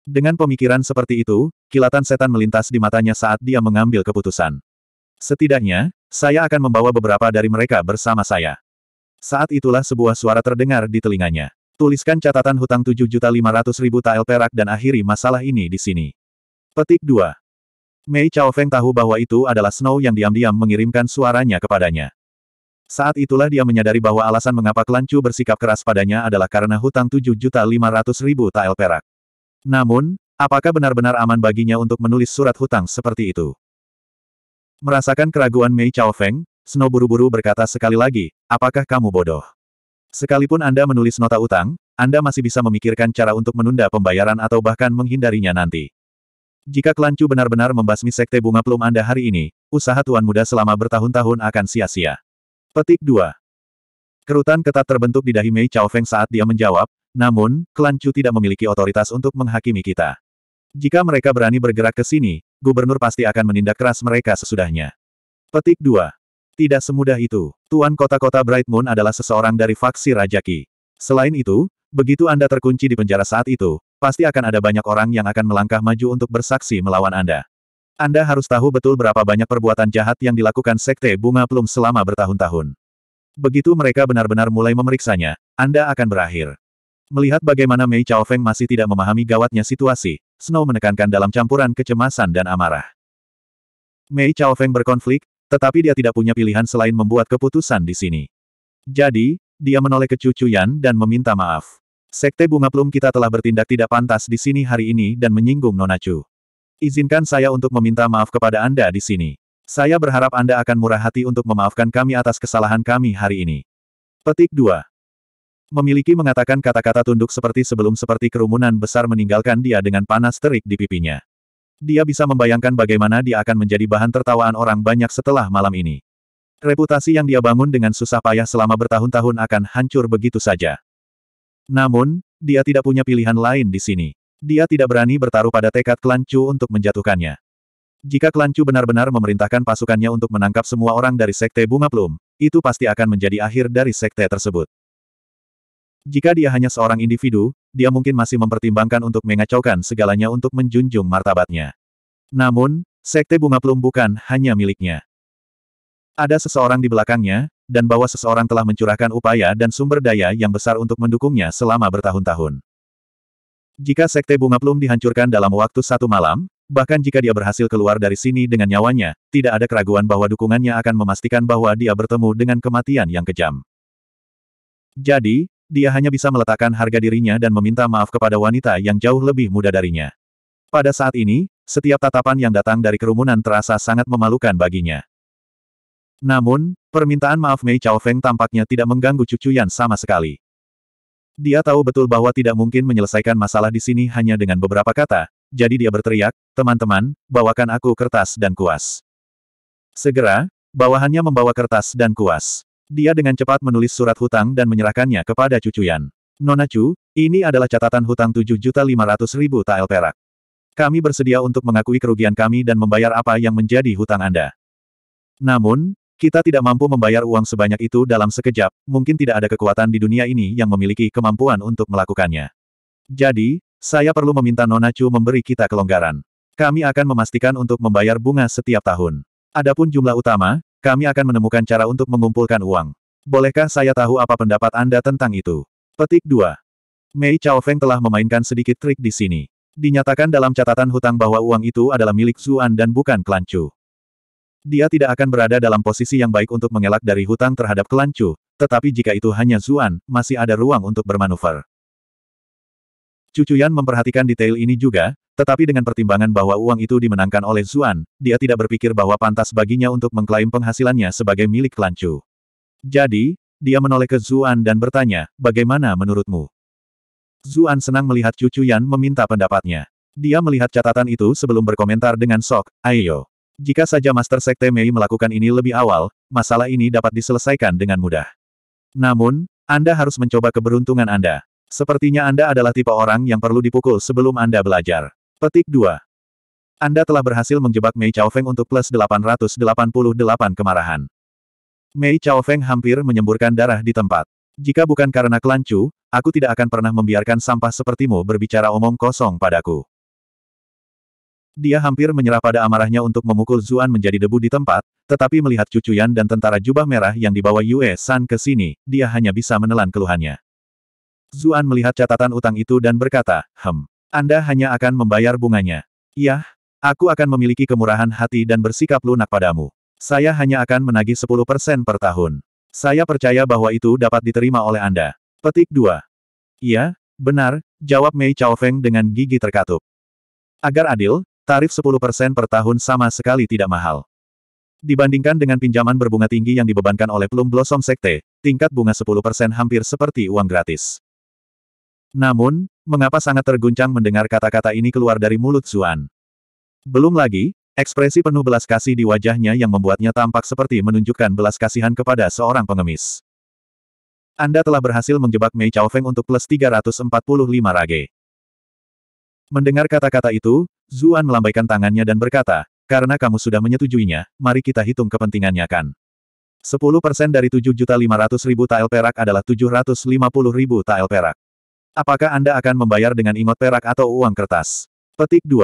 Dengan pemikiran seperti itu, kilatan setan melintas di matanya saat dia mengambil keputusan. Setidaknya, saya akan membawa beberapa dari mereka bersama saya. Saat itulah sebuah suara terdengar di telinganya. Tuliskan catatan hutang 7.500.000 tael perak dan akhiri masalah ini di sini. Petik 2. Mei Chao Feng tahu bahwa itu adalah Snow yang diam-diam mengirimkan suaranya kepadanya. Saat itulah dia menyadari bahwa alasan mengapa Klan Chu bersikap keras padanya adalah karena hutang 7.500.000 tael perak. Namun, apakah benar-benar aman baginya untuk menulis surat hutang seperti itu? Merasakan keraguan Mei Chao Feng, Snow buru-buru berkata sekali lagi, apakah kamu bodoh? Sekalipun Anda menulis nota utang, Anda masih bisa memikirkan cara untuk menunda pembayaran atau bahkan menghindarinya nanti. Jika klan Chu benar-benar membasmi sekte bunga pelum Anda hari ini, usaha Tuan Muda selama bertahun-tahun akan sia-sia. Petik 2. Kerutan ketat terbentuk di dahi Mei Chao Feng saat dia menjawab, namun, klan Chu tidak memiliki otoritas untuk menghakimi kita. Jika mereka berani bergerak ke sini, gubernur pasti akan menindak keras mereka sesudahnya. Petik 2. Tidak semudah itu. Tuan kota-kota Bright Moon adalah seseorang dari faksi Rajaki. Selain itu, begitu Anda terkunci di penjara saat itu, Pasti akan ada banyak orang yang akan melangkah maju untuk bersaksi melawan Anda. Anda harus tahu betul berapa banyak perbuatan jahat yang dilakukan Sekte Bunga Plum selama bertahun-tahun. Begitu mereka benar-benar mulai memeriksanya, Anda akan berakhir. Melihat bagaimana Mei Chao Feng masih tidak memahami gawatnya situasi, Snow menekankan dalam campuran kecemasan dan amarah. Mei Chao Feng berkonflik, tetapi dia tidak punya pilihan selain membuat keputusan di sini. Jadi, dia menoleh ke Cucu Yan dan meminta maaf. Sekte Bunga Plum kita telah bertindak tidak pantas di sini hari ini dan menyinggung Nona Chu. Izinkan saya untuk meminta maaf kepada Anda di sini. Saya berharap Anda akan murah hati untuk memaafkan kami atas kesalahan kami hari ini. Petik 2. Memiliki mengatakan kata-kata tunduk seperti sebelum seperti kerumunan besar meninggalkan dia dengan panas terik di pipinya. Dia bisa membayangkan bagaimana dia akan menjadi bahan tertawaan orang banyak setelah malam ini. Reputasi yang dia bangun dengan susah payah selama bertahun-tahun akan hancur begitu saja. Namun, dia tidak punya pilihan lain di sini. Dia tidak berani bertaruh pada tekad klan Chu untuk menjatuhkannya. Jika klan Chu benar-benar memerintahkan pasukannya untuk menangkap semua orang dari Sekte Bunga Plum, itu pasti akan menjadi akhir dari Sekte tersebut. Jika dia hanya seorang individu, dia mungkin masih mempertimbangkan untuk mengacaukan segalanya untuk menjunjung martabatnya. Namun, Sekte Bunga Plum bukan hanya miliknya. Ada seseorang di belakangnya, dan bahwa seseorang telah mencurahkan upaya dan sumber daya yang besar untuk mendukungnya selama bertahun-tahun. Jika Sekte Bunga Plum dihancurkan dalam waktu satu malam, bahkan jika dia berhasil keluar dari sini dengan nyawanya, tidak ada keraguan bahwa dukungannya akan memastikan bahwa dia bertemu dengan kematian yang kejam. Jadi, dia hanya bisa meletakkan harga dirinya dan meminta maaf kepada wanita yang jauh lebih muda darinya. Pada saat ini, setiap tatapan yang datang dari kerumunan terasa sangat memalukan baginya. Namun, permintaan maaf Mei Chao Feng tampaknya tidak mengganggu cucu Yan sama sekali. Dia tahu betul bahwa tidak mungkin menyelesaikan masalah di sini hanya dengan beberapa kata, jadi dia berteriak, teman-teman, bawakan aku kertas dan kuas. Segera, bawahannya membawa kertas dan kuas. Dia dengan cepat menulis surat hutang dan menyerahkannya kepada cucu Yan. Nona Chu, ini adalah catatan hutang 7.500.000 tael perak. Kami bersedia untuk mengakui kerugian kami dan membayar apa yang menjadi hutang Anda. Namun, kita tidak mampu membayar uang sebanyak itu dalam sekejap, mungkin tidak ada kekuatan di dunia ini yang memiliki kemampuan untuk melakukannya. Jadi, saya perlu meminta Nona Chu memberi kita kelonggaran. Kami akan memastikan untuk membayar bunga setiap tahun. Adapun jumlah utama, kami akan menemukan cara untuk mengumpulkan uang. Bolehkah saya tahu apa pendapat Anda tentang itu? Petik 2. Mei Chao Feng telah memainkan sedikit trik di sini. Dinyatakan dalam catatan hutang bahwa uang itu adalah milik Zuan dan bukan klan Chu. Dia tidak akan berada dalam posisi yang baik untuk mengelak dari hutang terhadap klan Chu, tetapi jika itu hanya Zuan, masih ada ruang untuk bermanuver. Cucuyan memperhatikan detail ini juga, tetapi dengan pertimbangan bahwa uang itu dimenangkan oleh Zuan, dia tidak berpikir bahwa pantas baginya untuk mengklaim penghasilannya sebagai milik klan Chu. Jadi, dia menoleh ke Zuan dan bertanya, bagaimana menurutmu? Zuan senang melihat Cucuyan meminta pendapatnya. Dia melihat catatan itu sebelum berkomentar dengan sok, ayo. Jika saja Master Sekte Mei melakukan ini lebih awal, masalah ini dapat diselesaikan dengan mudah. Namun, Anda harus mencoba keberuntungan Anda. Sepertinya Anda adalah tipe orang yang perlu dipukul sebelum Anda belajar. Petik 2. Anda telah berhasil menjebak Mei Chao Feng untuk plus 888 kemarahan. Mei Chao Feng hampir menyemburkan darah di tempat. Jika bukan karena kelancu, aku tidak akan pernah membiarkan sampah sepertimu berbicara omong kosong padaku. Dia hampir menyerah pada amarahnya untuk memukul Zuan menjadi debu di tempat, tetapi melihat Cucu Yan dan tentara jubah merah yang dibawa Yue San ke sini, dia hanya bisa menelan keluhannya. Zuan melihat catatan utang itu dan berkata, Hem, Anda hanya akan membayar bunganya. Yah, aku akan memiliki kemurahan hati dan bersikap lunak padamu. Saya hanya akan menagih 10% per tahun. Saya percaya bahwa itu dapat diterima oleh Anda. Petik 2. Iya, benar, jawab Mei Chao Feng dengan gigi terkatup. Agar adil, Tarif 10% per tahun sama sekali tidak mahal. Dibandingkan dengan pinjaman berbunga tinggi yang dibebankan oleh Plum Blossom Sekte, tingkat bunga 10% hampir seperti uang gratis. Namun, mengapa sangat terguncang mendengar kata-kata ini keluar dari mulut Zuan? Belum lagi, ekspresi penuh belas kasih di wajahnya yang membuatnya tampak seperti menunjukkan belas kasihan kepada seorang pengemis. Anda telah berhasil menjebak Mei Chao Feng untuk plus 345 rage. Mendengar kata-kata itu, Zuan melambaikan tangannya dan berkata, karena kamu sudah menyetujuinya, mari kita hitung kepentingannya kan. 10% dari 7.500.000 tael perak adalah 750.000 tael perak. Apakah Anda akan membayar dengan ingot perak atau uang kertas? Petik 2.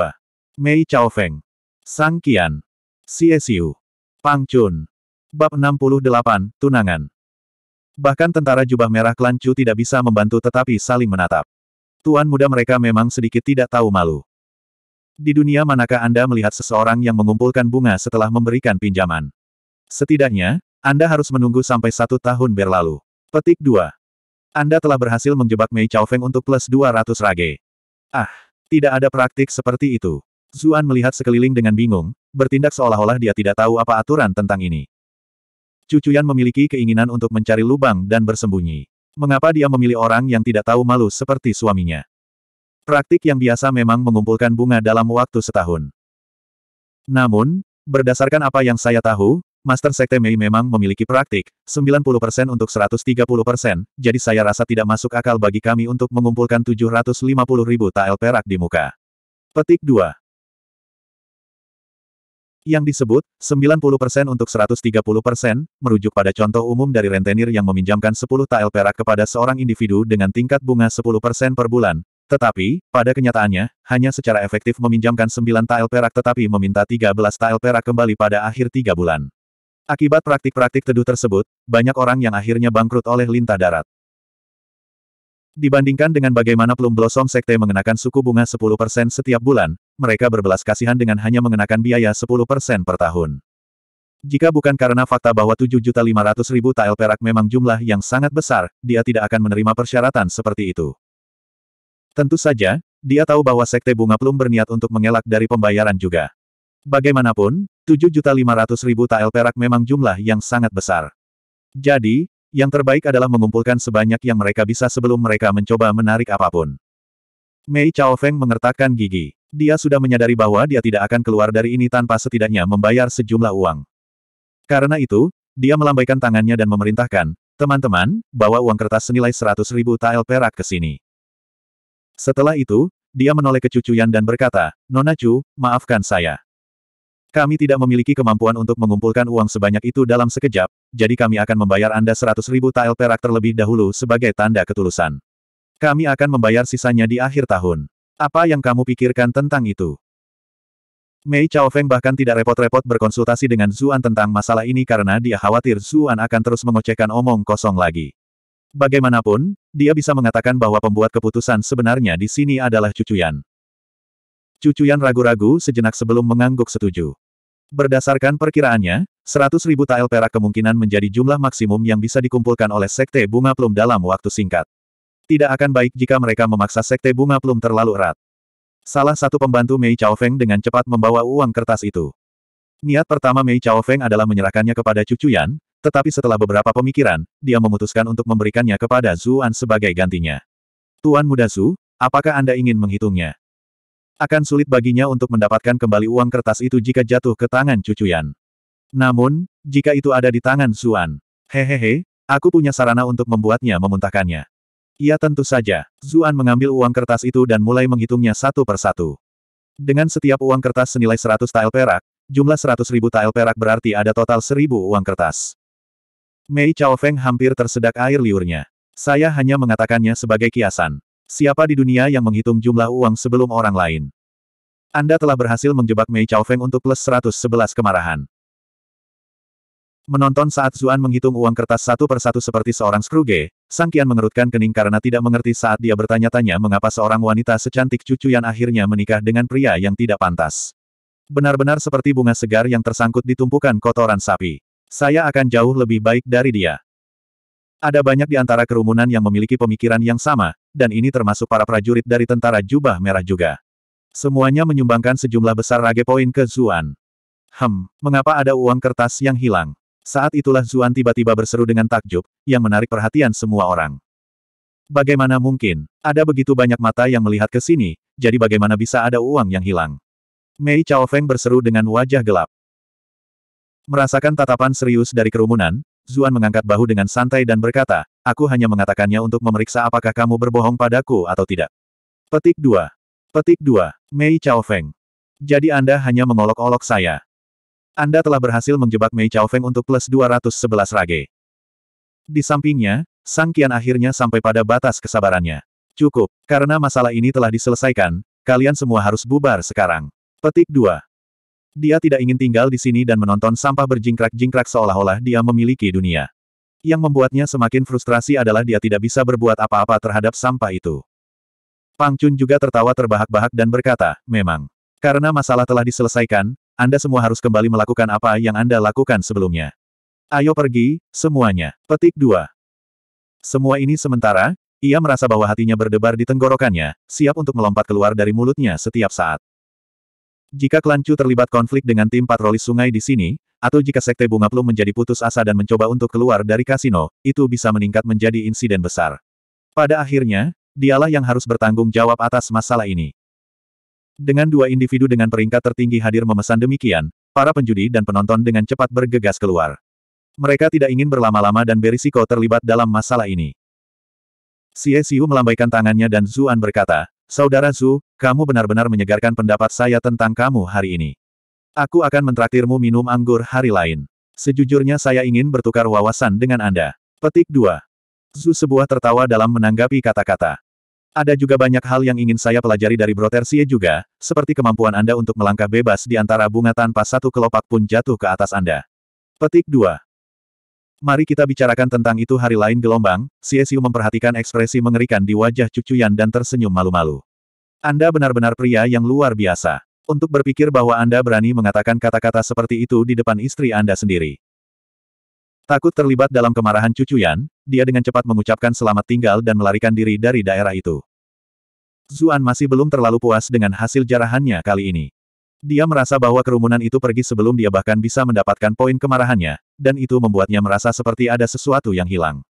Mei Chao Feng. Sang Kian. Siu. Pang Chun. Bab 68, Tunangan. Bahkan tentara jubah merah klan Chu tidak bisa membantu tetapi saling menatap. Tuan muda mereka memang sedikit tidak tahu malu. Di dunia manakah Anda melihat seseorang yang mengumpulkan bunga setelah memberikan pinjaman? Setidaknya, Anda harus menunggu sampai satu tahun berlalu. Petik 2. Anda telah berhasil menjebak Mei Chao Feng untuk plus 200 rage. Ah, tidak ada praktik seperti itu. Zuan melihat sekeliling dengan bingung, bertindak seolah-olah dia tidak tahu apa aturan tentang ini. Cucuyan memiliki keinginan untuk mencari lubang dan bersembunyi. Mengapa dia memilih orang yang tidak tahu malu seperti suaminya? Praktik yang biasa memang mengumpulkan bunga dalam waktu setahun. Namun, berdasarkan apa yang saya tahu, Master Sekte Mei memang memiliki praktik, 90% untuk 130%, jadi saya rasa tidak masuk akal bagi kami untuk mengumpulkan 750 ribu tael perak di muka. Petik 2. Yang disebut, 90% untuk 130%, merujuk pada contoh umum dari rentenir yang meminjamkan 10 tael perak kepada seorang individu dengan tingkat bunga 10% per bulan. Tetapi, pada kenyataannya, hanya secara efektif meminjamkan 9 tael perak tetapi meminta 13 tael perak kembali pada akhir 3 bulan. Akibat praktik-praktik teduh tersebut, banyak orang yang akhirnya bangkrut oleh lintah darat. Dibandingkan dengan bagaimana Plum Blossom Sekte mengenakan suku bunga 10% setiap bulan, mereka berbelas kasihan dengan hanya mengenakan biaya 10% per tahun. Jika bukan karena fakta bahwa 7.500.000 tael perak memang jumlah yang sangat besar, dia tidak akan menerima persyaratan seperti itu. Tentu saja, dia tahu bahwa Sekte Bunga Plum berniat untuk mengelak dari pembayaran juga. Bagaimanapun, 7.500.000 tael perak memang jumlah yang sangat besar. Jadi, yang terbaik adalah mengumpulkan sebanyak yang mereka bisa sebelum mereka mencoba menarik apapun. Mei Chao Feng mengertakkan gigi. Dia sudah menyadari bahwa dia tidak akan keluar dari ini tanpa setidaknya membayar sejumlah uang. Karena itu, dia melambaikan tangannya dan memerintahkan, teman-teman, bawa uang kertas senilai 100 ribu tael perak ke sini. Setelah itu, dia menoleh ke cucu Yan dan berkata, Nona Chu, maafkan saya. Kami tidak memiliki kemampuan untuk mengumpulkan uang sebanyak itu dalam sekejap, jadi kami akan membayar Anda 100 ribu tael perak terlebih dahulu sebagai tanda ketulusan. Kami akan membayar sisanya di akhir tahun. Apa yang kamu pikirkan tentang itu? Mei Chao Feng bahkan tidak repot-repot berkonsultasi dengan Zuan tentang masalah ini karena dia khawatir Zuan akan terus mengocehkan omong kosong lagi. Bagaimanapun, dia bisa mengatakan bahwa pembuat keputusan sebenarnya di sini adalah Cucuyan. Cucuyan ragu-ragu sejenak sebelum mengangguk setuju. Berdasarkan perkiraannya, 100 tael perak kemungkinan menjadi jumlah maksimum yang bisa dikumpulkan oleh Sekte Bunga Plum dalam waktu singkat. Tidak akan baik jika mereka memaksa Sekte Bunga Plum terlalu erat. Salah satu pembantu Mei Chao Feng dengan cepat membawa uang kertas itu. Niat pertama Mei Chao Feng adalah menyerahkannya kepada Cucu Yan, tetapi setelah beberapa pemikiran, dia memutuskan untuk memberikannya kepada Zuan sebagai gantinya. Tuan Muda Zu, apakah Anda ingin menghitungnya? Akan sulit baginya untuk mendapatkan kembali uang kertas itu jika jatuh ke tangan cucuyan. Namun, jika itu ada di tangan Zuan, hehehe, aku punya sarana untuk membuatnya memuntahkannya. Ya tentu saja, Zuan mengambil uang kertas itu dan mulai menghitungnya satu persatu. Dengan setiap uang kertas senilai 100 tael perak, jumlah 100 ribu tael perak berarti ada total 1000 uang kertas. Mei Chao Feng hampir tersedak air liurnya. Saya hanya mengatakannya sebagai kiasan. Siapa di dunia yang menghitung jumlah uang sebelum orang lain? Anda telah berhasil menjebak Mei Chao Feng untuk plus 111 kemarahan. Menonton saat Zuan menghitung uang kertas satu persatu seperti seorang Scrooge, Sang Kian mengerutkan kening karena tidak mengerti saat dia bertanya-tanya mengapa seorang wanita secantik cucu yang akhirnya menikah dengan pria yang tidak pantas. Benar-benar seperti bunga segar yang tersangkut di tumpukan kotoran sapi. Saya akan jauh lebih baik dari dia. Ada banyak di antara kerumunan yang memiliki pemikiran yang sama, dan ini termasuk para prajurit dari tentara jubah merah juga. Semuanya menyumbangkan sejumlah besar rage poin ke Zuan. Hem, mengapa ada uang kertas yang hilang? Saat itulah Zuan tiba-tiba berseru dengan takjub, yang menarik perhatian semua orang. Bagaimana mungkin, ada begitu banyak mata yang melihat ke sini, jadi bagaimana bisa ada uang yang hilang? Mei Chao Feng berseru dengan wajah gelap. Merasakan tatapan serius dari kerumunan, Zuan mengangkat bahu dengan santai dan berkata, Aku hanya mengatakannya untuk memeriksa apakah kamu berbohong padaku atau tidak. Petik 2. Petik 2. Mei Chao Feng. Jadi Anda hanya mengolok-olok saya. Anda telah berhasil menjebak Mei Chao Feng untuk plus 211 rage. Di sampingnya, Sang kian akhirnya sampai pada batas kesabarannya. Cukup, karena masalah ini telah diselesaikan, kalian semua harus bubar sekarang. Petik 2. Dia tidak ingin tinggal di sini dan menonton sampah berjingkrak-jingkrak seolah-olah dia memiliki dunia. Yang membuatnya semakin frustrasi adalah dia tidak bisa berbuat apa-apa terhadap sampah itu. Pang Chun juga tertawa terbahak-bahak dan berkata, memang. Karena masalah telah diselesaikan, Anda semua harus kembali melakukan apa yang Anda lakukan sebelumnya. Ayo pergi, semuanya. Petik 2. Semua ini sementara, ia merasa bahwa hatinya berdebar di tenggorokannya, siap untuk melompat keluar dari mulutnya setiap saat. Jika Klan Chu terlibat konflik dengan tim patroli sungai di sini, atau jika sekte bunga plum menjadi putus asa dan mencoba untuk keluar dari kasino, itu bisa meningkat menjadi insiden besar. Pada akhirnya, dialah yang harus bertanggung jawab atas masalah ini. Dengan dua individu dengan peringkat tertinggi hadir memesan demikian, para penjudi dan penonton dengan cepat bergegas keluar. Mereka tidak ingin berlama-lama dan berisiko terlibat dalam masalah ini. Xie Xiu melambaikan tangannya dan Zuan berkata, Saudara Zhu, kamu benar-benar menyegarkan pendapat saya tentang kamu hari ini. Aku akan mentraktirmu minum anggur hari lain. Sejujurnya saya ingin bertukar wawasan dengan Anda. Petik 2. Zu sebuah tertawa dalam menanggapi kata-kata. Ada juga banyak hal yang ingin saya pelajari dari Brotersie juga, seperti kemampuan Anda untuk melangkah bebas di antara bunga tanpa satu kelopak pun jatuh ke atas Anda. Petik 2. Mari kita bicarakan tentang itu hari lain gelombang, Siesiu memperhatikan ekspresi mengerikan di wajah cucuyan dan tersenyum malu-malu. Anda benar-benar pria yang luar biasa. Untuk berpikir bahwa Anda berani mengatakan kata-kata seperti itu di depan istri Anda sendiri. Takut terlibat dalam kemarahan cucu Yan, dia dengan cepat mengucapkan selamat tinggal dan melarikan diri dari daerah itu. Zuan masih belum terlalu puas dengan hasil jarahannya kali ini. Dia merasa bahwa kerumunan itu pergi sebelum dia bahkan bisa mendapatkan poin kemarahannya, dan itu membuatnya merasa seperti ada sesuatu yang hilang.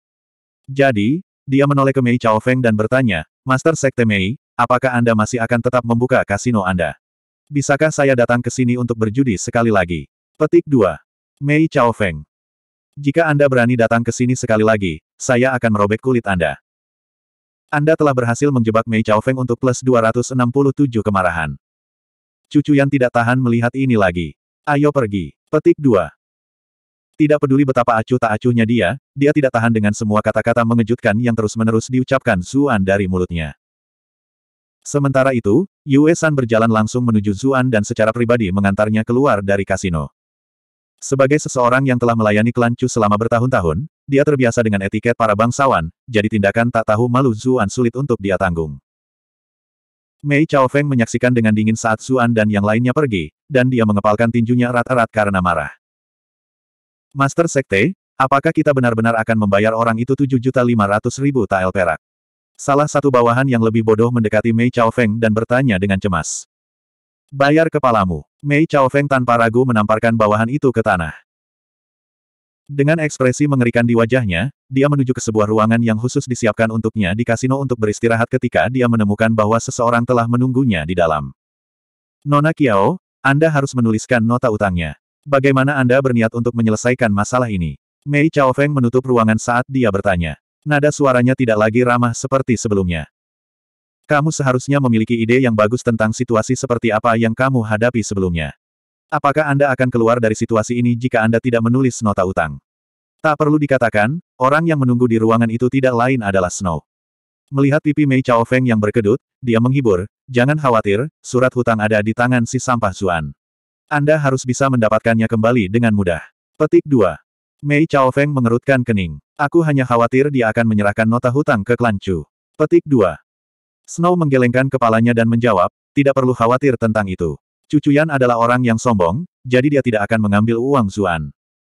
Jadi, dia menoleh ke Mei Chao Feng dan bertanya, Master Sekte Mei, apakah Anda masih akan tetap membuka kasino Anda? Bisakah saya datang ke sini untuk berjudi sekali lagi? Petik 2. Mei Chao Feng. Jika Anda berani datang ke sini sekali lagi, saya akan merobek kulit Anda. Anda telah berhasil menjebak Mei Chao Feng untuk plus 267 kemarahan. Cucu yang tidak tahan melihat ini lagi. Ayo pergi. Petik 2. Tidak peduli betapa acuh tak acuhnya dia, dia tidak tahan dengan semua kata-kata mengejutkan yang terus-menerus diucapkan Zuan dari mulutnya. Sementara itu, Yue San berjalan langsung menuju Zuan dan secara pribadi mengantarnya keluar dari kasino. Sebagai seseorang yang telah melayani klan Chu selama bertahun-tahun, dia terbiasa dengan etiket para bangsawan, jadi tindakan tak tahu malu Zuan sulit untuk dia tanggung. Mei Chao Feng menyaksikan dengan dingin saat Zuan dan yang lainnya pergi, dan dia mengepalkan tinjunya erat-erat karena marah. Master Sekte, apakah kita benar-benar akan membayar orang itu 7.500.000 tael perak? Salah satu bawahan yang lebih bodoh mendekati Mei Chao Feng dan bertanya dengan cemas. Bayar kepalamu. Mei Chao Feng tanpa ragu menamparkan bawahan itu ke tanah. Dengan ekspresi mengerikan di wajahnya, dia menuju ke sebuah ruangan yang khusus disiapkan untuknya di kasino untuk beristirahat ketika dia menemukan bahwa seseorang telah menunggunya di dalam. Nona Kiao, Anda harus menuliskan nota utangnya. Bagaimana Anda berniat untuk menyelesaikan masalah ini? Mei Chao Feng menutup ruangan saat dia bertanya. Nada suaranya tidak lagi ramah seperti sebelumnya. Kamu seharusnya memiliki ide yang bagus tentang situasi seperti apa yang kamu hadapi sebelumnya. Apakah Anda akan keluar dari situasi ini jika Anda tidak menulis nota utang? Tak perlu dikatakan, orang yang menunggu di ruangan itu tidak lain adalah Snow. Melihat pipi Mei Chao Feng yang berkedut, dia menghibur, jangan khawatir, surat hutang ada di tangan si sampah Zuan. Anda harus bisa mendapatkannya kembali dengan mudah. Petik 2. Mei Chao Feng mengerutkan kening. Aku hanya khawatir dia akan menyerahkan nota hutang ke klan Chu. Petik 2. Snow menggelengkan kepalanya dan menjawab, tidak perlu khawatir tentang itu. Yan adalah orang yang sombong, jadi dia tidak akan mengambil uang Zuan.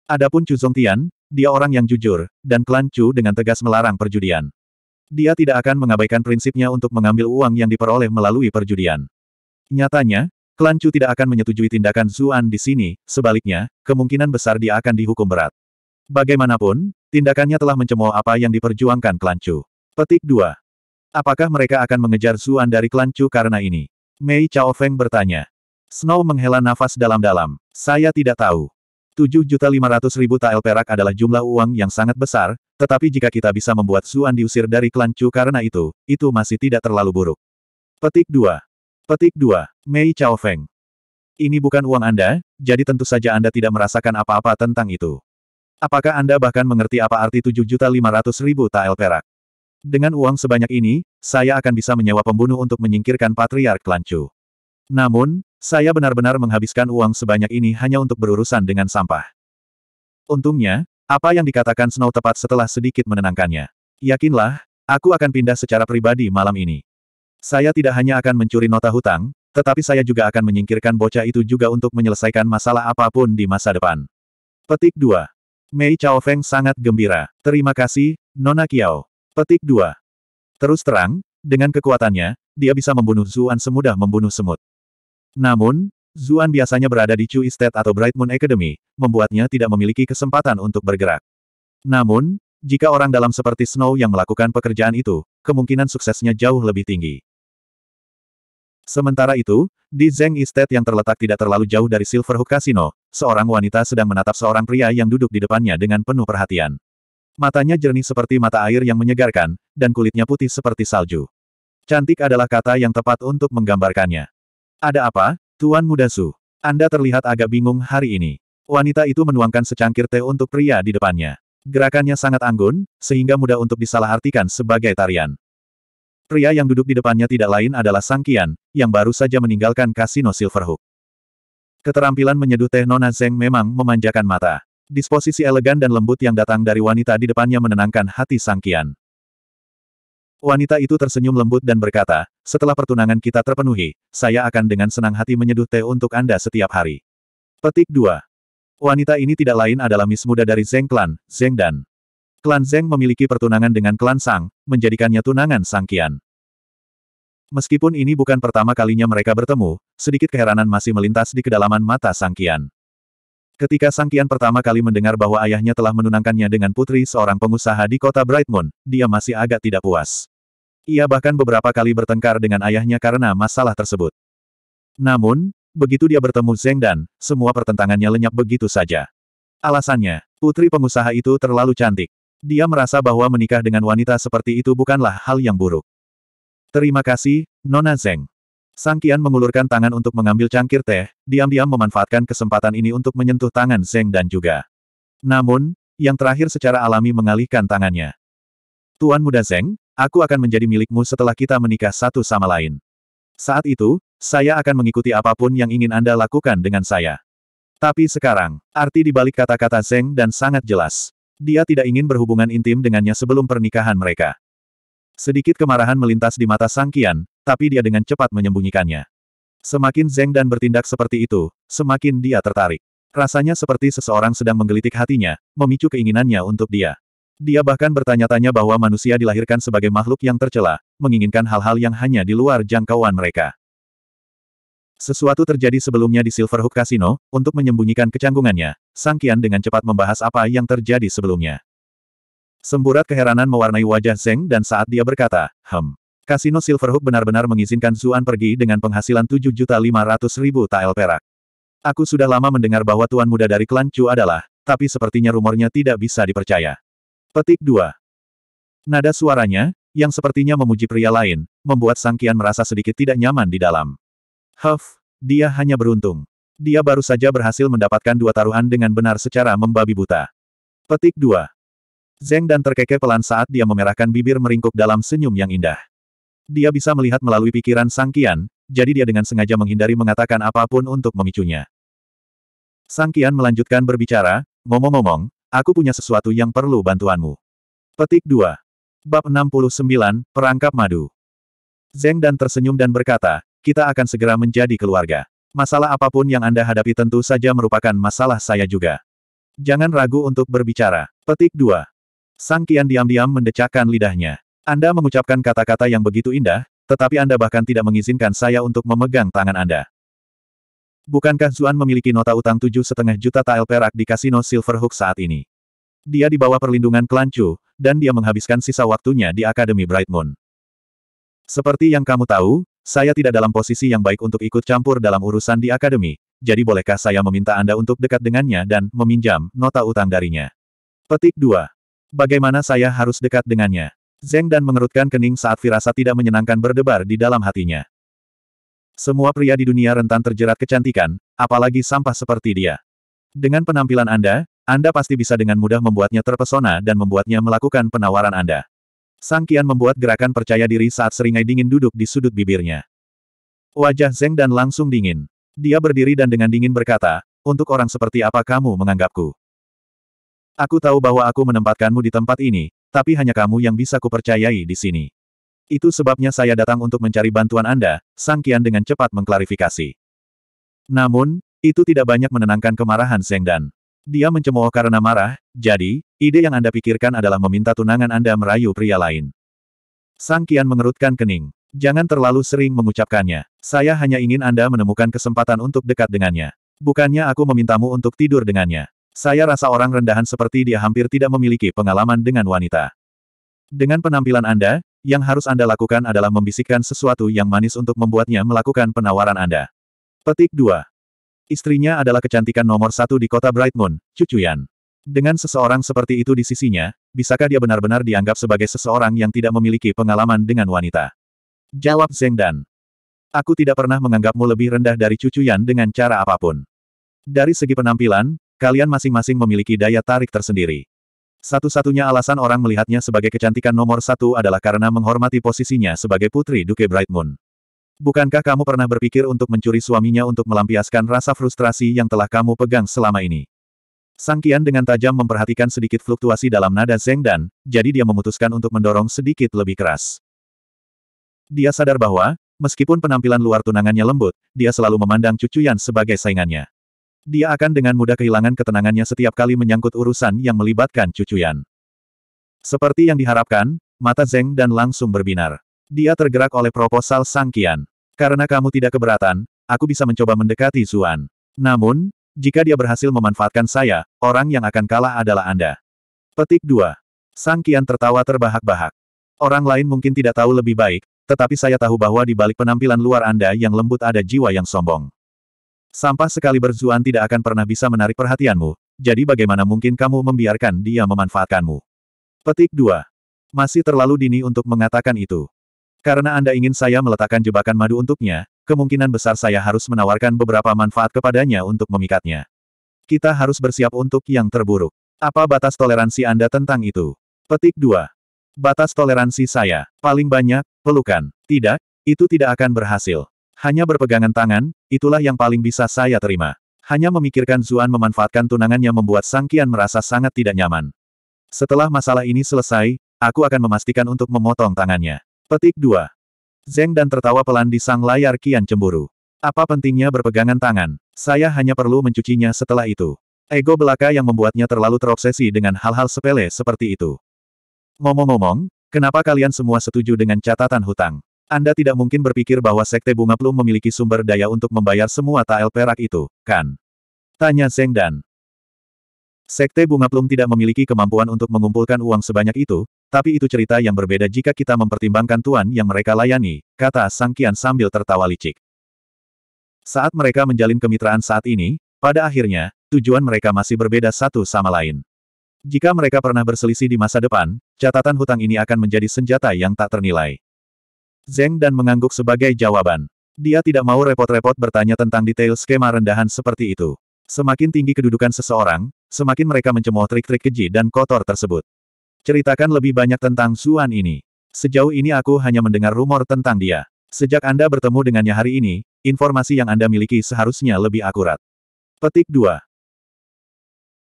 Adapun Chu Tian, dia orang yang jujur, dan klan Chu dengan tegas melarang perjudian. Dia tidak akan mengabaikan prinsipnya untuk mengambil uang yang diperoleh melalui perjudian. Nyatanya, klan Chu tidak akan menyetujui tindakan Zuan di sini, sebaliknya, kemungkinan besar dia akan dihukum berat. Bagaimanapun, tindakannya telah mencemooh apa yang diperjuangkan klan Chu. Petik 2. Apakah mereka akan mengejar Zuan dari klan Chu karena ini? Mei Chao Feng bertanya. Snow menghela nafas dalam-dalam. Saya tidak tahu. 7.500.000 tael perak adalah jumlah uang yang sangat besar, tetapi jika kita bisa membuat Zuan diusir dari klan Chu karena itu, itu masih tidak terlalu buruk. Petik 2. Petik 2. Mei Chao Feng. Ini bukan uang Anda, jadi tentu saja Anda tidak merasakan apa-apa tentang itu. Apakah Anda bahkan mengerti apa arti 7.500.000 tael perak? Dengan uang sebanyak ini, saya akan bisa menyewa pembunuh untuk menyingkirkan Patriark Lancu. Namun, saya benar-benar menghabiskan uang sebanyak ini hanya untuk berurusan dengan sampah. Untungnya, apa yang dikatakan Snow tepat setelah sedikit menenangkannya. Yakinlah, aku akan pindah secara pribadi malam ini. Saya tidak hanya akan mencuri nota hutang, tetapi saya juga akan menyingkirkan bocah itu juga untuk menyelesaikan masalah apapun di masa depan. Petik 2. Mei Chao Feng sangat gembira. Terima kasih, Nona Kiao. Petik 2. Terus terang, dengan kekuatannya, dia bisa membunuh Zuan semudah membunuh semut. Namun, Zuan biasanya berada di Chu Estate atau Bright Moon Academy, membuatnya tidak memiliki kesempatan untuk bergerak. Namun, jika orang dalam seperti Snow yang melakukan pekerjaan itu, kemungkinan suksesnya jauh lebih tinggi. Sementara itu, di Zeng Estate yang terletak tidak terlalu jauh dari Silverhook Casino, seorang wanita sedang menatap seorang pria yang duduk di depannya dengan penuh perhatian. Matanya jernih seperti mata air yang menyegarkan, dan kulitnya putih seperti salju. Cantik adalah kata yang tepat untuk menggambarkannya. Ada apa, Tuan Muda Su? Anda terlihat agak bingung hari ini. Wanita itu menuangkan secangkir teh untuk pria di depannya. Gerakannya sangat anggun, sehingga mudah untuk disalahartikan sebagai tarian. Pria yang duduk di depannya tidak lain adalah Sang Kian yang baru saja meninggalkan kasino Silverhook. Keterampilan menyeduh teh Nona Zeng memang memanjakan mata. Disposisi elegan dan lembut yang datang dari wanita di depannya menenangkan hati Sang Kian. Wanita itu tersenyum lembut dan berkata, setelah pertunangan kita terpenuhi, saya akan dengan senang hati menyeduh teh untuk Anda setiap hari. Petik 2. Wanita ini tidak lain adalah Miss Muda dari Zeng Clan, Zeng Dan. Klan Zeng memiliki pertunangan dengan klan Sang, menjadikannya tunangan Sang Qian. Meskipun ini bukan pertama kalinya mereka bertemu, sedikit keheranan masih melintas di kedalaman mata Sang Qian. Ketika Sang Qian pertama kali mendengar bahwa ayahnya telah menunangkannya dengan putri seorang pengusaha di kota Brightmoon, dia masih agak tidak puas. Ia bahkan beberapa kali bertengkar dengan ayahnya karena masalah tersebut. Namun, begitu dia bertemu Zeng Dan, semua pertentangannya lenyap begitu saja. Alasannya, putri pengusaha itu terlalu cantik. Dia merasa bahwa menikah dengan wanita seperti itu bukanlah hal yang buruk. Terima kasih, Nona Zeng. Sang kian mengulurkan tangan untuk mengambil cangkir teh, diam-diam memanfaatkan kesempatan ini untuk menyentuh tangan Zeng dan juga. Namun, yang terakhir secara alami mengalihkan tangannya. Tuan muda Zeng, aku akan menjadi milikmu setelah kita menikah satu sama lain. Saat itu, saya akan mengikuti apapun yang ingin Anda lakukan dengan saya. Tapi sekarang, arti dibalik kata-kata Zeng dan sangat jelas. Dia tidak ingin berhubungan intim dengannya sebelum pernikahan mereka. Sedikit kemarahan melintas di mata Sang Qian, tapi dia dengan cepat menyembunyikannya. Semakin Zeng dan bertindak seperti itu, semakin dia tertarik. Rasanya seperti seseorang sedang menggelitik hatinya, memicu keinginannya untuk dia. Dia bahkan bertanya-tanya bahwa manusia dilahirkan sebagai makhluk yang tercela, menginginkan hal-hal yang hanya di luar jangkauan mereka. Sesuatu terjadi sebelumnya di Silverhook Casino, untuk menyembunyikan kecanggungannya, Sang Kian dengan cepat membahas apa yang terjadi sebelumnya. Semburat keheranan mewarnai wajah Zeng dan saat dia berkata, Hem. Casino Silverhook benar-benar mengizinkan Zuan pergi dengan penghasilan 7.500.000 tael perak. Aku sudah lama mendengar bahwa tuan muda dari klan Chu adalah, tapi sepertinya rumornya tidak bisa dipercaya. Petik 2. Nada suaranya, yang sepertinya memuji pria lain, membuat Sang Kian merasa sedikit tidak nyaman di dalam. Huff, dia hanya beruntung. Dia baru saja berhasil mendapatkan dua taruhan dengan benar secara membabi buta. Petik 2. Zeng dan terkekeh pelan saat dia memerahkan bibir meringkuk dalam senyum yang indah. Dia bisa melihat melalui pikiran Sang Kian, jadi dia dengan sengaja menghindari mengatakan apapun untuk memicunya. Sang Kian melanjutkan berbicara, ngomong-ngomong, aku punya sesuatu yang perlu bantuanmu. Petik 2. Bab 69, Perangkap Madu. Zeng dan tersenyum dan berkata, kita akan segera menjadi keluarga. Masalah apapun yang Anda hadapi tentu saja merupakan masalah saya juga. Jangan ragu untuk berbicara. Petik 2. Sang Kian diam-diam mendecakkan lidahnya. Anda mengucapkan kata-kata yang begitu indah, tetapi Anda bahkan tidak mengizinkan saya untuk memegang tangan Anda. Bukankah Zuan memiliki nota utang tujuh setengah juta tael perak di kasino Silverhook saat ini? Dia di bawah perlindungan Kelancu, dan dia menghabiskan sisa waktunya di Akademi Bright Moon. Seperti yang kamu tahu, saya tidak dalam posisi yang baik untuk ikut campur dalam urusan di akademi, jadi bolehkah saya meminta Anda untuk dekat dengannya dan meminjam nota utang darinya? Petik 2. Bagaimana saya harus dekat dengannya? Zeng dan mengerutkan kening saat firasat tidak menyenangkan berdebar di dalam hatinya. Semua pria di dunia rentan terjerat kecantikan, apalagi sampah seperti dia. Dengan penampilan Anda, Anda pasti bisa dengan mudah membuatnya terpesona dan membuatnya melakukan penawaran Anda. Sang Kian membuat gerakan percaya diri saat seringai dingin duduk di sudut bibirnya. Wajah Zeng Dan langsung dingin. Dia berdiri dan dengan dingin berkata, untuk orang seperti apa kamu menganggapku? Aku tahu bahwa aku menempatkanmu di tempat ini, tapi hanya kamu yang bisa kupercayai di sini. Itu sebabnya saya datang untuk mencari bantuan Anda, Sang Kian dengan cepat mengklarifikasi. Namun, itu tidak banyak menenangkan kemarahan Zeng Dan. Dia mencemooh karena marah, jadi, ide yang Anda pikirkan adalah meminta tunangan Anda merayu pria lain. Sang Kian mengerutkan kening. Jangan terlalu sering mengucapkannya. Saya hanya ingin Anda menemukan kesempatan untuk dekat dengannya. Bukannya aku memintamu untuk tidur dengannya. Saya rasa orang rendahan seperti dia hampir tidak memiliki pengalaman dengan wanita. Dengan penampilan Anda, yang harus Anda lakukan adalah membisikkan sesuatu yang manis untuk membuatnya melakukan penawaran Anda. Petik 2. Istrinya adalah kecantikan nomor satu di kota Bright Moon, Cucuyan. Dengan seseorang seperti itu di sisinya, bisakah dia benar-benar dianggap sebagai seseorang yang tidak memiliki pengalaman dengan wanita? Jawab Zeng Dan. Aku tidak pernah menganggapmu lebih rendah dari Cucuyan dengan cara apapun. Dari segi penampilan, kalian masing-masing memiliki daya tarik tersendiri. Satu-satunya alasan orang melihatnya sebagai kecantikan nomor satu adalah karena menghormati posisinya sebagai putri Duke Bright Moon. Bukankah kamu pernah berpikir untuk mencuri suaminya untuk melampiaskan rasa frustrasi yang telah kamu pegang selama ini? Sang Kian dengan tajam memperhatikan sedikit fluktuasi dalam nada Zeng Dan, jadi dia memutuskan untuk mendorong sedikit lebih keras. Dia sadar bahwa, meskipun penampilan luar tunangannya lembut, dia selalu memandang Cucu Yan sebagai saingannya. Dia akan dengan mudah kehilangan ketenangannya setiap kali menyangkut urusan yang melibatkan cucuyan. Seperti yang diharapkan, mata Zeng dan langsung berbinar. Dia tergerak oleh proposal Sang Kian. Karena kamu tidak keberatan, aku bisa mencoba mendekati Zuan. Namun, jika dia berhasil memanfaatkan saya, orang yang akan kalah adalah Anda. Petik 2. Sang Kian tertawa terbahak-bahak. Orang lain mungkin tidak tahu lebih baik, tetapi saya tahu bahwa di balik penampilan luar Anda yang lembut ada jiwa yang sombong. Sampah sekali berzuan tidak akan pernah bisa menarik perhatianmu, jadi bagaimana mungkin kamu membiarkan dia memanfaatkanmu? Petik 2. Masih terlalu dini untuk mengatakan itu. Karena Anda ingin saya meletakkan jebakan madu untuknya, kemungkinan besar saya harus menawarkan beberapa manfaat kepadanya untuk memikatnya. Kita harus bersiap untuk yang terburuk. Apa batas toleransi Anda tentang itu? Petik 2. Batas toleransi saya, paling banyak, pelukan. Tidak, itu tidak akan berhasil. Hanya berpegangan tangan, itulah yang paling bisa saya terima. Hanya memikirkan Zuan memanfaatkan tunangannya membuat Sang Kian merasa sangat tidak nyaman. Setelah masalah ini selesai, aku akan memastikan untuk memotong tangannya. Petik 2. Zeng dan tertawa pelan di sang layar kian cemburu. Apa pentingnya berpegangan tangan? Saya hanya perlu mencucinya setelah itu. Ego belaka yang membuatnya terlalu terobsesi dengan hal-hal sepele seperti itu. Ngomong-ngomong, kenapa kalian semua setuju dengan catatan hutang? Anda tidak mungkin berpikir bahwa Sekte Bunga Plum memiliki sumber daya untuk membayar semua tael perak itu, kan? Tanya Zeng Dan. Sekte Bunga Plum tidak memiliki kemampuan untuk mengumpulkan uang sebanyak itu, tapi itu cerita yang berbeda jika kita mempertimbangkan tuan yang mereka layani, kata Sang Kian sambil tertawa licik. Saat mereka menjalin kemitraan saat ini, pada akhirnya, tujuan mereka masih berbeda satu sama lain. Jika mereka pernah berselisih di masa depan, catatan hutang ini akan menjadi senjata yang tak ternilai. Zeng dan mengangguk sebagai jawaban. Dia tidak mau repot-repot bertanya tentang detail skema rendahan seperti itu. Semakin tinggi kedudukan seseorang, semakin mereka mencemooh trik-trik keji dan kotor tersebut. Ceritakan lebih banyak tentang Suan ini. Sejauh ini aku hanya mendengar rumor tentang dia. Sejak Anda bertemu dengannya hari ini, informasi yang Anda miliki seharusnya lebih akurat. Petik 2.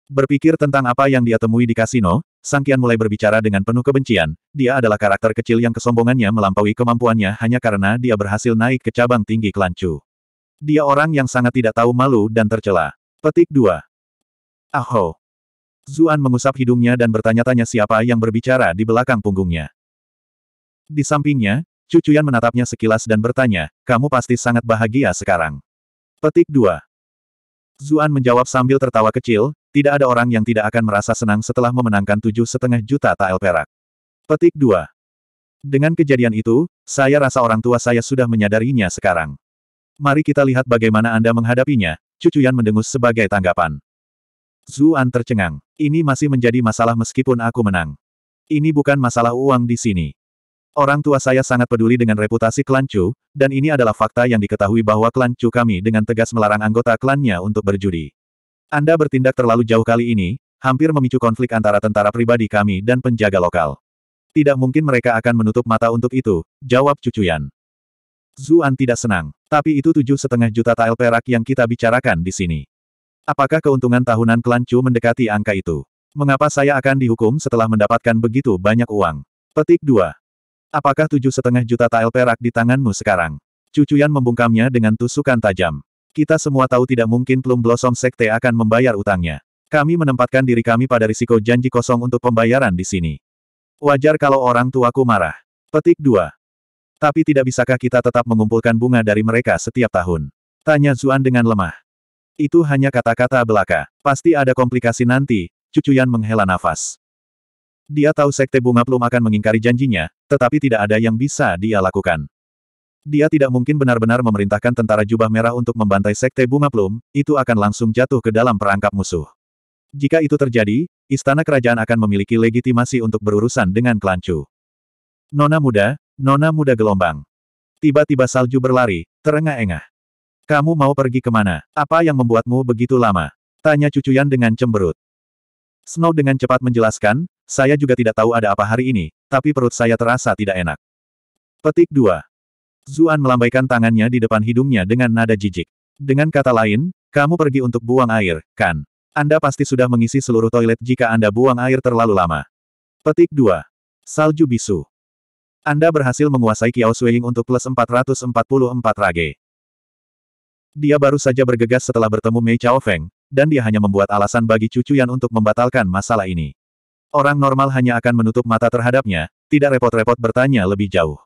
Berpikir tentang apa yang dia temui di kasino, Sang Kian mulai berbicara dengan penuh kebencian, dia adalah karakter kecil yang kesombongannya melampaui kemampuannya hanya karena dia berhasil naik ke cabang tinggi kelancu. Dia orang yang sangat tidak tahu malu dan tercela. Petik 2. Aho. Zuan mengusap hidungnya dan bertanya-tanya siapa yang berbicara di belakang punggungnya. Di sampingnya, Cucuyan menatapnya sekilas dan bertanya, kamu pasti sangat bahagia sekarang. Petik 2. Zuan menjawab sambil tertawa kecil, tidak ada orang yang tidak akan merasa senang setelah memenangkan tujuh setengah juta tael perak. Petik 2. Dengan kejadian itu, saya rasa orang tua saya sudah menyadarinya sekarang. Mari kita lihat bagaimana Anda menghadapinya, Cucuyan mendengus sebagai tanggapan. Zuan tercengang. Ini masih menjadi masalah meskipun aku menang. Ini bukan masalah uang di sini. Orang tua saya sangat peduli dengan reputasi klan Chu, dan ini adalah fakta yang diketahui bahwa klan Chu kami dengan tegas melarang anggota klannya untuk berjudi. Anda bertindak terlalu jauh kali ini, hampir memicu konflik antara tentara pribadi kami dan penjaga lokal. Tidak mungkin mereka akan menutup mata untuk itu, jawab Cucuyan. Zuan tidak senang, tapi itu tujuh setengah juta tael perak yang kita bicarakan di sini. Apakah keuntungan tahunan klan Chu mendekati angka itu? Mengapa saya akan dihukum setelah mendapatkan begitu banyak uang? Petik 2. Apakah tujuh setengah juta tael perak di tanganmu sekarang? Cucuyan membungkamnya dengan tusukan tajam. Kita semua tahu tidak mungkin Plum Blossom Sekte akan membayar utangnya. Kami menempatkan diri kami pada risiko janji kosong untuk pembayaran di sini. Wajar kalau orang tuaku marah. Petik 2. Tapi tidak bisakah kita tetap mengumpulkan bunga dari mereka setiap tahun? Tanya Zuan dengan lemah. Itu hanya kata-kata belaka. Pasti ada komplikasi nanti, Cucuyan menghela nafas. Dia tahu Sekte Bunga Plum akan mengingkari janjinya, tetapi tidak ada yang bisa dia lakukan. Dia tidak mungkin benar-benar memerintahkan tentara jubah merah untuk membantai Sekte Bunga Plum, itu akan langsung jatuh ke dalam perangkap musuh. Jika itu terjadi, istana kerajaan akan memiliki legitimasi untuk berurusan dengan kelancu. Nona muda, nona muda gelombang. Tiba-tiba salju berlari, terengah-engah. Kamu mau pergi kemana? Apa yang membuatmu begitu lama? Tanya cucuyan dengan cemberut. Snow dengan cepat menjelaskan, saya juga tidak tahu ada apa hari ini, tapi perut saya terasa tidak enak. Petik 2. Zuan melambaikan tangannya di depan hidungnya dengan nada jijik. Dengan kata lain, kamu pergi untuk buang air, kan? Anda pasti sudah mengisi seluruh toilet jika Anda buang air terlalu lama. Petik 2. Salju bisu. Anda berhasil menguasai Kiao Swing untuk plus 444 rage. Dia baru saja bergegas setelah bertemu Mei Chao Feng, dan dia hanya membuat alasan bagi cucu Yan untuk membatalkan masalah ini. Orang normal hanya akan menutup mata terhadapnya, tidak repot-repot bertanya lebih jauh.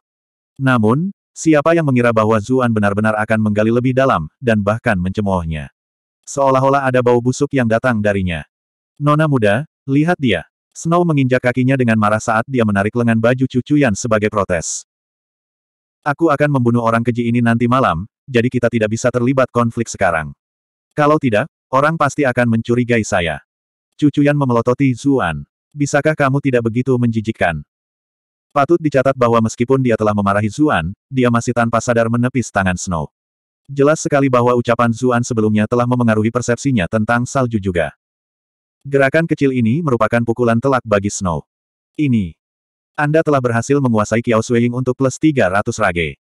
Namun, siapa yang mengira bahwa Zuan benar-benar akan menggali lebih dalam, dan bahkan mencemoohnya. Seolah-olah ada bau busuk yang datang darinya. Nona muda, lihat dia. Snow menginjak kakinya dengan marah saat dia menarik lengan baju cucu Yan sebagai protes. Aku akan membunuh orang keji ini nanti malam, jadi kita tidak bisa terlibat konflik sekarang. Kalau tidak, orang pasti akan mencurigai saya. Cucuyan memelototi Zuan. Bisakah kamu tidak begitu menjijikkan? Patut dicatat bahwa meskipun dia telah memarahi Zuan, dia masih tanpa sadar menepis tangan Snow. Jelas sekali bahwa ucapan Zuan sebelumnya telah memengaruhi persepsinya tentang salju juga. Gerakan kecil ini merupakan pukulan telak bagi Snow. Ini. Anda telah berhasil menguasai Kiao Suying untuk plus 300 rage.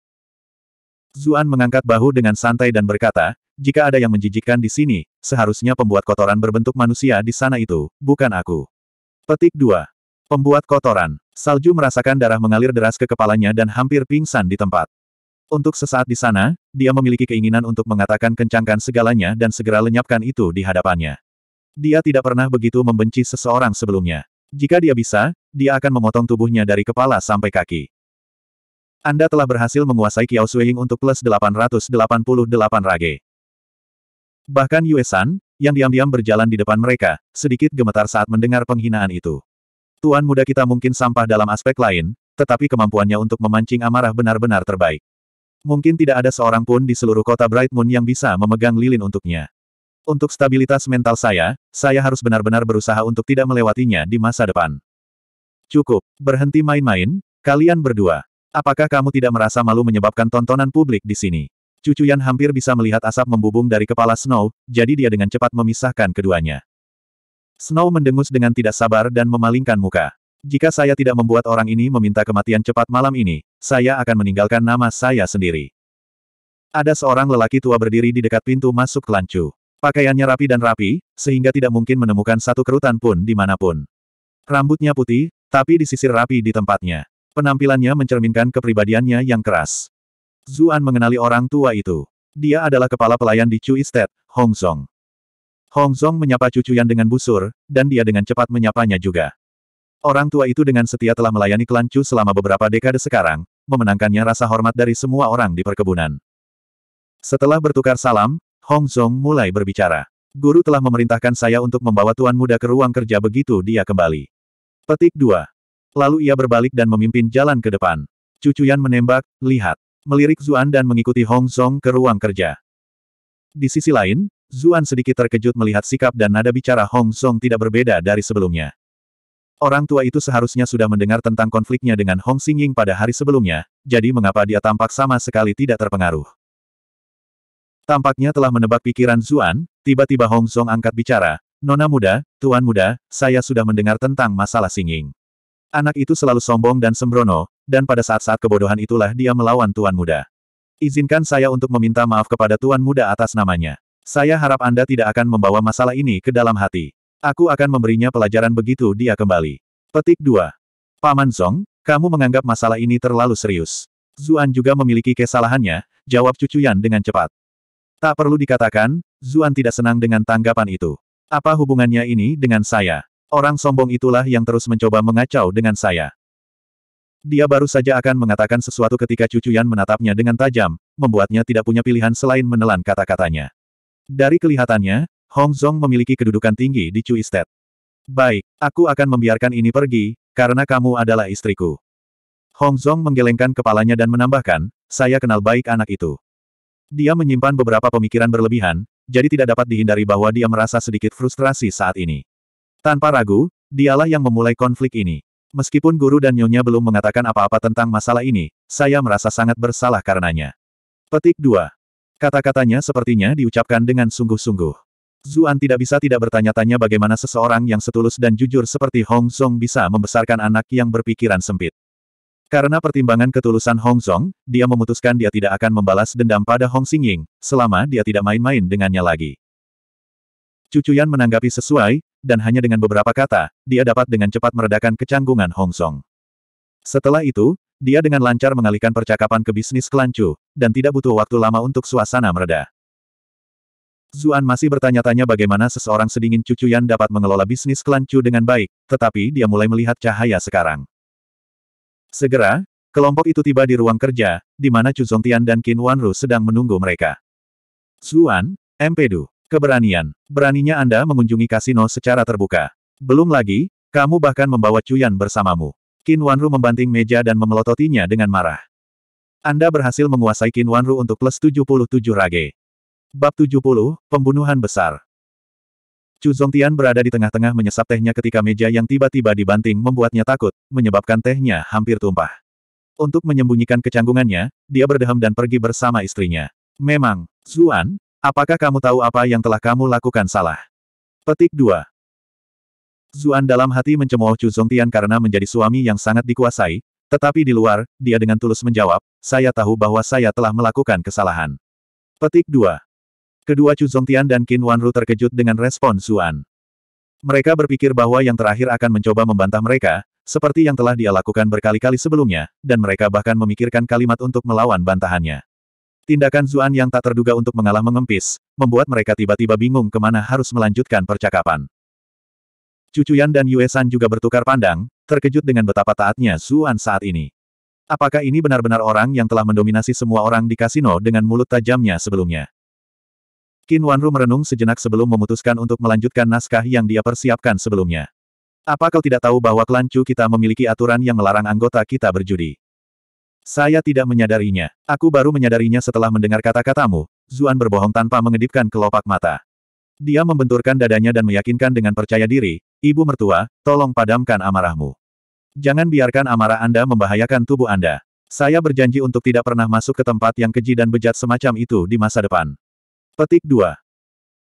Zuan mengangkat bahu dengan santai dan berkata, jika ada yang menjijikkan di sini, seharusnya pembuat kotoran berbentuk manusia di sana itu, bukan aku. Petik 2. Pembuat kotoran. Salju merasakan darah mengalir deras ke kepalanya dan hampir pingsan di tempat. Untuk sesaat di sana, dia memiliki keinginan untuk mengatakan kencangkan segalanya dan segera lenyapkan itu di hadapannya. Dia tidak pernah begitu membenci seseorang sebelumnya. Jika dia bisa, dia akan memotong tubuhnya dari kepala sampai kaki. Anda telah berhasil menguasai Kiao Suiying untuk plus 888 rage. Bahkan Yue yang diam-diam berjalan di depan mereka, sedikit gemetar saat mendengar penghinaan itu. Tuan muda kita mungkin sampah dalam aspek lain, tetapi kemampuannya untuk memancing amarah benar-benar terbaik. Mungkin tidak ada seorang pun di seluruh kota Bright Moon yang bisa memegang lilin untuknya. Untuk stabilitas mental saya, saya harus benar-benar berusaha untuk tidak melewatinya di masa depan. Cukup, berhenti main-main, kalian berdua. Apakah kamu tidak merasa malu menyebabkan tontonan publik di sini? Cucu Yan hampir bisa melihat asap membubung dari kepala Snow, jadi dia dengan cepat memisahkan keduanya. Snow mendengus dengan tidak sabar dan memalingkan muka. Jika saya tidak membuat orang ini meminta kematian cepat malam ini, saya akan meninggalkan nama saya sendiri. Ada seorang lelaki tua berdiri di dekat pintu masuk kelancu. Pakaiannya rapi dan rapi, sehingga tidak mungkin menemukan satu kerutan pun dimanapun. Rambutnya putih, tapi disisir rapi di tempatnya. Penampilannya mencerminkan kepribadiannya yang keras. Zuan mengenali orang tua itu. Dia adalah kepala pelayan di Chu Estate, Hong Song. Hong Song menyapa Cucu Yan dengan busur, dan dia dengan cepat menyapanya juga. Orang tua itu dengan setia telah melayani klan Chu selama beberapa dekade sekarang, memenangkannya rasa hormat dari semua orang di perkebunan. Setelah bertukar salam, Hong Song mulai berbicara. Guru telah memerintahkan saya untuk membawa tuan muda ke ruang kerja begitu dia kembali. Petik 2. Lalu ia berbalik dan memimpin jalan ke depan. Cucuyan menembak, lihat. Melirik Zuan dan mengikuti Hong Song ke ruang kerja. Di sisi lain, Zuan sedikit terkejut melihat sikap dan nada bicara Hong Song tidak berbeda dari sebelumnya. Orang tua itu seharusnya sudah mendengar tentang konfliknya dengan Hong Xingying pada hari sebelumnya, jadi mengapa dia tampak sama sekali tidak terpengaruh. Tampaknya telah menebak pikiran Zuan, tiba-tiba Hong Song angkat bicara, Nona muda, Tuan muda, saya sudah mendengar tentang masalah Xingying. Anak itu selalu sombong dan sembrono, dan pada saat-saat kebodohan itulah dia melawan Tuan Muda. Izinkan saya untuk meminta maaf kepada Tuan Muda atas namanya. Saya harap Anda tidak akan membawa masalah ini ke dalam hati. Aku akan memberinya pelajaran begitu dia kembali. Petik 2. Paman Song, kamu menganggap masalah ini terlalu serius. Zuan juga memiliki kesalahannya, jawab cucu Yan dengan cepat. Tak perlu dikatakan, Zuan tidak senang dengan tanggapan itu. Apa hubungannya ini dengan saya? Orang sombong itulah yang terus mencoba mengacau dengan saya. Dia baru saja akan mengatakan sesuatu ketika cucu Yan menatapnya dengan tajam, membuatnya tidak punya pilihan selain menelan kata-katanya. Dari kelihatannya, Hong Zong memiliki kedudukan tinggi di Chu Estate. Baik, aku akan membiarkan ini pergi, karena kamu adalah istriku. Hong Zong menggelengkan kepalanya dan menambahkan, saya kenal baik anak itu. Dia menyimpan beberapa pemikiran berlebihan, jadi tidak dapat dihindari bahwa dia merasa sedikit frustrasi saat ini. Tanpa ragu, dialah yang memulai konflik ini. Meskipun guru dan nyonya belum mengatakan apa-apa tentang masalah ini, saya merasa sangat bersalah karenanya. Petik 2. Kata-katanya sepertinya diucapkan dengan sungguh-sungguh. Zuan tidak bisa tidak bertanya-tanya bagaimana seseorang yang setulus dan jujur seperti Hong Song bisa membesarkan anak yang berpikiran sempit. Karena pertimbangan ketulusan Hong Song, dia memutuskan dia tidak akan membalas dendam pada Hong Xingying selama dia tidak main-main dengannya lagi. Cucuyan menanggapi sesuai, dan hanya dengan beberapa kata, dia dapat dengan cepat meredakan kecanggungan Hong Song. Setelah itu, dia dengan lancar mengalihkan percakapan ke bisnis kelancu, dan tidak butuh waktu lama untuk suasana mereda. Zuan masih bertanya-tanya bagaimana seseorang sedingin cucu Cucuyan dapat mengelola bisnis kelancu dengan baik, tetapi dia mulai melihat cahaya sekarang. Segera, kelompok itu tiba di ruang kerja, di mana Chu Zongtian dan Qin Wanru sedang menunggu mereka. Zuan, Empedu. Keberanian. Beraninya Anda mengunjungi kasino secara terbuka. Belum lagi, kamu bahkan membawa Cuyan bersamamu. Qin Wanru membanting meja dan memelototinya dengan marah. Anda berhasil menguasai Qin Wanru untuk plus 77 rage. Bab 70, Pembunuhan Besar. Chu Zongtian berada di tengah-tengah menyesap tehnya ketika meja yang tiba-tiba dibanting membuatnya takut, menyebabkan tehnya hampir tumpah. Untuk menyembunyikan kecanggungannya, dia berdehem dan pergi bersama istrinya. Memang, Zuan, Apakah kamu tahu apa yang telah kamu lakukan salah? Petik 2. Zuan dalam hati mencemooh Chu Zongtian karena menjadi suami yang sangat dikuasai, tetapi di luar, dia dengan tulus menjawab, saya tahu bahwa saya telah melakukan kesalahan. Petik 2. Kedua Chu Zongtian dan Qin Wanru terkejut dengan respon Zuan. Mereka berpikir bahwa yang terakhir akan mencoba membantah mereka, seperti yang telah dia lakukan berkali-kali sebelumnya, dan mereka bahkan memikirkan kalimat untuk melawan bantahannya. Tindakan Zuan yang tak terduga untuk mengalah mengempis, membuat mereka tiba-tiba bingung kemana harus melanjutkan percakapan. Cucu Yan dan Yue San juga bertukar pandang, terkejut dengan betapa taatnya Zuan saat ini. Apakah ini benar-benar orang yang telah mendominasi semua orang di kasino dengan mulut tajamnya sebelumnya? Qin Wanru merenung sejenak sebelum memutuskan untuk melanjutkan naskah yang dia persiapkan sebelumnya. Apa kau tidak tahu bahwa klan Chu kita memiliki aturan yang melarang anggota kita berjudi? Saya tidak menyadarinya. Aku baru menyadarinya setelah mendengar kata-katamu, Zuan berbohong tanpa mengedipkan kelopak mata. Dia membenturkan dadanya dan meyakinkan dengan percaya diri, Ibu mertua, tolong padamkan amarahmu. Jangan biarkan amarah Anda membahayakan tubuh Anda. Saya berjanji untuk tidak pernah masuk ke tempat yang keji dan bejat semacam itu di masa depan. Petik 2.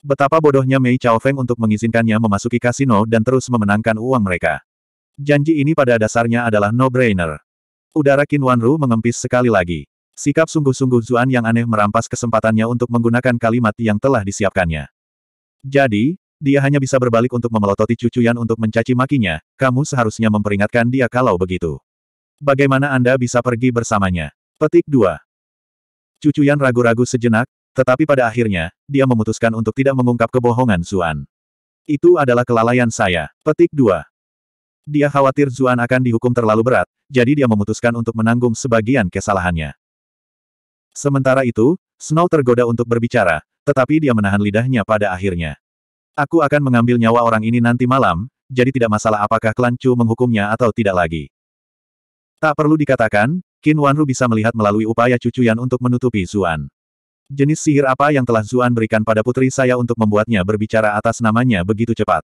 Betapa bodohnya Mei Chao Feng untuk mengizinkannya memasuki kasino dan terus memenangkan uang mereka. Janji ini pada dasarnya adalah no-brainer. Udara Qin Wanru mengempis sekali lagi. Sikap sungguh-sungguh Zuan yang aneh merampas kesempatannya untuk menggunakan kalimat yang telah disiapkannya. Jadi, dia hanya bisa berbalik untuk memelototi cucu Yan untuk mencaci makinya, kamu seharusnya memperingatkan dia kalau begitu. Bagaimana Anda bisa pergi bersamanya? Petik 2. Yan ragu-ragu sejenak, tetapi pada akhirnya, dia memutuskan untuk tidak mengungkap kebohongan Zuan. Itu adalah kelalaian saya. Petik 2. Dia khawatir Zuan akan dihukum terlalu berat, jadi dia memutuskan untuk menanggung sebagian kesalahannya. Sementara itu, Snow tergoda untuk berbicara, tetapi dia menahan lidahnya pada akhirnya. Aku akan mengambil nyawa orang ini nanti malam, jadi tidak masalah apakah klan Chu menghukumnya atau tidak lagi. Tak perlu dikatakan, Qin Wanru bisa melihat melalui upaya cucuyan untuk menutupi Zuan. Jenis sihir apa yang telah Zuan berikan pada putri saya untuk membuatnya berbicara atas namanya begitu cepat?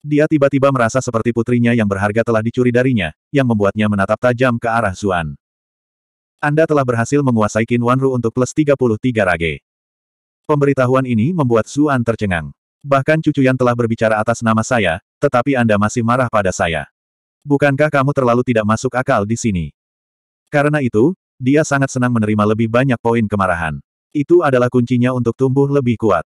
Dia tiba-tiba merasa seperti putrinya yang berharga telah dicuri darinya, yang membuatnya menatap tajam ke arah Zuan. Anda telah berhasil menguasai Qin Wanru untuk plus 33 rage. Pemberitahuan ini membuat Zuan tercengang. Bahkan cucu yang telah berbicara atas nama saya, tetapi Anda masih marah pada saya. Bukankah kamu terlalu tidak masuk akal di sini? Karena itu, dia sangat senang menerima lebih banyak poin kemarahan. Itu adalah kuncinya untuk tumbuh lebih kuat.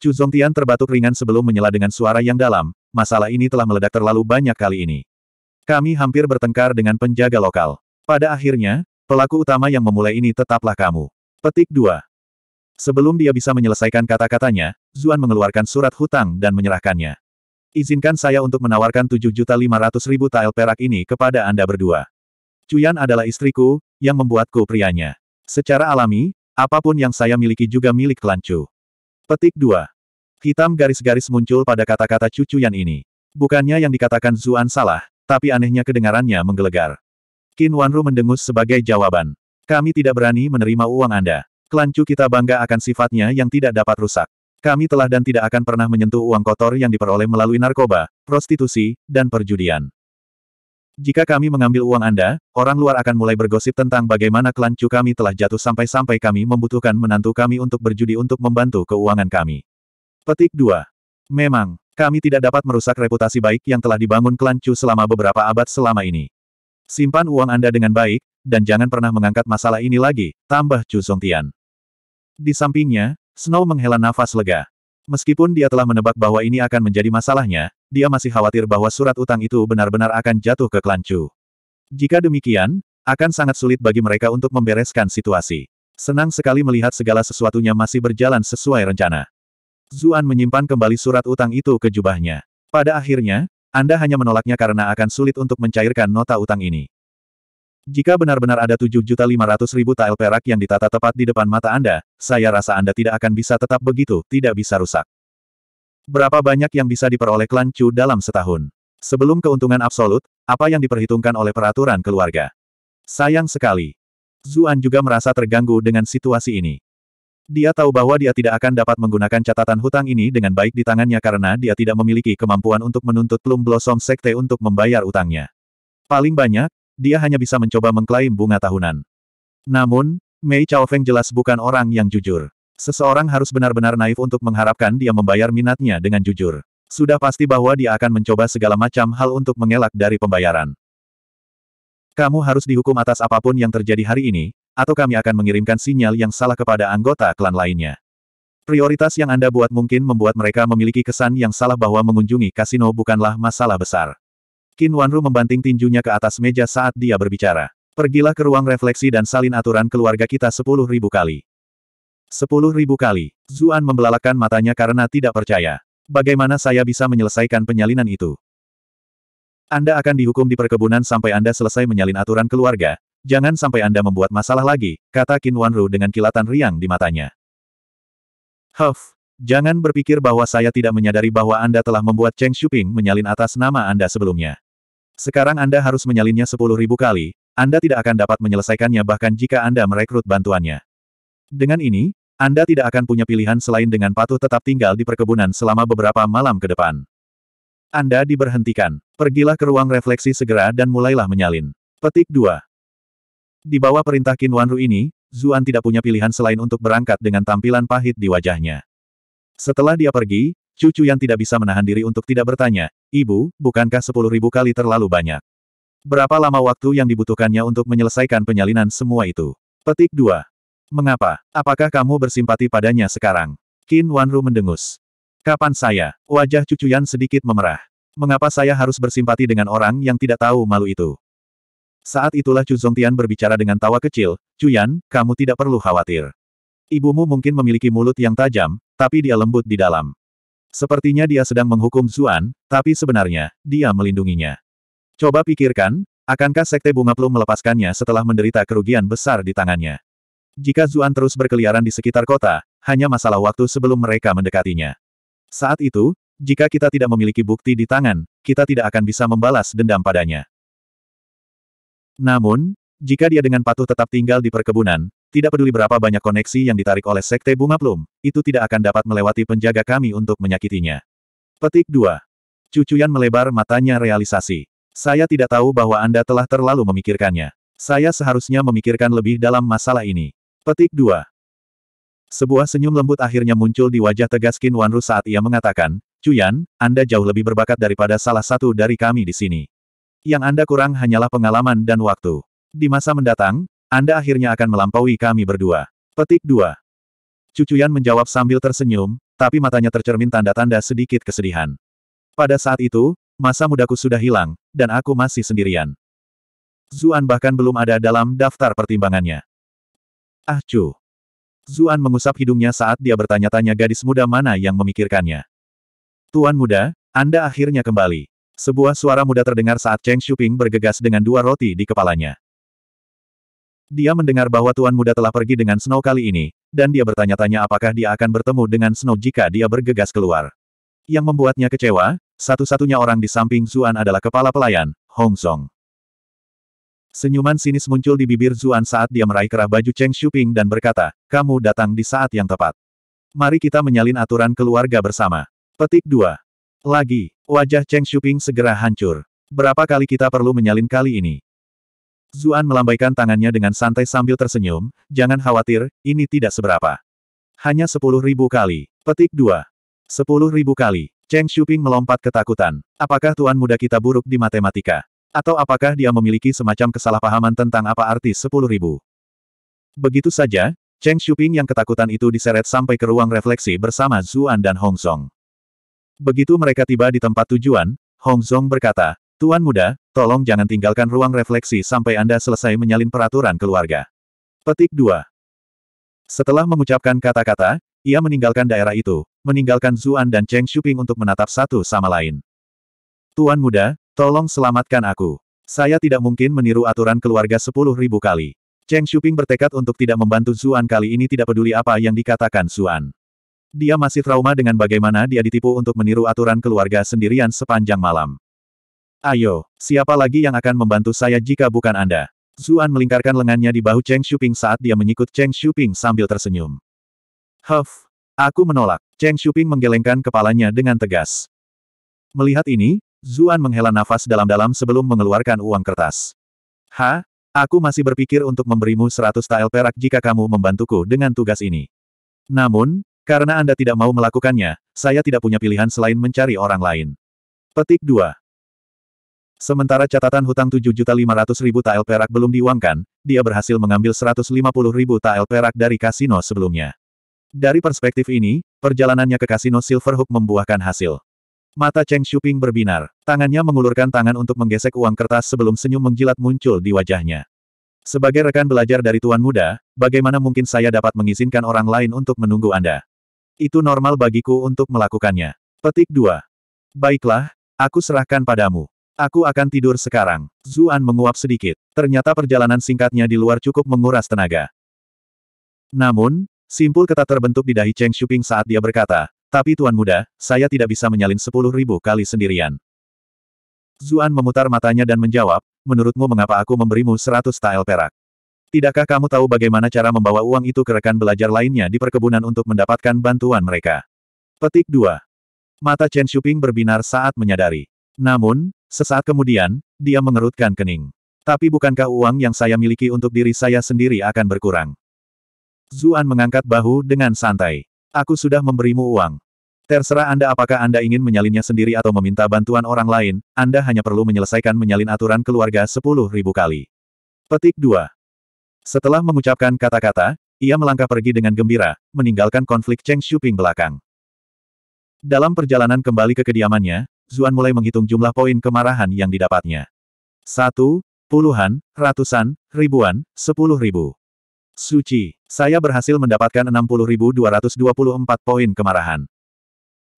Chu Zongtian terbatuk ringan sebelum menyela dengan suara yang dalam, masalah ini telah meledak terlalu banyak kali ini. Kami hampir bertengkar dengan penjaga lokal. Pada akhirnya, pelaku utama yang memulai ini tetaplah kamu. Petik 2. Sebelum dia bisa menyelesaikan kata-katanya, Zuan mengeluarkan surat hutang dan menyerahkannya. Izinkan saya untuk menawarkan 7.500.000 tael perak ini kepada Anda berdua. Cuyan adalah istriku, yang membuatku prianya. Secara alami, apapun yang saya miliki juga milik klan Chu. Petik 2. Hitam garis-garis muncul pada kata-kata cucu yang ini. Bukannya yang dikatakan Zuan salah, tapi anehnya kedengarannya menggelegar. Qin Wanru mendengus sebagai jawaban. Kami tidak berani menerima uang Anda. Kelancu kita bangga akan sifatnya yang tidak dapat rusak. Kami telah dan tidak akan pernah menyentuh uang kotor yang diperoleh melalui narkoba, prostitusi, dan perjudian. Jika kami mengambil uang Anda, orang luar akan mulai bergosip tentang bagaimana klan Chu kami telah jatuh sampai-sampai kami membutuhkan menantu kami untuk berjudi untuk membantu keuangan kami. Petik 2. Memang, kami tidak dapat merusak reputasi baik yang telah dibangun klan Chu selama beberapa abad selama ini. Simpan uang Anda dengan baik, dan jangan pernah mengangkat masalah ini lagi, tambah Chu Songtian. Di sampingnya, Snow menghela nafas lega. Meskipun dia telah menebak bahwa ini akan menjadi masalahnya, dia masih khawatir bahwa surat utang itu benar-benar akan jatuh ke kelancu. Jika demikian, akan sangat sulit bagi mereka untuk membereskan situasi. Senang sekali melihat segala sesuatunya masih berjalan sesuai rencana. Zuan menyimpan kembali surat utang itu ke jubahnya. Pada akhirnya, Anda hanya menolaknya karena akan sulit untuk mencairkan nota utang ini. Jika benar-benar ada 7.500.000 tael perak yang ditata tepat di depan mata Anda, saya rasa Anda tidak akan bisa tetap begitu, tidak bisa rusak. Berapa banyak yang bisa diperoleh klan Chu dalam setahun? Sebelum keuntungan absolut, apa yang diperhitungkan oleh peraturan keluarga? Sayang sekali. Zuan juga merasa terganggu dengan situasi ini. Dia tahu bahwa dia tidak akan dapat menggunakan catatan hutang ini dengan baik di tangannya karena dia tidak memiliki kemampuan untuk menuntut Plum Blossom Sekte untuk membayar utangnya. Paling banyak, dia hanya bisa mencoba mengklaim bunga tahunan. Namun, Mei Chao Feng jelas bukan orang yang jujur. Seseorang harus benar-benar naif untuk mengharapkan dia membayar minatnya dengan jujur. Sudah pasti bahwa dia akan mencoba segala macam hal untuk mengelak dari pembayaran. Kamu harus dihukum atas apapun yang terjadi hari ini, atau kami akan mengirimkan sinyal yang salah kepada anggota klan lainnya. Prioritas yang Anda buat mungkin membuat mereka memiliki kesan yang salah bahwa mengunjungi kasino bukanlah masalah besar. Qin Wanru membanting tinjunya ke atas meja saat dia berbicara. Pergilah ke ruang refleksi dan salin aturan keluarga kita sepuluh ribu kali. Sepuluh ribu kali. Zuan membelalakan matanya karena tidak percaya. Bagaimana saya bisa menyelesaikan penyalinan itu? Anda akan dihukum di perkebunan sampai Anda selesai menyalin aturan keluarga. Jangan sampai Anda membuat masalah lagi, kata Qin Wanru dengan kilatan riang di matanya. Huff, jangan berpikir bahwa saya tidak menyadari bahwa Anda telah membuat Cheng Shuping menyalin atas nama Anda sebelumnya. Sekarang Anda harus menyalinnya sepuluh ribu kali, anda tidak akan dapat menyelesaikannya bahkan jika Anda merekrut bantuannya. Dengan ini, Anda tidak akan punya pilihan selain dengan patuh tetap tinggal di perkebunan selama beberapa malam ke depan. Anda diberhentikan. Pergilah ke ruang refleksi segera dan mulailah menyalin. Petik 2. Di bawah perintah Qin Wanru ini, Zuan tidak punya pilihan selain untuk berangkat dengan tampilan pahit di wajahnya. Setelah dia pergi, cucu yang tidak bisa menahan diri untuk tidak bertanya, Ibu, bukankah sepuluh ribu kali terlalu banyak? Berapa lama waktu yang dibutuhkannya untuk menyelesaikan penyalinan semua itu? Petik 2. Mengapa? Apakah kamu bersimpati padanya sekarang? Qin Wanru mendengus. Kapan saya? Wajah cucuyan sedikit memerah. Mengapa saya harus bersimpati dengan orang yang tidak tahu malu itu? Saat itulah Chu Zongtian berbicara dengan tawa kecil, Cuyan, kamu tidak perlu khawatir. Ibumu mungkin memiliki mulut yang tajam, tapi dia lembut di dalam. Sepertinya dia sedang menghukum Zuan, tapi sebenarnya, dia melindunginya. Coba pikirkan, akankah Sekte Bunga Plum melepaskannya setelah menderita kerugian besar di tangannya? Jika Zuan terus berkeliaran di sekitar kota, hanya masalah waktu sebelum mereka mendekatinya. Saat itu, jika kita tidak memiliki bukti di tangan, kita tidak akan bisa membalas dendam padanya. Namun, jika dia dengan patuh tetap tinggal di perkebunan, tidak peduli berapa banyak koneksi yang ditarik oleh Sekte Bunga Plum, itu tidak akan dapat melewati penjaga kami untuk menyakitinya. Petik 2. Cucuyan melebar matanya realisasi. Saya tidak tahu bahwa Anda telah terlalu memikirkannya. Saya seharusnya memikirkan lebih dalam masalah ini. Petik 2. Sebuah senyum lembut akhirnya muncul di wajah tegas Qin Wanru saat ia mengatakan, Cuyan, Anda jauh lebih berbakat daripada salah satu dari kami di sini. Yang Anda kurang hanyalah pengalaman dan waktu. Di masa mendatang, Anda akhirnya akan melampaui kami berdua. Petik 2. Cucuyan menjawab sambil tersenyum, tapi matanya tercermin tanda-tanda sedikit kesedihan. Pada saat itu, masa mudaku sudah hilang, dan aku masih sendirian. Zuan bahkan belum ada dalam daftar pertimbangannya. Ah cu. Zuan mengusap hidungnya saat dia bertanya-tanya gadis muda mana yang memikirkannya. Tuan muda, Anda akhirnya kembali. Sebuah suara muda terdengar saat Cheng Shuping bergegas dengan dua roti di kepalanya. Dia mendengar bahwa Tuan Muda telah pergi dengan Snow kali ini, dan dia bertanya-tanya apakah dia akan bertemu dengan Snow jika dia bergegas keluar. Yang membuatnya kecewa, satu-satunya orang di samping Zuan adalah kepala pelayan, Hong Song. Senyuman sinis muncul di bibir Zuan saat dia meraih kerah baju Cheng Shuping dan berkata, kamu datang di saat yang tepat. Mari kita menyalin aturan keluarga bersama. Petik 2. Lagi, wajah Cheng Shuping segera hancur. Berapa kali kita perlu menyalin kali ini? Zuan melambaikan tangannya dengan santai sambil tersenyum, jangan khawatir, ini tidak seberapa. Hanya sepuluh ribu kali. Petik 2. Sepuluh ribu kali. Cheng Shuping melompat ketakutan. Apakah tuan muda kita buruk di matematika? Atau apakah dia memiliki semacam kesalahpahaman tentang apa arti sepuluh ribu? Begitu saja, Cheng Shuping yang ketakutan itu diseret sampai ke ruang refleksi bersama Zuan dan Hong Song. Begitu mereka tiba di tempat tujuan, Hong Song berkata, Tuan muda, tolong jangan tinggalkan ruang refleksi sampai Anda selesai menyalin peraturan keluarga. Petik 2. Setelah mengucapkan kata-kata, ia meninggalkan daerah itu, meninggalkan Zuan dan Cheng Shuping untuk menatap satu sama lain. Tuan muda, tolong selamatkan aku. Saya tidak mungkin meniru aturan keluarga sepuluh ribu kali. Cheng Shuping bertekad untuk tidak membantu Zuan kali ini tidak peduli apa yang dikatakan Zuan. Dia masih trauma dengan bagaimana dia ditipu untuk meniru aturan keluarga sendirian sepanjang malam. Ayo, siapa lagi yang akan membantu saya jika bukan Anda? Zuan melingkarkan lengannya di bahu Cheng Shuping saat dia menyikut Cheng Shuping sambil tersenyum. Huff, aku menolak. Cheng Shuping menggelengkan kepalanya dengan tegas. Melihat ini, Zuan menghela nafas dalam-dalam sebelum mengeluarkan uang kertas. Ha, aku masih berpikir untuk memberimu 100 tael perak jika kamu membantuku dengan tugas ini. Namun, karena Anda tidak mau melakukannya, saya tidak punya pilihan selain mencari orang lain. Petik 2. Sementara catatan hutang 7.500.000 tael perak belum diuangkan, dia berhasil mengambil 150.000 tael perak dari kasino sebelumnya. Dari perspektif ini, perjalanannya ke kasino Silverhook membuahkan hasil. Mata Cheng Shuping berbinar. Tangannya mengulurkan tangan untuk menggesek uang kertas sebelum senyum menjilat muncul di wajahnya. Sebagai rekan belajar dari Tuan Muda, bagaimana mungkin saya dapat mengizinkan orang lain untuk menunggu Anda? Itu normal bagiku untuk melakukannya. Petik 2. Baiklah, aku serahkan padamu. Aku akan tidur sekarang. Zuan menguap sedikit. Ternyata perjalanan singkatnya di luar cukup menguras tenaga. Namun, Simpul ketat terbentuk di dahi Cheng Shuping saat dia berkata, tapi Tuan Muda, saya tidak bisa menyalin sepuluh ribu kali sendirian. Zuan memutar matanya dan menjawab, menurutmu mengapa aku memberimu seratus tael perak? Tidakkah kamu tahu bagaimana cara membawa uang itu ke rekan belajar lainnya di perkebunan untuk mendapatkan bantuan mereka? Petik 2. Mata Chen Shuping berbinar saat menyadari. Namun, sesaat kemudian, dia mengerutkan kening. Tapi bukankah uang yang saya miliki untuk diri saya sendiri akan berkurang? Zuan mengangkat bahu dengan santai. Aku sudah memberimu uang. Terserah Anda apakah Anda ingin menyalinnya sendiri atau meminta bantuan orang lain, Anda hanya perlu menyelesaikan menyalin aturan keluarga 10.000 kali. Petik 2. Setelah mengucapkan kata-kata, ia melangkah pergi dengan gembira, meninggalkan konflik Cheng Shuping belakang. Dalam perjalanan kembali ke kediamannya, Zuan mulai menghitung jumlah poin kemarahan yang didapatnya. Satu, puluhan, ratusan, ribuan, sepuluh ribu. Suci, saya berhasil mendapatkan 60.224 poin kemarahan.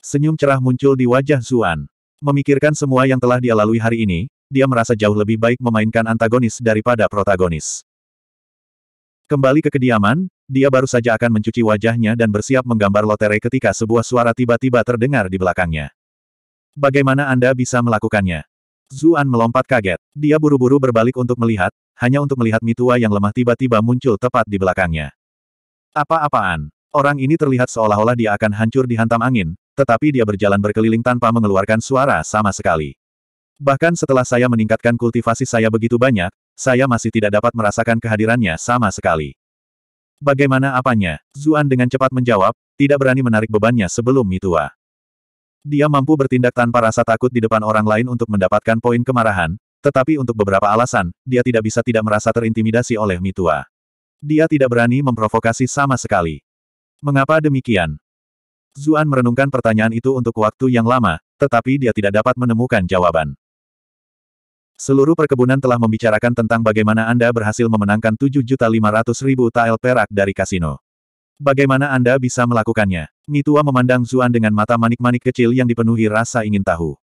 Senyum cerah muncul di wajah Zuan. Memikirkan semua yang telah dia lalui hari ini, dia merasa jauh lebih baik memainkan antagonis daripada protagonis. Kembali ke kediaman, dia baru saja akan mencuci wajahnya dan bersiap menggambar lotere ketika sebuah suara tiba-tiba terdengar di belakangnya. Bagaimana Anda bisa melakukannya? Zuan melompat kaget. Dia buru-buru berbalik untuk melihat, hanya untuk melihat Mitua yang lemah tiba-tiba muncul tepat di belakangnya. Apa-apaan? Orang ini terlihat seolah-olah dia akan hancur dihantam angin, tetapi dia berjalan berkeliling tanpa mengeluarkan suara sama sekali. Bahkan setelah saya meningkatkan kultivasi saya begitu banyak, saya masih tidak dapat merasakan kehadirannya sama sekali. Bagaimana apanya? Zuan dengan cepat menjawab, tidak berani menarik bebannya sebelum Mitua. Dia mampu bertindak tanpa rasa takut di depan orang lain untuk mendapatkan poin kemarahan, tetapi untuk beberapa alasan, dia tidak bisa tidak merasa terintimidasi oleh Mitua. Dia tidak berani memprovokasi sama sekali. Mengapa demikian? Zuan merenungkan pertanyaan itu untuk waktu yang lama, tetapi dia tidak dapat menemukan jawaban. Seluruh perkebunan telah membicarakan tentang bagaimana Anda berhasil memenangkan 7.500.000 tael perak dari kasino. Bagaimana Anda bisa melakukannya? Mitua memandang Zuan dengan mata manik-manik kecil yang dipenuhi rasa ingin tahu.